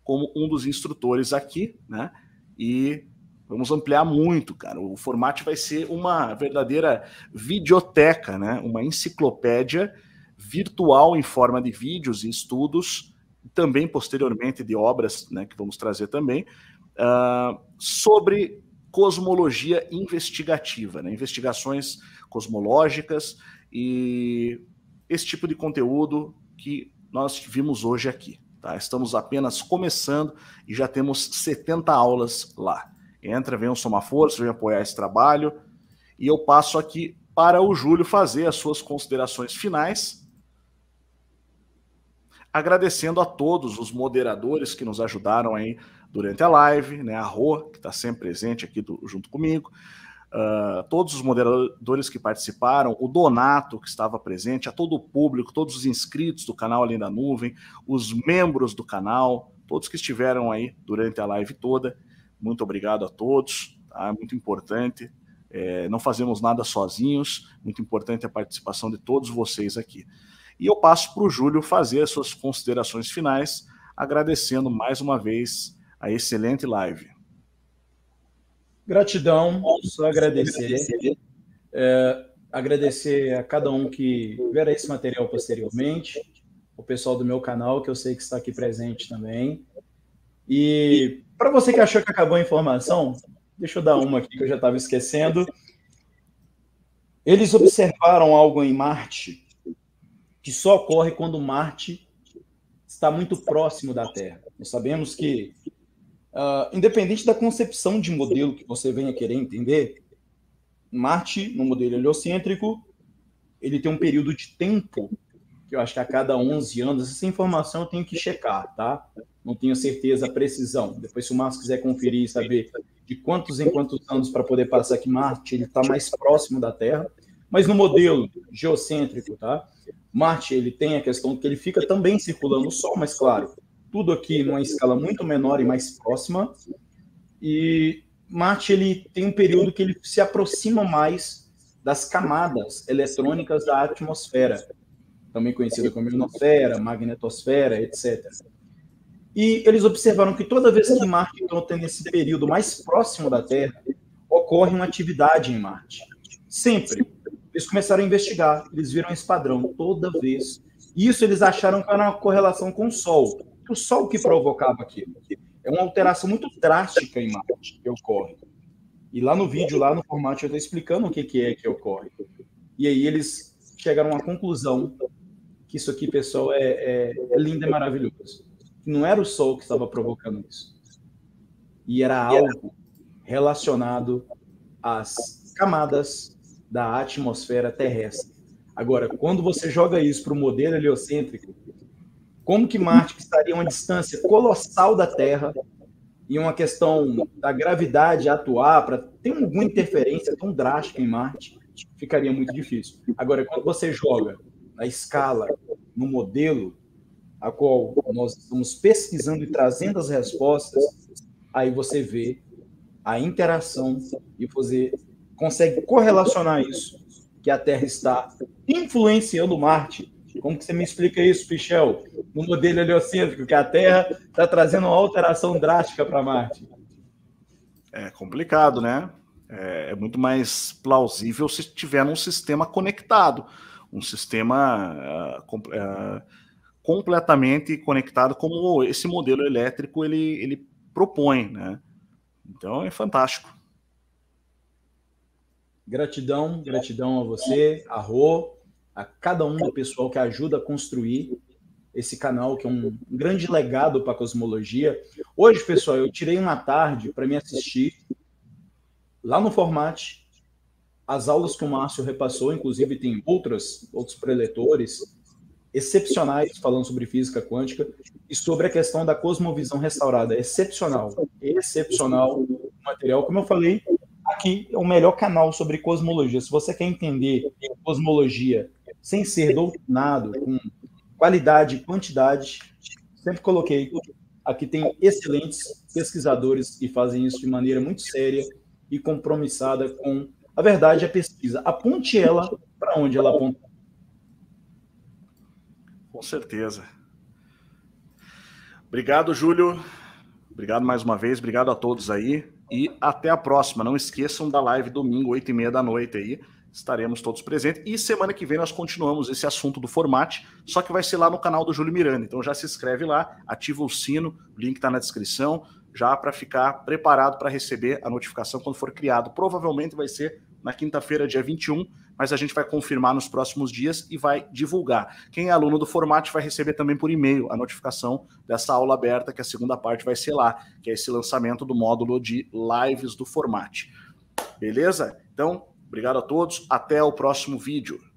como um dos instrutores aqui, né? E Vamos ampliar muito, cara. O formato vai ser uma verdadeira videoteca, né? Uma enciclopédia virtual em forma de vídeos e estudos, também posteriormente de obras, né? Que vamos trazer também uh, sobre cosmologia investigativa, né? Investigações cosmológicas e esse tipo de conteúdo que nós vimos hoje aqui. Tá? Estamos apenas começando e já temos 70 aulas lá entra, venham somar força venham apoiar esse trabalho. E eu passo aqui para o Júlio fazer as suas considerações finais, agradecendo a todos os moderadores que nos ajudaram aí durante a live, né? A Rô, que está sempre presente aqui do, junto comigo, Uh, todos os moderadores que participaram, o Donato, que estava presente, a todo o público, todos os inscritos do canal Além da Nuvem, os membros do canal, todos que estiveram aí durante a live toda. Muito obrigado a todos, tá? muito importante. É, não fazemos nada sozinhos, muito importante a participação de todos vocês aqui. E eu passo para o Júlio fazer as suas considerações finais, agradecendo mais uma vez a excelente live. Gratidão, só agradecer. É, agradecer a cada um que verá esse material posteriormente, o pessoal do meu canal, que eu sei que está aqui presente também. E para você que achou que acabou a informação, deixa eu dar uma aqui que eu já estava esquecendo. Eles observaram algo em Marte que só ocorre quando Marte está muito próximo da Terra. Nós sabemos que, uh, independente da concepção de modelo que você venha querer entender, Marte, no modelo heliocêntrico, ele tem um período de tempo que eu acho que a cada 11 anos, essa informação eu tenho que checar, tá? Não tenho certeza a precisão. Depois, se o Márcio quiser conferir e saber de quantos em quantos anos para poder passar que Marte ele está mais próximo da Terra, mas no modelo geocêntrico, tá? Marte ele tem a questão que ele fica também circulando o Sol, mas claro, tudo aqui numa escala muito menor e mais próxima. E Marte ele tem um período que ele se aproxima mais das camadas eletrônicas da atmosfera também conhecida como ionosfera, magnetosfera, etc. E eles observaram que toda vez que Marte está nesse período mais próximo da Terra, ocorre uma atividade em Marte. Sempre. Eles começaram a investigar, eles viram esse padrão toda vez. Isso eles acharam que era uma correlação com o Sol. O Sol que provocava aquilo. É uma alteração muito drástica em Marte que ocorre. E lá no vídeo, lá no formato, eu estou explicando o que, que é que ocorre. E aí eles chegaram à conclusão que isso aqui, pessoal, é, é, é lindo e maravilhoso. Não era o sol que estava provocando isso. E era algo relacionado às camadas da atmosfera terrestre. Agora, quando você joga isso para o modelo heliocêntrico, como que Marte, estaria a uma distância colossal da Terra, e uma questão da gravidade atuar para ter alguma interferência tão drástica em Marte, ficaria muito difícil. Agora, quando você joga na escala, no modelo a qual nós estamos pesquisando e trazendo as respostas, aí você vê a interação e você consegue correlacionar isso, que a Terra está influenciando Marte. Como que você me explica isso, Pichel? No modelo heliocêntrico, que a Terra está trazendo uma alteração drástica para Marte. É complicado, né? É, é muito mais plausível se tiver um sistema conectado um sistema uh, completamente conectado como esse modelo elétrico ele, ele propõe, né? Então é fantástico. Gratidão, gratidão a você, a Rô, a cada um do pessoal que ajuda a construir esse canal, que é um grande legado para a cosmologia. Hoje, pessoal, eu tirei uma tarde para me assistir lá no Format as aulas que o Márcio repassou, inclusive, tem outras, outros preletores excepcionais falando sobre física quântica e sobre a questão da cosmovisão restaurada. Excepcional, excepcional o material. Como eu falei, aqui é o melhor canal sobre cosmologia. Se você quer entender cosmologia sem ser doutrinado, com qualidade e quantidade, sempre coloquei. Aqui tem excelentes pesquisadores que fazem isso de maneira muito séria e compromissada com a verdade é pesquisa. Aponte ela para onde ela aponta. Com certeza. Obrigado, Júlio. Obrigado mais uma vez. Obrigado a todos aí. E até a próxima. Não esqueçam da live domingo, 8 e meia da noite aí. Estaremos todos presentes. E semana que vem nós continuamos esse assunto do formate, só que vai ser lá no canal do Júlio Miranda. Então já se inscreve lá, ativa o sino, o link está na descrição já para ficar preparado para receber a notificação quando for criado. Provavelmente vai ser na quinta-feira, dia 21, mas a gente vai confirmar nos próximos dias e vai divulgar. Quem é aluno do Formate vai receber também por e-mail a notificação dessa aula aberta, que a segunda parte vai ser lá, que é esse lançamento do módulo de lives do Formate. Beleza? Então, obrigado a todos, até o próximo vídeo.